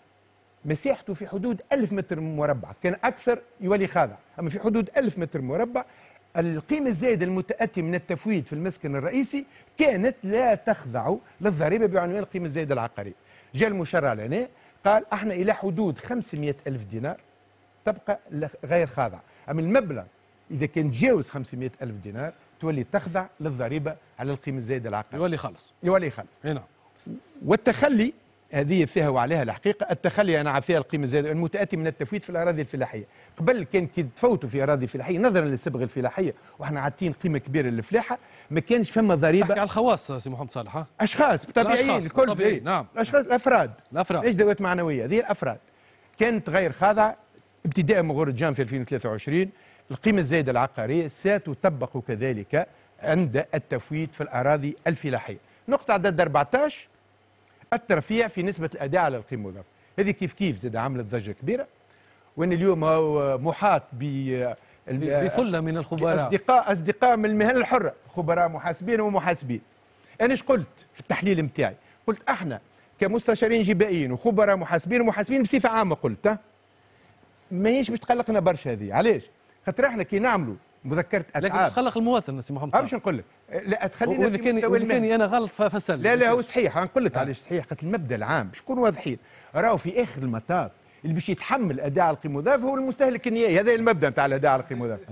مساحته في حدود 1000 متر مربع كان أكثر يولي خاضع أما في حدود 1000 متر مربع القيمة الزائدة المتأتي من التفويض في المسكن الرئيسي كانت لا تخضع للضريبة بعنوان القيمة الزائدة العقارية جاء المشرع لنا قال احنا إلى حدود 500 ألف دينار تبقى غير خاضعة أما المبلغ إذا كان تجاوز 500 ألف دينار تولي تخضع للضريبة على القيمة الزائدة العقارية يولي خالص يولي خالص نعم والتخلي هذه فيها وعليها الحقيقه التخلي انا فيها القيمه الزائده المتاتي من التفويت في الاراضي الفلاحيه قبل كان كي تفوتوا في اراضي فلاحيه نظرا للصبغه الفلاحيه واحنا عاطين قيمه كبيره للفلاحه ما كانش فما ضريبه تحكي على الخواص سي محمد صالح اشخاص طبيعيين الكل طبيعي. إيه. نعم اشخاص الافراد الافراد ايش ذوات معنويه هذه الافراد كانت غير خاضعه ابتداء من غور الجام في 2023 القيمه الزائده العقاريه ستطبق كذلك عند التفويت في الاراضي الفلاحيه نقطه عدد 14 الترفيع في نسبة الأداء على القيمة المضافة هذه كيف كيف زاد عملت ضجة كبيرة وأن اليوم هو محاط ب بفلة من الخبراء أصدقاء أصدقاء من المهن الحرة خبراء محاسبين ومحاسبين أنا ايش قلت في التحليل متاعي قلت احنا كمستشارين جبائيين وخبراء محاسبين ومحاسبين بصفة عامة قلت ماهيش باش تقلقنا برشا هذه علاش خاطر احنا كي نعملوا مذكره اتعاب لكن مش خلق المواطن سي محمد آه، صالح نقول لك آه، لا تخلينا واذا كان واذا كان انا غلط فسل لا لا هو صحيح نقول لك آه. علاش صحيح قلت المبدا العام باش نكونوا واضحين راهو في اخر المطاف اللي باش يتحمل اداء على القيمه المضافه هو المستهلك النهائي هذا المبدا نتاع الاداء على القيمه المضافه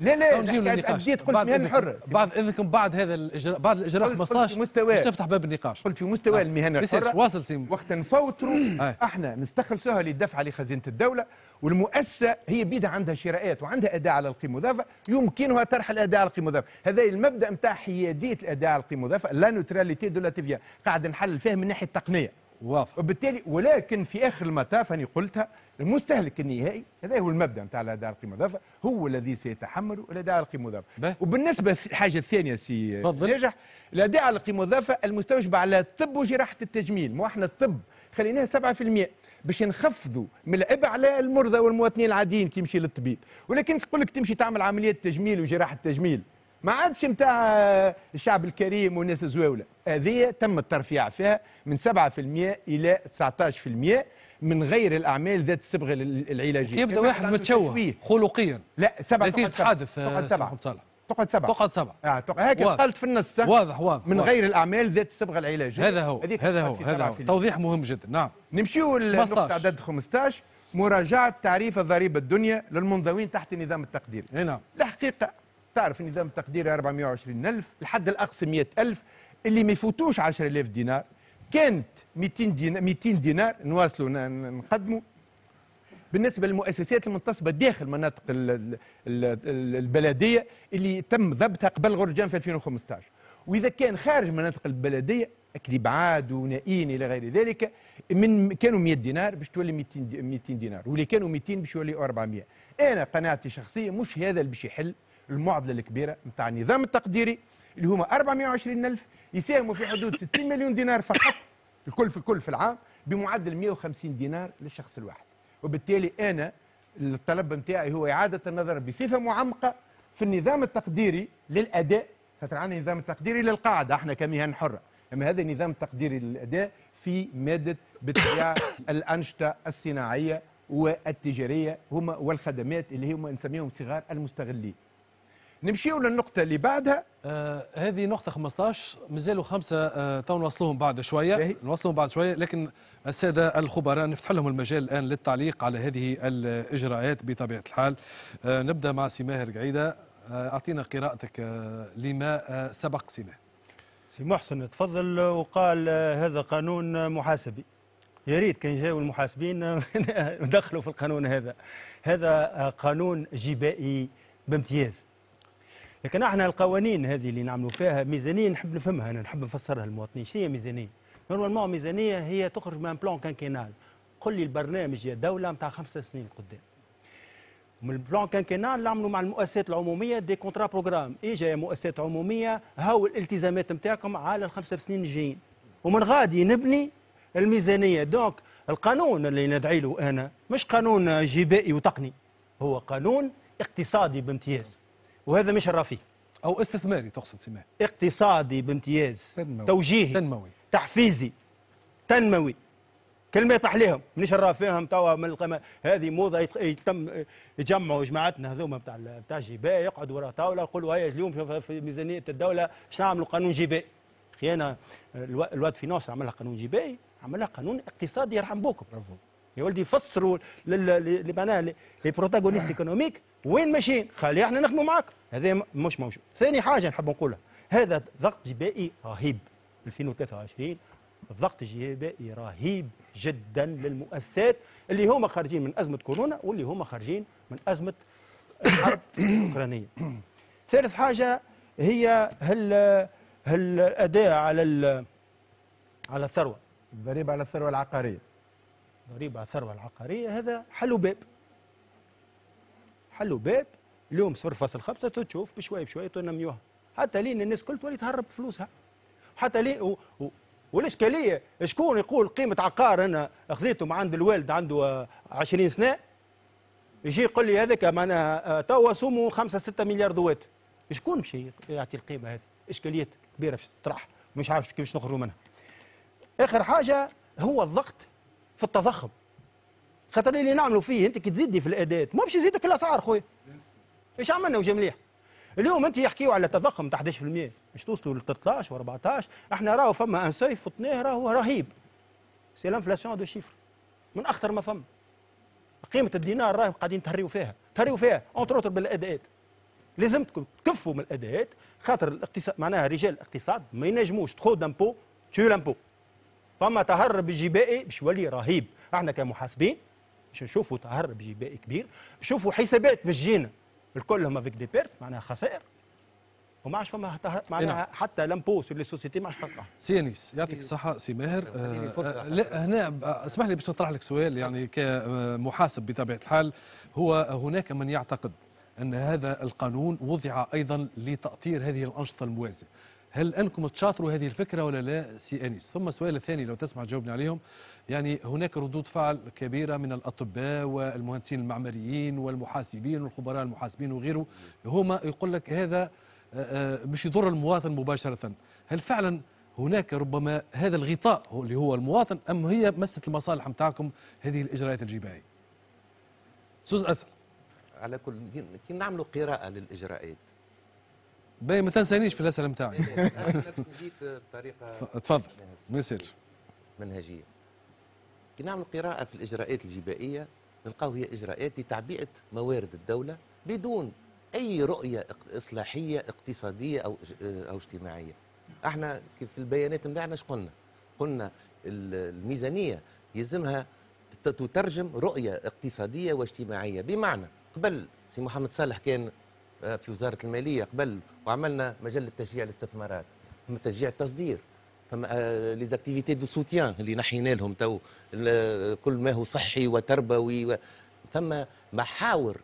لا لا نجيب للنقاش مهن حرة بعد اذنكم بعد هذا الاجراء بعد الاجراء 15 مستوى باش تفتح باب النقاش قلت في مستوى آه. المهن الحره واصل سيم وقت نفوتوا آه. احنا نستخلصوها للدفع لخزينه الدوله والمؤسسه هي بيدها عندها شراءات وعندها اداء على القيمه المضافه يمكنها طرح الاداء على القيمه المضافه هذا المبدا نتاع حياديه الاداء على القيمه المضافه لا نوتراليتي دو لا تيفيا قاعد نحلل فيه من ناحيه التقنيه واضح وبالتالي ولكن في اخر المطاف انا قلتها المستهلك النهائي هذا هو المبدا نتاع الاداء القيمه مضافه هو الذي سيتحمل الاداء القيمه مضافه وبالنسبه الحاجه الثانيه سي نجح الاداء القيمه مضافه المستوجب على الطب وجراحه التجميل ما احنا الطب خليناها 7% باش نخفضوا من العبء على المرضى والمواطنين العاديين كي يمشي للطبيب ولكن يقول لك تمشي تعمل عمليه تجميل وجراحه تجميل ما عادش نتاع الشعب الكريم والناس الزواوله هذه تم الترفيع فيها من 7% الى 19% من غير الاعمال ذات الصبغه العلاجيه يبدا واحد متشوه خلقيا لا سبعه نتيجه حادث تقعد سبعه تقعد سبعه تقعد سبعه اه تقعد هكا قلت في النص واضح واضح من واضح. غير الاعمال ذات الصبغه العلاجيه هذا هو هذا هو هذا هو توضيح مهم جدا نعم نمشيو لنقطه عدد 15 مراجعه تعريف الضريبه الدنيا للمنضوين تحت النظام التقديري نعم الحقيقه تعرف النظام التقديري ألف الحد الاقصى 100 ألف اللي ما يفوتوش 10000 دينار كانت 200 دينار 200 دينار نواصلوا نقدموا بالنسبه للمؤسسات المنتصبه داخل مناطق البلديه اللي تم ضبطها قبل غرجان في 2015 واذا كان خارج مناطق البلديه اكليب عاد ونائين الى غير ذلك من كانوا 100 دينار باش تولي 200 200 دينار واللي كانوا 200 باش يولي 400 انا قناعتي الشخصيه مش هذا اللي باش يحل المعضله الكبيره نتاع النظام التقديري اللي هما 420 ألف يساهموا في حدود 60 مليون دينار فقط الكل في الكل في العام بمعدل 150 دينار للشخص الواحد وبالتالي أنا الطلب نتاعي هو إعادة النظر بصفة معمقة في النظام التقديري للأداء خاطر عندنا النظام التقديري للقاعدة احنا كمهن حرة أما هذا النظام التقديري للأداء في مادة بتاع <coughs> الأنشطة الصناعية والتجارية هما والخدمات اللي هما نسميهم صغار المستغلين نمشيو للنقطة اللي بعدها آه هذه نقطة 15 مازالوا خمسة آه تو نوصلوهم بعد شوية نوصلوهم بعد شوية لكن السادة الخبراء نفتح لهم المجال الآن للتعليق على هذه الإجراءات بطبيعة الحال آه نبدأ مع سي ماهر قعيدة آه أعطينا قراءتك آه لما آه سبق سي ماهر سي محسن تفضل وقال آه، هذا قانون محاسبي يا ريت كان جاوا المحاسبين آه، <laughs> دخلوا في القانون هذا هذا آه، قانون جبائي بامتياز لكن احنا القوانين هذه اللي نعملوا فيها ميزانيه نحب نفهمها انا نحب نفسرها للمواطنين شنو هي ميزانيه؟ نورمالمون ميزانيه هي تخرج من بلان كانكينال قل لي البرنامج يا دوله نتاع خمس سنين قدام من البلان كانكينال نعملوا مع المؤسسات العموميه دي كونترا بروغرام اجا إيه يا مؤسسات عموميه هاو الالتزامات نتاعكم على الخمس سنين الجايين ومن غادي نبني الميزانيه دونك القانون اللي ندعي له انا مش قانون جبائي وتقني هو قانون اقتصادي بامتياز وهذا مش الرفي او استثماري تقصد سماه اقتصادي بامتياز تنموي توجيهي تنموي تحفيزي تنموي كلمه يطلع لهم مانيش نرى فيهم توا من القمة هذه موضه يتم يجمعوا جماعتنا هذوما بتاع بتاع جباء يقعدوا ورا طاوله يقولوا هيا اليوم في ميزانيه الدوله اش نعملوا قانون جباء اخي انا الواد فينانس عملها قانون جبائي عملها قانون اقتصادي يرحم بوكم برافو يا ولدي فسروا معناها لي بروتاغونيست ايكونوميك وين ماشيين خلي احنا نخدموا معاك هذا مش موجود ثاني حاجه نحب نقولها هذا ضغط جبائي رهيب 2023 الضغط الجبائي رهيب جدا للمؤسسات اللي هما خارجين من ازمه كورونا واللي هما خارجين من ازمه الحرب الاوكرانيه ثالث حاجه هي هل هل الاداء على على الثروه الضريبه على الثروه العقاريه ضريبه على الثروه العقاريه هذا حل باب حلوا باب اليوم 0.5 تشوف بشوي بشوي تنميوها حتى لين الناس الكل تولي تهرب فلوسها حتى لين و... و... والاشكاليه شكون يقول قيمه عقار انا اخذته مع عند الوالد عنده 20 سنه يجي يقول لي هذاك معناها آه، توا سومو 5 6 مليار دوات شكون مش يعطي القيمه هذه اشكاليه كبيره باش تطرح مش عارف كيفاش نخرجوا منها اخر حاجه هو الضغط في التضخم خاطر اللي نعملوا فيه انت كي تزيدني في الاداءات ما باش يزيدك في الاسعار خويا ايش عملنا وجا مليح اليوم انت يحكيوا على تضخم تاع 11% باش توصلوا ل 13 و14 احنا راهو فما ان سيف فطناه راهو رهيب سي لانفلاسيون دو شيفر من اخطر ما فما قيمه الدينار راهو قاعدين تهريو فيها تهريو فيها اونتر اوتر بالاداءات لازمكم تكفوا من الاداءات خاطر الاقتصاد معناها رجال الاقتصاد ما ينجموش تخو دامبو تو لامبو فما تهرب الجبائي باش يولي رهيب احنا كمحاسبين باش نشوفوا تهرب بي كبير نشوفوا حسابات باش جينا الكل هما فيك دي بيرت معناها خسائر وما عادش فما معناها نعم. حتى لامبو سور لي سوسيتي ما عادش تلقاه سي انيس يعطيك الصحه سي ماهر آه، آه، لا هنا اسمح لي باش نطرح لك سؤال يعني نعم. كمحاسب بطبيعه الحال هو هناك من يعتقد ان هذا القانون وضع ايضا لتاطير هذه الانشطه الموازيه هل انكم تشاطروا هذه الفكره ولا لا سي انيس ثم السؤال الثاني لو تسمع جاوبني عليهم يعني هناك ردود فعل كبيره من الاطباء والمهندسين المعماريين والمحاسبين والخبراء المحاسبين وغيره هما يقول لك هذا آه، آه، مش يضر المواطن مباشره هل فعلا هناك ربما هذا الغطاء اللي هو المواطن ام هي مست المصالح نتاعكم هذه الاجراءات الجبائيه سوز اسال على كل كي نعملوا قراءه للاجراءات باهي ما تنسانيش في الاسئله نتاعي إيه، إيه، إيه، جيت بطريقه تفضل ما يصيرش منهجيه كي نعمل قراءه في الاجراءات الجبائيه نلقاو هي اجراءات لتعبئه موارد الدوله بدون اي رؤيه اصلاحيه اقتصاديه او او اجتماعيه احنا في البيانات نتاعنا ايش قلنا قلنا الميزانيه يلزمها تترجم رؤيه اقتصاديه واجتماعيه بمعنى قبل سي محمد صالح كان آه، في وزاره الماليه قبل وعملنا مجله تشجيع الاستثمارات ثم تشجيع التصدير ثم ليزاكتيفيتي دو سوتيان اللي نحينا لهم تو كل ما هو صحي وتربوي و... ثم محاور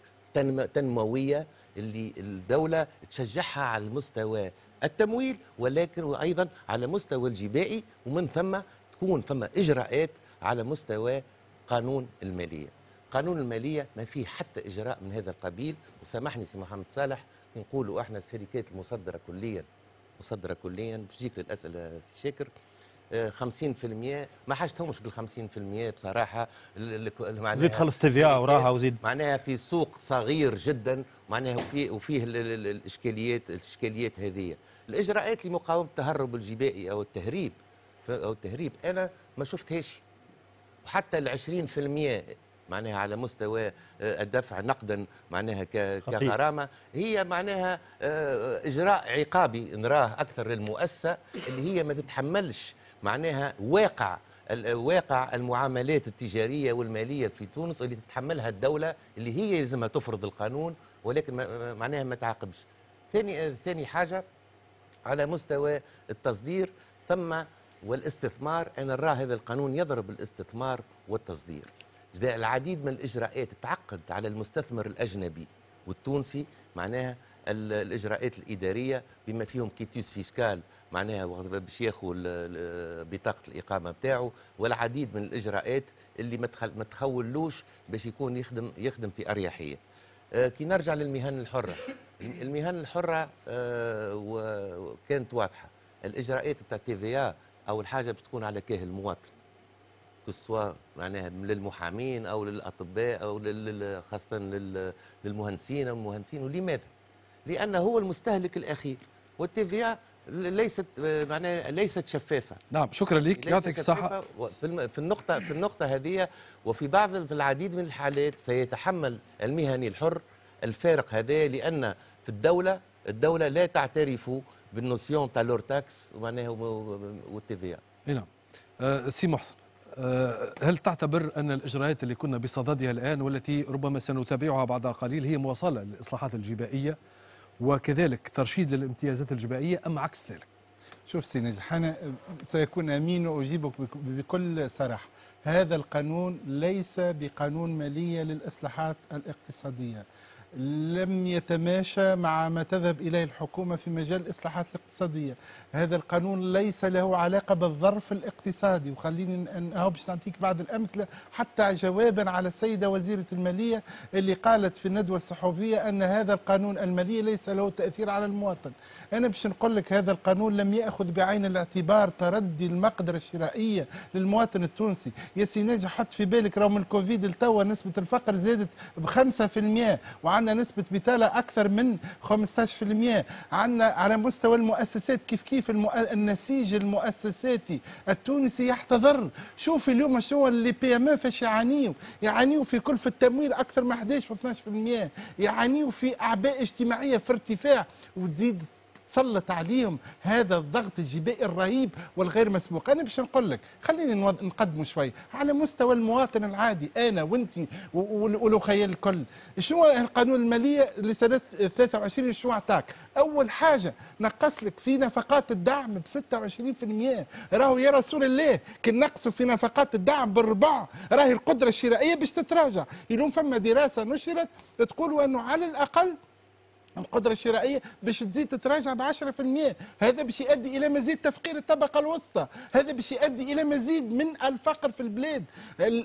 تنمويه اللي الدوله تشجعها على المستوى التمويل ولكن وايضا على مستوى الجبائي ومن ثم تكون ثم اجراءات على مستوى قانون الماليه قانون الماليه ما فيه حتى اجراء من هذا القبيل وسامحني سي محمد صالح نقولوا احنا الشركات المصدره كليا مصدره كليا تجيك للاسئله سي شاكر 50% آه، ما حاجتهمش بال 50% بصراحه معناها زيد خلص تي في آه، وراها وزيد معناها في سوق صغير جدا معناها وفيه, وفيه الاشكاليات الاشكاليات هذه الاجراءات لمقاومه التهرب الجبائي او التهريب او التهريب انا ما شفتهاش وحتى ال 20% معناها على مستوى آه، الدفع نقدا معناها كغرامه هي معناها آه، اجراء عقابي نراه اكثر للمؤسسه اللي هي ما تتحملش معناها واقع واقع المعاملات التجاريه والماليه في تونس اللي تتحملها الدوله اللي هي لازمها تفرض القانون ولكن معناها ما تعاقبش ثاني آه، ثاني حاجه على مستوى التصدير ثم والاستثمار انا نراه هذا القانون يضرب الاستثمار والتصدير العديد من الاجراءات تعقد على المستثمر الاجنبي والتونسي معناها الاجراءات الاداريه بما فيهم كيتيوس فيسكال معناها باش ياخذ بطاقه الاقامه بتاعه والعديد من الاجراءات اللي ما تخولوش باش يكون يخدم يخدم في اريحيه آه، كي نرجع للمهن الحره المهن الحره آه، كانت واضحه الاجراءات بتاع تي في او الحاجه باش تكون على كاهل المواطن سوا معناها للمحامين او للاطباء او خاصه للمهندسين او المهندسين ولماذا؟ لانه هو المستهلك الاخير والتي ليست معناها ليست شفافه نعم شكرا لك يعطيك الصحه في النقطه في النقطه هذه وفي بعض في العديد من الحالات سيتحمل المهني الحر الفارق هذا لان في الدوله الدوله لا تعترف بالنوسيون تاع لور تاكس معناها والتي في نعم آه، سي محسن آه، هل تعتبر أن الإجراءات اللي كنا بصددها الآن والتي ربما سنتابعها بعد قليل هي مواصلة للإصلاحات الجبائية وكذلك ترشيد للامتيازات الجبائية أم عكس ذلك؟ شوف سي نجح أنا سيكون أمين وأجيبك بكل صراحة هذا القانون ليس بقانون مالية للإصلاحات الاقتصادية لم يتماشى مع ما تذهب إليه الحكومة في مجال الإصلاحات الاقتصادية هذا القانون ليس له علاقة بالظرف الاقتصادي وخليني أن باش نعطيك بعض الأمثلة حتى جوابا على السيدة وزيرة المالية اللي قالت في الندوة الصحفية أن هذا القانون المالي ليس له تأثير على المواطن أنا باش نقول لك هذا القانون لم يأخذ بعين الاعتبار تردي المقدرة الشرائية للمواطن التونسي يا سي حط في بالك رغم الكوفيد التوى نسبة الفقر زادت ب 5% وعن عندنا نسبة بطالة أكثر من 15% عندنا على مستوى المؤسسات كيف كيف المؤ... النسيج المؤسساتي التونسي يحتضر شوف اليوم شو اللي بي ام فاش يعانيو يعانيو في كلفة التمويل أكثر من 11 و 12% يعانيو في أعباء اجتماعية في ارتفاع وتزيد سلط عليهم هذا الضغط الجبائي الرهيب والغير مسبوق انا باش نقول لك خليني نقدموا شوي على مستوى المواطن العادي انا وانت والخيال الكل شنو القانون الماليه لسنه 23 شنو اعطاك اول حاجه نقص لك في نفقات الدعم ب 26% راهو يا رسول الله كي نقصوا في نفقات الدعم بالربع راهي القدره الشرائيه باش تتراجع اليوم فما دراسه نشرت تقول انه على الاقل القدرة الشرائية باش تزيد تتراجع ب 10% هذا باش يؤدي إلى مزيد تفقير الطبقة الوسطى هذا باش يؤدي إلى مزيد من الفقر في البلاد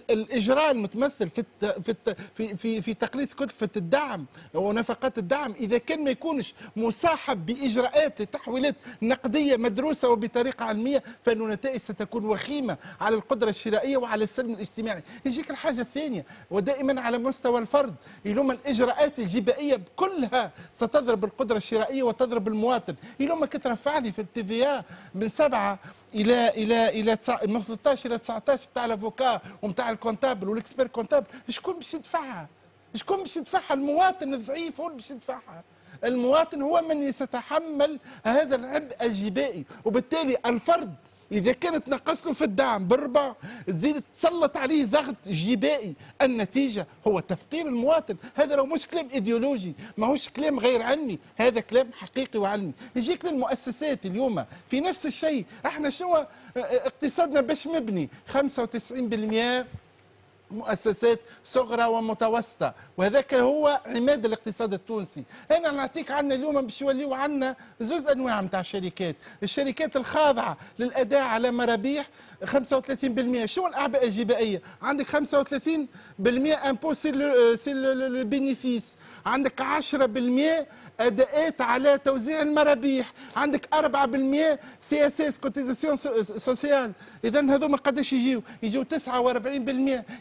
الإجراء المتمثل في في في في, في تقليص كلفة الدعم ونفقات الدعم إذا كان ما يكونش مصاحب بإجراءات لتحويلات نقدية مدروسة وبطريقة علمية فإن النتائج ستكون وخيمة على القدرة الشرائية وعلى السلم الاجتماعي يجيك الحاجة الثانية ودائما على مستوى الفرد يلوم الإجراءات الجبائية كلها ستضرب القدرة الشرائية وتضرب المواطن ما كترفع لي في التيفيا من سبعة إلى إلى إلى من 13 إلى 19 بتاع الافوكا ومتاع الكونتابل والإكسبير كونتابل شكون باش يدفعها؟ شكون باش يدفعها؟ المواطن الضعيف هو اللي باش يدفعها المواطن هو من يتحمل هذا العبء الجبائي وبالتالي الفرد إذا كانت نقص له في الدعم بالربع تزيد تسلط عليه ضغط جبائي النتيجة هو تفقير المواطن هذا لو مش كلام إيديولوجي ماهوش كلام غير علمي هذا كلام حقيقي وعلمي يجيك للمؤسسات اليوم في نفس الشيء احنا شنو اقتصادنا باش مبني 95% مؤسسات صغرى ومتوسطه وهذاك هو عماد الاقتصاد التونسي انا نعطيك عنا اليوم باش يوليو عنا زوز انواع نتاع الشركات الشركات الخاضعه للاداء على مرابيح 35% شو الاعباء الجبائيه عندك 35% امبو سي لو بينيفيس عندك 10% اداءات على توزيع المرابيح عندك 4% سي اس اس كوتيزاسيون سوسيال اذا هذوما قداش يجيو يجيو 49%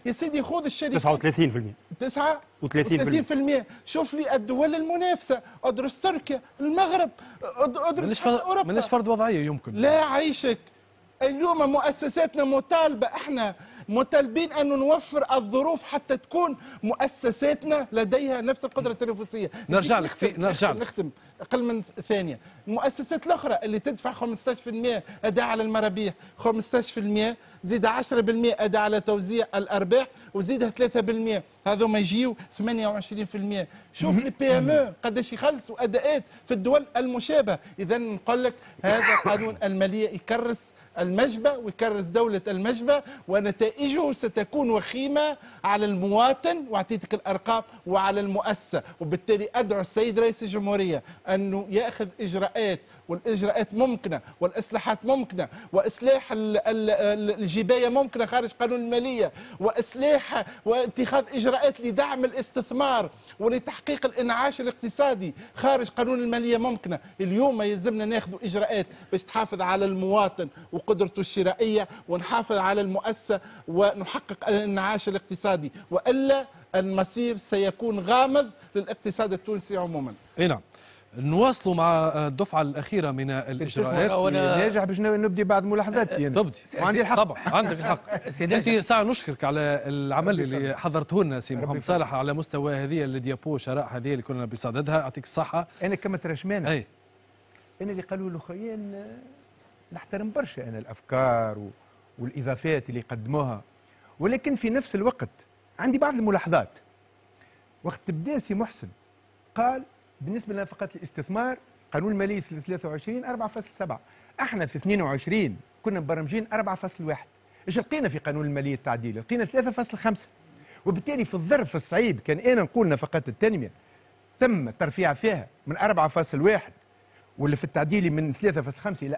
يا سيدي خذ الشركه 39% 9 و30% شوف لي الدول المنافسه ادرس تركيا المغرب ادرس اوروبا ماناش فرض وضعيه يمكن لا عيشك اليوم مؤسساتنا مطالبه احنا مطالبين أن نوفر الظروف حتى تكون مؤسساتنا لديها نفس القدرة التنافسية نرجع لك نرجع لك نختم أقل من ثانية المؤسسات الأخرى اللي تدفع 15% أداء على المرابيح 15% زيد 10% أداء على توزيع الأرباح وزيدها 3% هذو ما يجيو 28% شوف البي ام او قداش يخلصوا أداءات في الدول المشابهة إذا نقول لك هذا قانون المالية يكرس المجبة ويكرس دولة المجبة ونتائجه ستكون وخيمة على المواطن وأعطيتك الأرقام وعلى المؤسسة وبالتالي أدعو السيد رئيس الجمهورية أنه يأخذ إجراءات والاجراءات ممكنه والاصلاحات ممكنه واصلاح الجبايه ممكنه خارج قانون الماليه واصلاح واتخاذ اجراءات لدعم الاستثمار ولتحقيق الانعاش الاقتصادي خارج قانون الماليه ممكنه اليوم يلزمنا ناخذ اجراءات باش تحافظ على المواطن وقدرته الشرائيه ونحافظ على المؤسسه ونحقق الانعاش الاقتصادي والا المصير سيكون غامض للاقتصاد التونسي عموما. اي نعم. نواصلوا مع الدفعه الاخيره من الاجراءات وانا ناجح باش نبدي بعد ملاحظاتي يعني. تبدي وعندي الحق طبعا عندك الحق <laughs> انت ساعه نشكرك على العمل اللي حضرته لنا سي محمد صالح على مستوى هذه الديابو شراء هذه اللي كنا بصددها يعطيك الصحه انا كما ترشمان اي انا اللي قالوا له خيان آه، نحترم برشا انا الافكار و... والاضافات اللي قدموها ولكن في نفس الوقت عندي بعض الملاحظات وقت تبدا سي محسن قال بالنسبه لنفقات الاستثمار قانون المالي 23 4.7 احنا في 22 كنا مبرمجين 4.1 ايش لقينا في قانون الماليه التعديل لقينا 3.5 وبالتالي في الظرف الصعيب كان انا نقول نفقات التنميه تم الترفيع فيها من 4.1 واللي في التعديل من 3.5 الى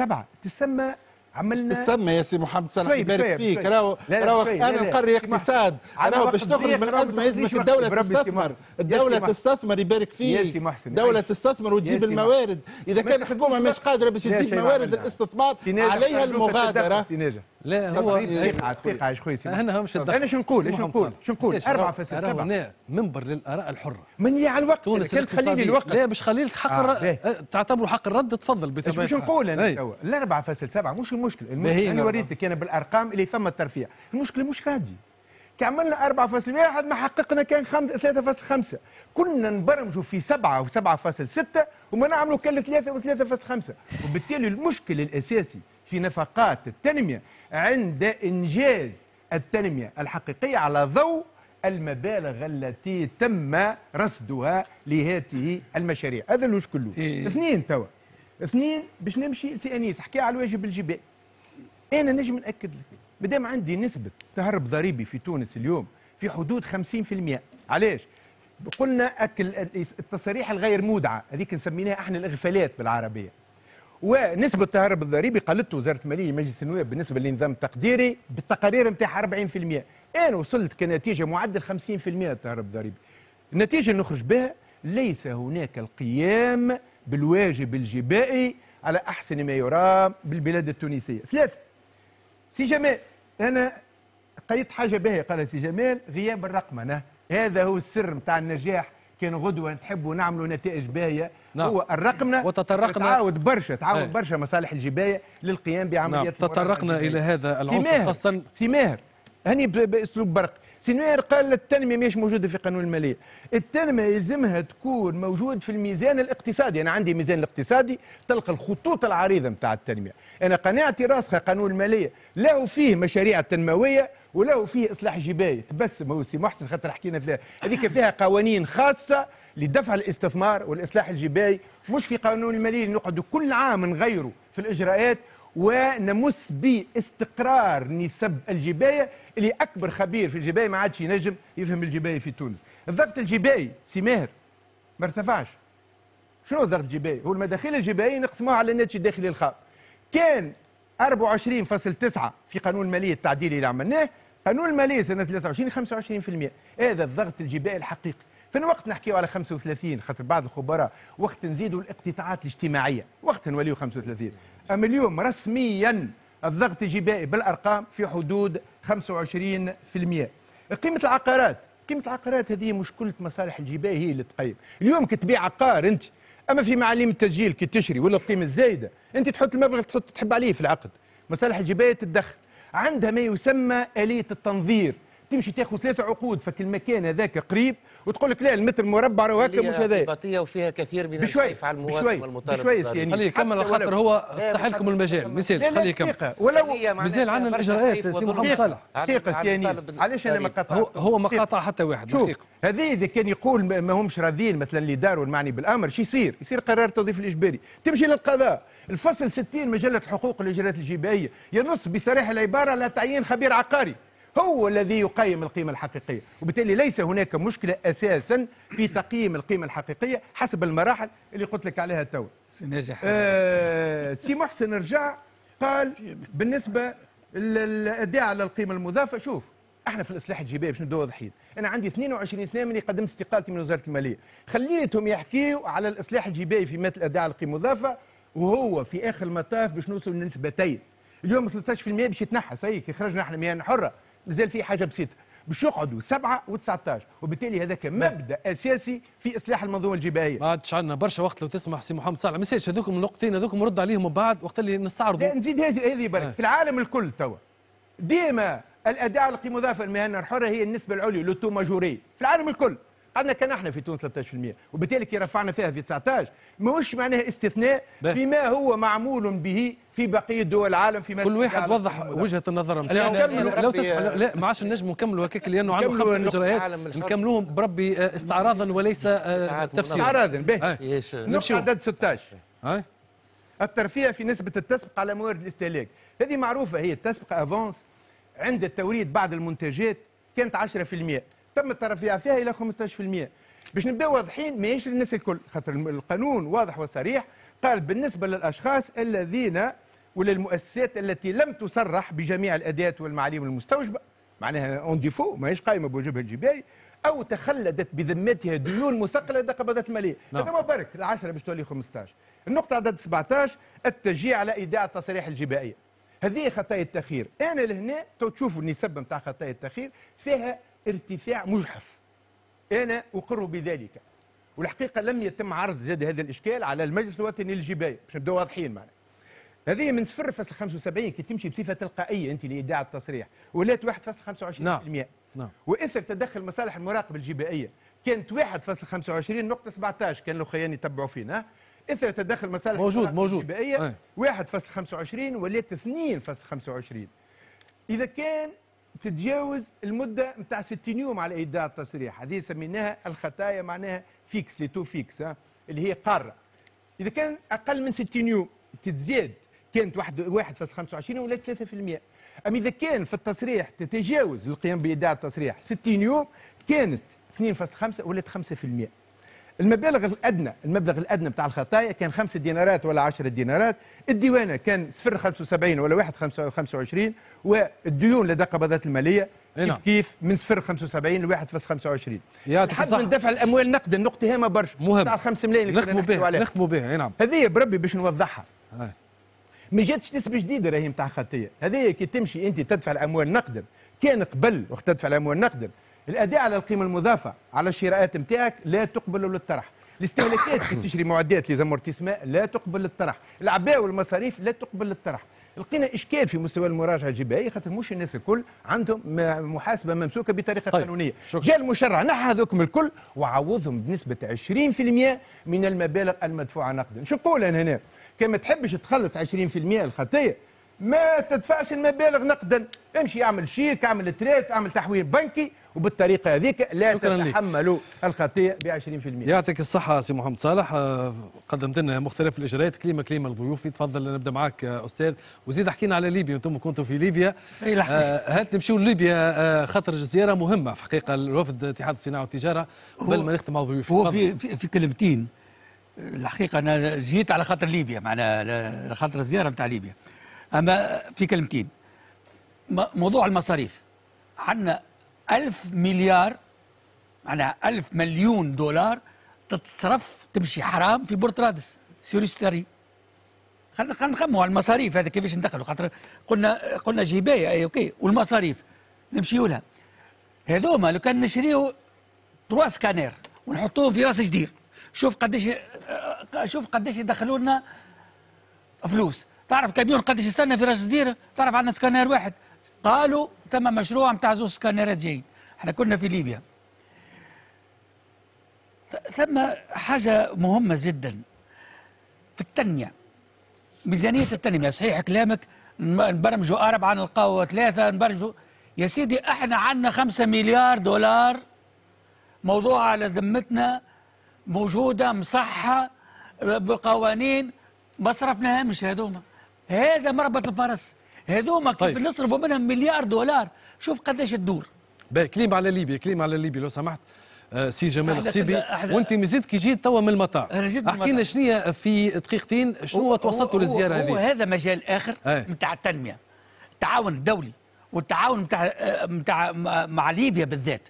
4.7 تسمى عملنا تسمى يا سي محمد صلاح يبارك فيك راهو راهو انا نقري اقتصاد راهو باش تخرج من الازمه يلزمك الدوله تستثمر الدوله تستثمر يبارك فيك الدوله أيوه. تستثمر وتجيب الموارد اذا كان الحكومه مش قادره باش تجيب موارد الاستثمار عليها المغادره لا هو إيه، دقيقه دقيقه شكون يسمع انا مش انا شنو نقول اش نقول شنو نقول اربعه فاصل سبعه هنا منبر للاراء الحره من على الوقت تونس كان لي الوقت لا باش خلي لك حق آه،, آه. تعتبره حق الرد تفضل بتبادل باش نقول انا توا الاربعه فاصل سبعه مش المشكل المشكل انا وريتك انا بالارقام اللي ثم الترفيع المشكله مش غادي كعملنا 4.1 ما حققنا كان 3.5 كنا نبرمجوا في 7 و7.6 وما نعملوا كان 3 و3.5 وبالتالي المشكل الاساسي في نفقات التنميه عند إنجاز التنمية الحقيقية على ضوء المبالغ التي تم رصدها لهذه المشاريع هذا الوجه كله اثنين توا اثنين باش نمشي لسي انيس حكي على الواجب الجبائي انا نجم ناكد لك مادام عندي نسبه تهرب ضريبي في تونس اليوم في حدود 50% علاش قلنا التصاريح الغير مودعه هذيك نسميناها احنا الاغفالات بالعربيه ونسبة التهرب الضريبي قلت وزارة المالية مجلس النواب بالنسبة للنظام التقديري بالتقارير نتاعها 40% أنا وصلت كنتيجة معدل 50% التهرب الضريبي النتيجة اللي نخرج بها ليس هناك القيام بالواجب الجبائي على أحسن ما يرام بالبلاد التونسية ثلاثة سي جمال أنا قيدت حاجة باهية قالها سي جمال غياب الرقمنة هذا هو السر نتاع النجاح كان غدوه نحبوا نعملوا نتائج باهيه نعم. هو الرقمنا وتطرقنا تعاود برشا تعاود ايه. برشا مصالح الجبايه للقيام بعمليات نعم. تطرقنا الى هذا العنصر خاصه ماهر هني باسلوب برق ماهر قال التنمية مش موجودة في قانون المالية التنمية يلزمها تكون موجود في الميزان الاقتصادي أنا عندي ميزان الاقتصادي تلقى الخطوط العريضة نتاع التنمية أنا قناعتي راسخة قانون المالية له فيه مشاريع تنموية ولو فيه اصلاح جبايه تبسم هو سي محسن خاطر حكينا فيها هذيك فيها قوانين خاصه لدفع الاستثمار والاصلاح الجباي مش في قانون المالي نقعد كل عام نغيروا في الاجراءات ونمس باستقرار نسب الجبايه اللي اكبر خبير في الجبايه ما عادش ينجم يفهم الجبايه في تونس الضغط الجباي سي ماهر ما ارتفعش شنو الضغط الجباي هو المداخيل الجبائيه نقسموها على الناتج الداخلي الخام كان 24.9 في قانون الماليه التعديلي اللي عملناه قانون الماليه سنه 23 25% هذا الضغط الجبائي الحقيقي في وقت نحكيو على 35 خاطر بعض الخبراء وقت نزيدوا الاقتطاعات الاجتماعيه وقت نوليو 35 اما اليوم رسميا الضغط الجبائي بالارقام في حدود 25% قيمه العقارات قيمه العقارات هذه مشكله مصالح الجبائي هي اللي تقيم اليوم كتبيع عقار انت اما في معاليم التسجيل كي تشري ولا القيمه الزايده انت تحط المبلغ تحط تحب عليه في العقد مصالح الجبائي تتدخل عندها ما يسمى آلية التنظير تمشي تاخذ ثلاثة عقود المكان هذاك قريب وتقول لك لا المتر المربع راهو هكا مش هذا اعتباطية وفيها كثير من بشوي على المواطن والمطالب بشوي يعني خليه يكمل خاطر هو فتح لكم المجال ما يسالش خليه يكمل ولو مازال عندنا الاجراءات سي محمد صالح دقيقة يعني علاش انا ما قطع هو ما قاطع حتى واحد شوف هذا اذا كان يقول ما همش راضيين مثلا اللي داروا المعني بالامر شو يصير؟ يصير قرار التوظيف الاجباري تمشي للقضاء الفصل 60 مجله الحقوق والاجراءات الجبائيه ينص بصريح العباره على تعيين خبير عقاري هو الذي يقيم القيمة الحقيقية وبالتالي ليس هناك مشكلة أساسا في تقييم القيمة الحقيقية حسب المراحل اللي قلت لك عليها التو سنجح آه سي محسن رجع قال بالنسبة الادعاء على القيمة المضافة شوف احنا في الاصلاح الجبائي باش ندوا ضحيين انا عندي 22 سنه من قدمت استقالتي من وزاره الماليه خليتهم يحكيوا على الاصلاح الجبائي في مات الاداء على القيمه المضافه وهو في اخر المطاف باش نوصلوا لنسبتين اليوم 13% باش يتنحى سيك خرجنا احنا مهن حره مازال في حاجه بسيطه باش يقعدوا سبعه و19 وبالتالي هذاك مبدا اساسي في اصلاح المنظومه الجبهيه ما عادش عندنا برشا وقت لو تسمح سي محمد صالح مساج هذوك النقطتين هذوك نرد عليهم من بعد وقت اللي نستعرضوا نزيد هذه هذه برك آه. في العالم الكل توا ديما الاداء على القيمه المضافه المهنه الحره هي النسبه العليا لو تو ماجوري في العالم الكل عندنا كان احنا في تونس 13% وبالتالي كي رفعنا فيها في 19 ماهوش معناها استثناء بما هو معمول به في بقيه دول العالم في كل واحد وضح وجهه النظر نتاعو لو تسمح لا آه، ما عادش نجم نكملوا هكاك لانه عندنا خمس اجراءات نكملوهم بربي آه، استعراضا نعم. وليس آه، تفسيرا استعراضا نعم. به إيه، نمشي عدد 16 الترفيع في نسبه التسبق على موارد الاستهلاك هذه معروفه هي التسبق افونس عند التوريد بعض المنتجات كانت 10% تم الترفيع فيها الى 15% باش نبداو واضحين ماهيش للناس الكل خاطر القانون واضح وصريح قال بالنسبه للاشخاص الذين ولا المؤسسات التي لم تصرح بجميع الاداه والمعاليم المستوجبه معناها اون ديفو ماهيش قائمه بوجبها الجبائي او تخلدت بذمتها ديون مثقله لدى قبضات الماليه نعم. هذا مبارك ال10 باش تولي 15 النقطه عدد 17 التشجيع على ايداع التصاريح الجبائيه هذه خطايا التاخير انا لهنا تو تشوفوا النسب نتاع خطايا التاخير فيها ارتفاع مجحف أنا أقر بذلك والحقيقة لم يتم عرض زاد هذا الإشكال على المجلس الوطني للجباية باش نبداو واضحين معنا هذه من 0.75 كي تمشي بصفة تلقائية أنت لإيداع التصريح ولات 1.25% نعم نعم وإثر تدخل مصالح المراقبة الجبائية كانت 1.25 نقطة 17 كان الأخيان يتبعوا فينا اثر تدخل مصالح موجود موجود الجبائيه 1.25 ولات 2.25 اذا كان تتجاوز المده نتاع 60 يوم على ايداع التصريح هذه سميناها الخطايا معناها فيكس لي تو فيكس اللي هي قاره اذا كان اقل من 60 يوم تتزاد كانت واحد 1.25 ولا 3% اما اذا كان في التصريح تتجاوز القيام بايداع التصريح 60 يوم كانت 2.5 ولات 5% المبالغ الادنى المبلغ الادنى بتاع الخطايا كان 5 دينارات ولا 10 دينارات الديوانه كان 0.75 ولا 1.25 والديون لدى قبضات الماليه كيف إيه نعم. كيف من 0.75 ل 1.25 لحد من دفع الاموال نقدا نقد هامه برشا مهم بتاع 5 ملايين اللي نخدموا بها نخدموا بها نعم هذه بربي باش نوضحها إيه. ما جاتش نسبه جديده راهي نتاع خطيه هذه كي تمشي انت تدفع الاموال نقدا كان قبل وقت تدفع الاموال نقدا الاداء على القيمه المضافه على الشراءات نتاعك لا تقبل للطرح الاستهلاكات كي تشري معدات لزامورتيسما لا تقبل للطرح العباء والمصاريف لا تقبل للطرح لقينا اشكال في مستوى المراجعه الجبائيه خاطر مش الناس الكل عندهم محاسبه ممسوكه بطريقه طيب. قانونيه شكرا. جاء المشرع نحى هذوك الكل وعوضهم بنسبه 20% من المبالغ المدفوعه نقدا شو نقول انا هنا كان ما تحبش تخلص 20% الخطيه ما تدفعش المبالغ نقدا امشي اعمل شيك اعمل تريت اعمل تحويل بنكي وبالطريقه هذيك لا تتحملوا الخطيه ب 20% يعطيك الصحه سي محمد صالح آه، قدمت لنا مختلف الاجراءات كلمه كلمه لضيوفي تفضل نبدا معك آه، استاذ وزيد حكينا على ليبيا انتم كنتم في ليبيا هات آه، نمشيو لليبيا خاطر زياره مهمه في حقيقه الوفد اتحاد الصناعه والتجاره قبل ما نختم مع ضيوفي هو في, في, في كلمتين الحقيقه انا جيت على خاطر ليبيا معنا على خاطر الزياره نتاع ليبيا اما في كلمتين موضوع المصاريف عندنا ألف مليار معناها ألف مليون دولار تتصرف تمشي حرام في بورترادس سوريستري خلينا خلينا نخمموا على المصاريف هذا كيفاش ندخلوا خاطر قلنا قلنا جبايه اي اوكي والمصاريف نمشيوا لها هذوما لو كان نشريو تروا سكانير ونحطوهم في راس جديد شوف قداش شوف قداش يدخلوا لنا فلوس تعرف كاميون قداش يستنى في راس جدير تعرف عندنا سكانير واحد قالوا تم مشروع بتاع زوز سكانيرات احنا كنا في ليبيا ثم حاجة مهمة جدا في التنمية ميزانية التنمية صحيح كلامك نبرمجوا أربعة نلقاو ثلاثة نبرمجوا يا سيدي احنا عندنا خمسة مليار دولار موضوع على ذمتنا موجودة مصحة بقوانين ما صرفناهمش هذوما هذا مربط الفرس هذوما كيف طيب. نصرفوا منهم مليار دولار شوف قداش تدور كليم على ليبيا كليم على ليبيا لو سمحت آه، سي جمال القصيبي وانت مزيد كي جيت توا من المطار احكي لنا شنو في دقيقتين شنو توصلتوا للزياره هذه هذا مجال اخر نتاع التنميه التعاون الدولي والتعاون نتاع نتاع آه، مع ليبيا بالذات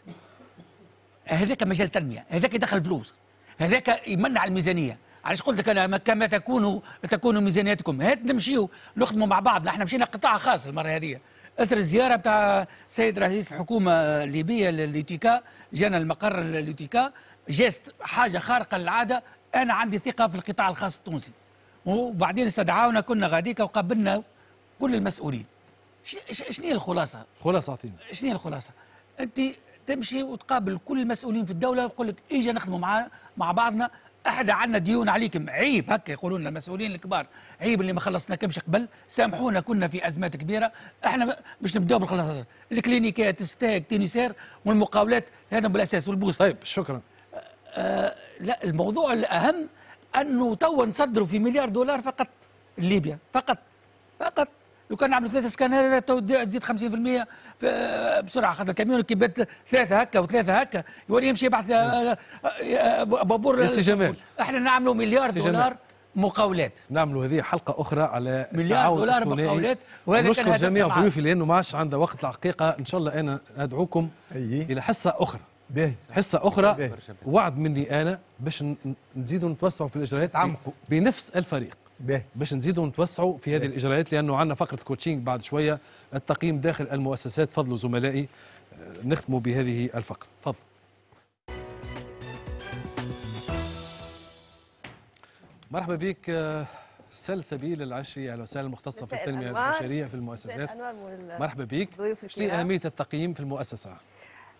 هذاك مجال تنميه هذاك يدخل فلوس هذاك يمنع الميزانيه علاش قلت لك انا كما تكون تكون ميزانيتكم هات نمشيو نخدموا مع بعض نحن مشينا قطاع خاص المره هذه اثر الزياره بتاع السيد رئيس الحكومه الليبيه لليوتيكا جانا المقر لليوتيكا جيست حاجه خارقه للعاده انا عندي ثقه في القطاع الخاص التونسي وبعدين استدعاونا كنا غاديك وقابلنا كل المسؤولين شنو الخلاصه؟ خلاصه اعطينا شنو الخلاصه؟ انت تمشي وتقابل كل المسؤولين في الدوله ويقول لك اجا نخدموا مع مع بعضنا احنا عندنا ديون عليكم عيب هكا يقولون المسؤولين الكبار عيب اللي ما خلصنا كمش قبل سامحونا كنا في ازمات كبيره احنا باش نبداو بالخلاص الكلينيكات ستاك تينيسير والمقاولات هذا بالاساس والبوس طيب شكرا آه لا الموضوع الاهم انه توا نصدروا في مليار دولار فقط ليبيا فقط فقط لو كان عملوا ثلاثه سكانات تزيد 50% آه، بسرعه خاطر الكاميون كي ثلاثه هكا وثلاثه هكا يولي يمشي يبعث آه، آه، بابور سي جمال احنا نعملوا مليار دولار مقاولات نعملوا هذه حلقه اخرى على مليار دولار مقاولات وهذا نشكر جميع ضيوفي لانه ما عادش عنده وقت الحقيقه ان شاء الله انا ادعوكم أيه. الى حصه اخرى بيه. حصه اخرى بيه. وعد مني انا باش نزيدوا نتوسعوا في الاجراءات بنفس الفريق باش نزيدوا ونتوسعوا في هذه الاجراءات لانه عندنا فقره كوتشينج بعد شويه التقييم داخل المؤسسات فضلوا زملائي آه، نختموا بهذه الفقره تفضل مرحبا بك آه، سلسبيل العشري اهلا وسهلا المختصه في التنميه البشريه في المؤسسات مرحبا بك شنو اهميه التقييم في المؤسسه؟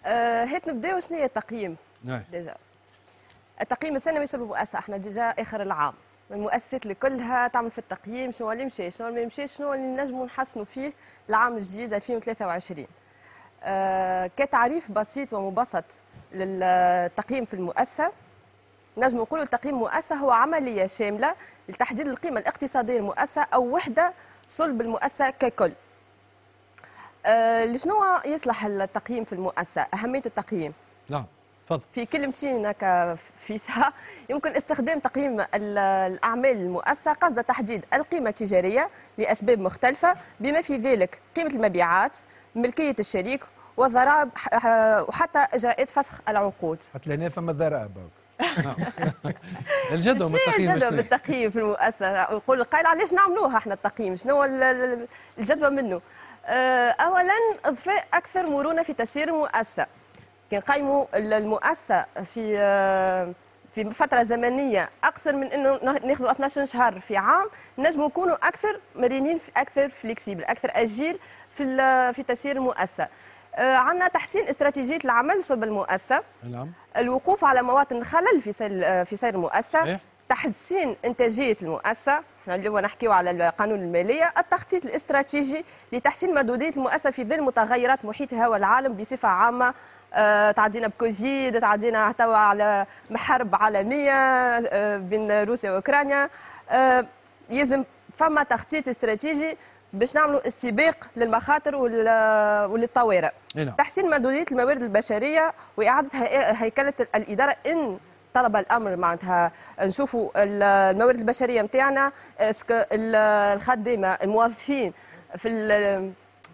آه هات نبداو شنو هي التقييم؟ نعم. ديجا التقييم السنوي يصير بالمؤسسه احنا ديجا اخر العام من مؤسسة اللي كلها تعمل في التقييم شنو اللي مشى شنو اللي ما شنو اللي نجموا نحسنوا فيه العام الجديد 2023 آه كتعريف بسيط ومبسط للتقييم في المؤسسه نجم نقولوا التقييم مؤسسه هو عمليه شامله لتحديد القيمه الاقتصاديه للمؤسسه او وحده صلب المؤسسه ككل آه لشنو يصلح التقييم في المؤسسه اهميه التقييم نعم في كلمتين هكا في ساعه يمكن استخدام تقييم الاعمال المؤسسه قصد تحديد القيمه التجاريه لاسباب مختلفه بما في ذلك قيمه المبيعات ملكيه الشريك والضرائب وحتى اجراءات فسخ العقود. حتى لهنا فما ضرائب <laughs> الجدوى بالتقييم الجدوى بالتقييم في المؤسسه يقول القائل علاش نعملوها احنا التقييم شنو الجدوى منه؟ أه، اولا اضفاء اكثر مرونه في تسيير المؤسسه كنقيموا المؤسسه في آه، في فتره زمنيه اقصر من انه ناخذوا 12 شهر في عام نجموا نكونوا اكثر مرنين اكثر فليكسيبل اكثر اجيل في آه، في تسيير المؤسسه آه، عندنا تحسين استراتيجيه العمل صب المؤسسه نعم الوقوف على مواطن الخلل في سير في سير المؤسسه تحسين انتاجيه المؤسسه احنا يعني اليوم نحكيو على القانون الماليه التخطيط الاستراتيجي لتحسين مردوديه المؤسسه في ظل متغيرات محيطها والعالم بصفه عامه آه، تعدينا بكوفيد تعدينا توا على حرب عالميه آه، بين روسيا واوكرانيا آه، يلزم فما تخطيط استراتيجي باش نعملوا استباق للمخاطر وللطوارئ نعم. تحسين مردودية الموارد البشرية وإعادة هيكلة الإدارة إن طلب الأمر معناتها نشوفوا الموارد البشرية نتاعنا الخدامة الموظفين في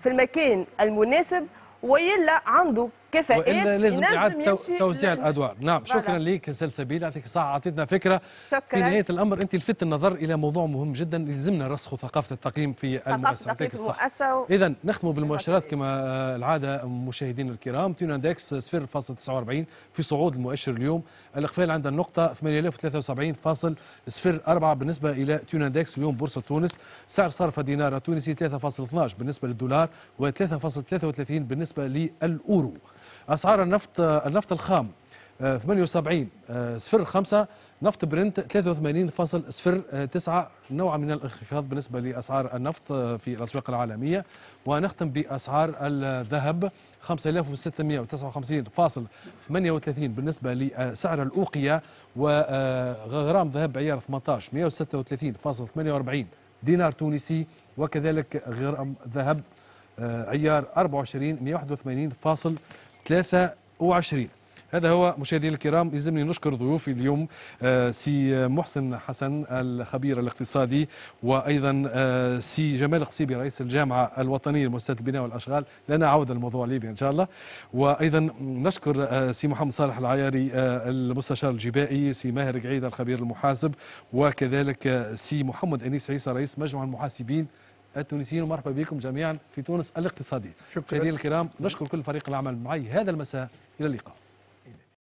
في المكان المناسب ويلا عنده كفاءات لازم اعاده توزيع الادوار نعم شكرا لك سلسبيل يعطيك الصحه اعطيتنا فكره شكرا. في نهايه الامر انت لفت النظر الى موضوع مهم جدا يلزمنا رسخ ثقافه التقييم في المؤسسه يعطيك الصحه و... اذا نختم بالمؤشرات كما آه، العاده مشاهدينا الكرام تيون اندكس 0.49 في صعود المؤشر اليوم الاقفال عند النقطه 8073.04 بالنسبه الى تيون اندكس اليوم بورصه تونس سعر صرف دينار تونسي 3.12 بالنسبه للدولار و 3.33 بالنسبه للاورو اسعار النفط النفط الخام 78 آه، آه، صفر 5 نفط برنت 83.09 نوع من الانخفاض بالنسبه لاسعار النفط آه، في الاسواق العالميه ونختم باسعار الذهب 5659.38 بالنسبه لسعر الاوقيه وغرام ذهب عيار 18 136.48 دينار تونسي وكذلك غرام ذهب عيار 24 181. 23 هذا هو مشاهدينا الكرام يلزمني نشكر ضيوفي اليوم آه، سي آه، محسن حسن الخبير الاقتصادي وايضا آه، سي جمال قصيبي رئيس الجامعه الوطنيه لمؤسسات البناء والاشغال لنا عوده الموضوع ليبيا ان شاء الله وايضا نشكر سي محمد صالح العياري المستشار الجبائي سي ماهر قعيد الخبير المحاسب وكذلك سي محمد انيس عيسى رئيس مجمع المحاسبين التونسيين ومرحبا بكم جميعا في تونس الاقتصادي شكرا الكرام نشكر كل فريق العمل معي هذا المساء الى اللقاء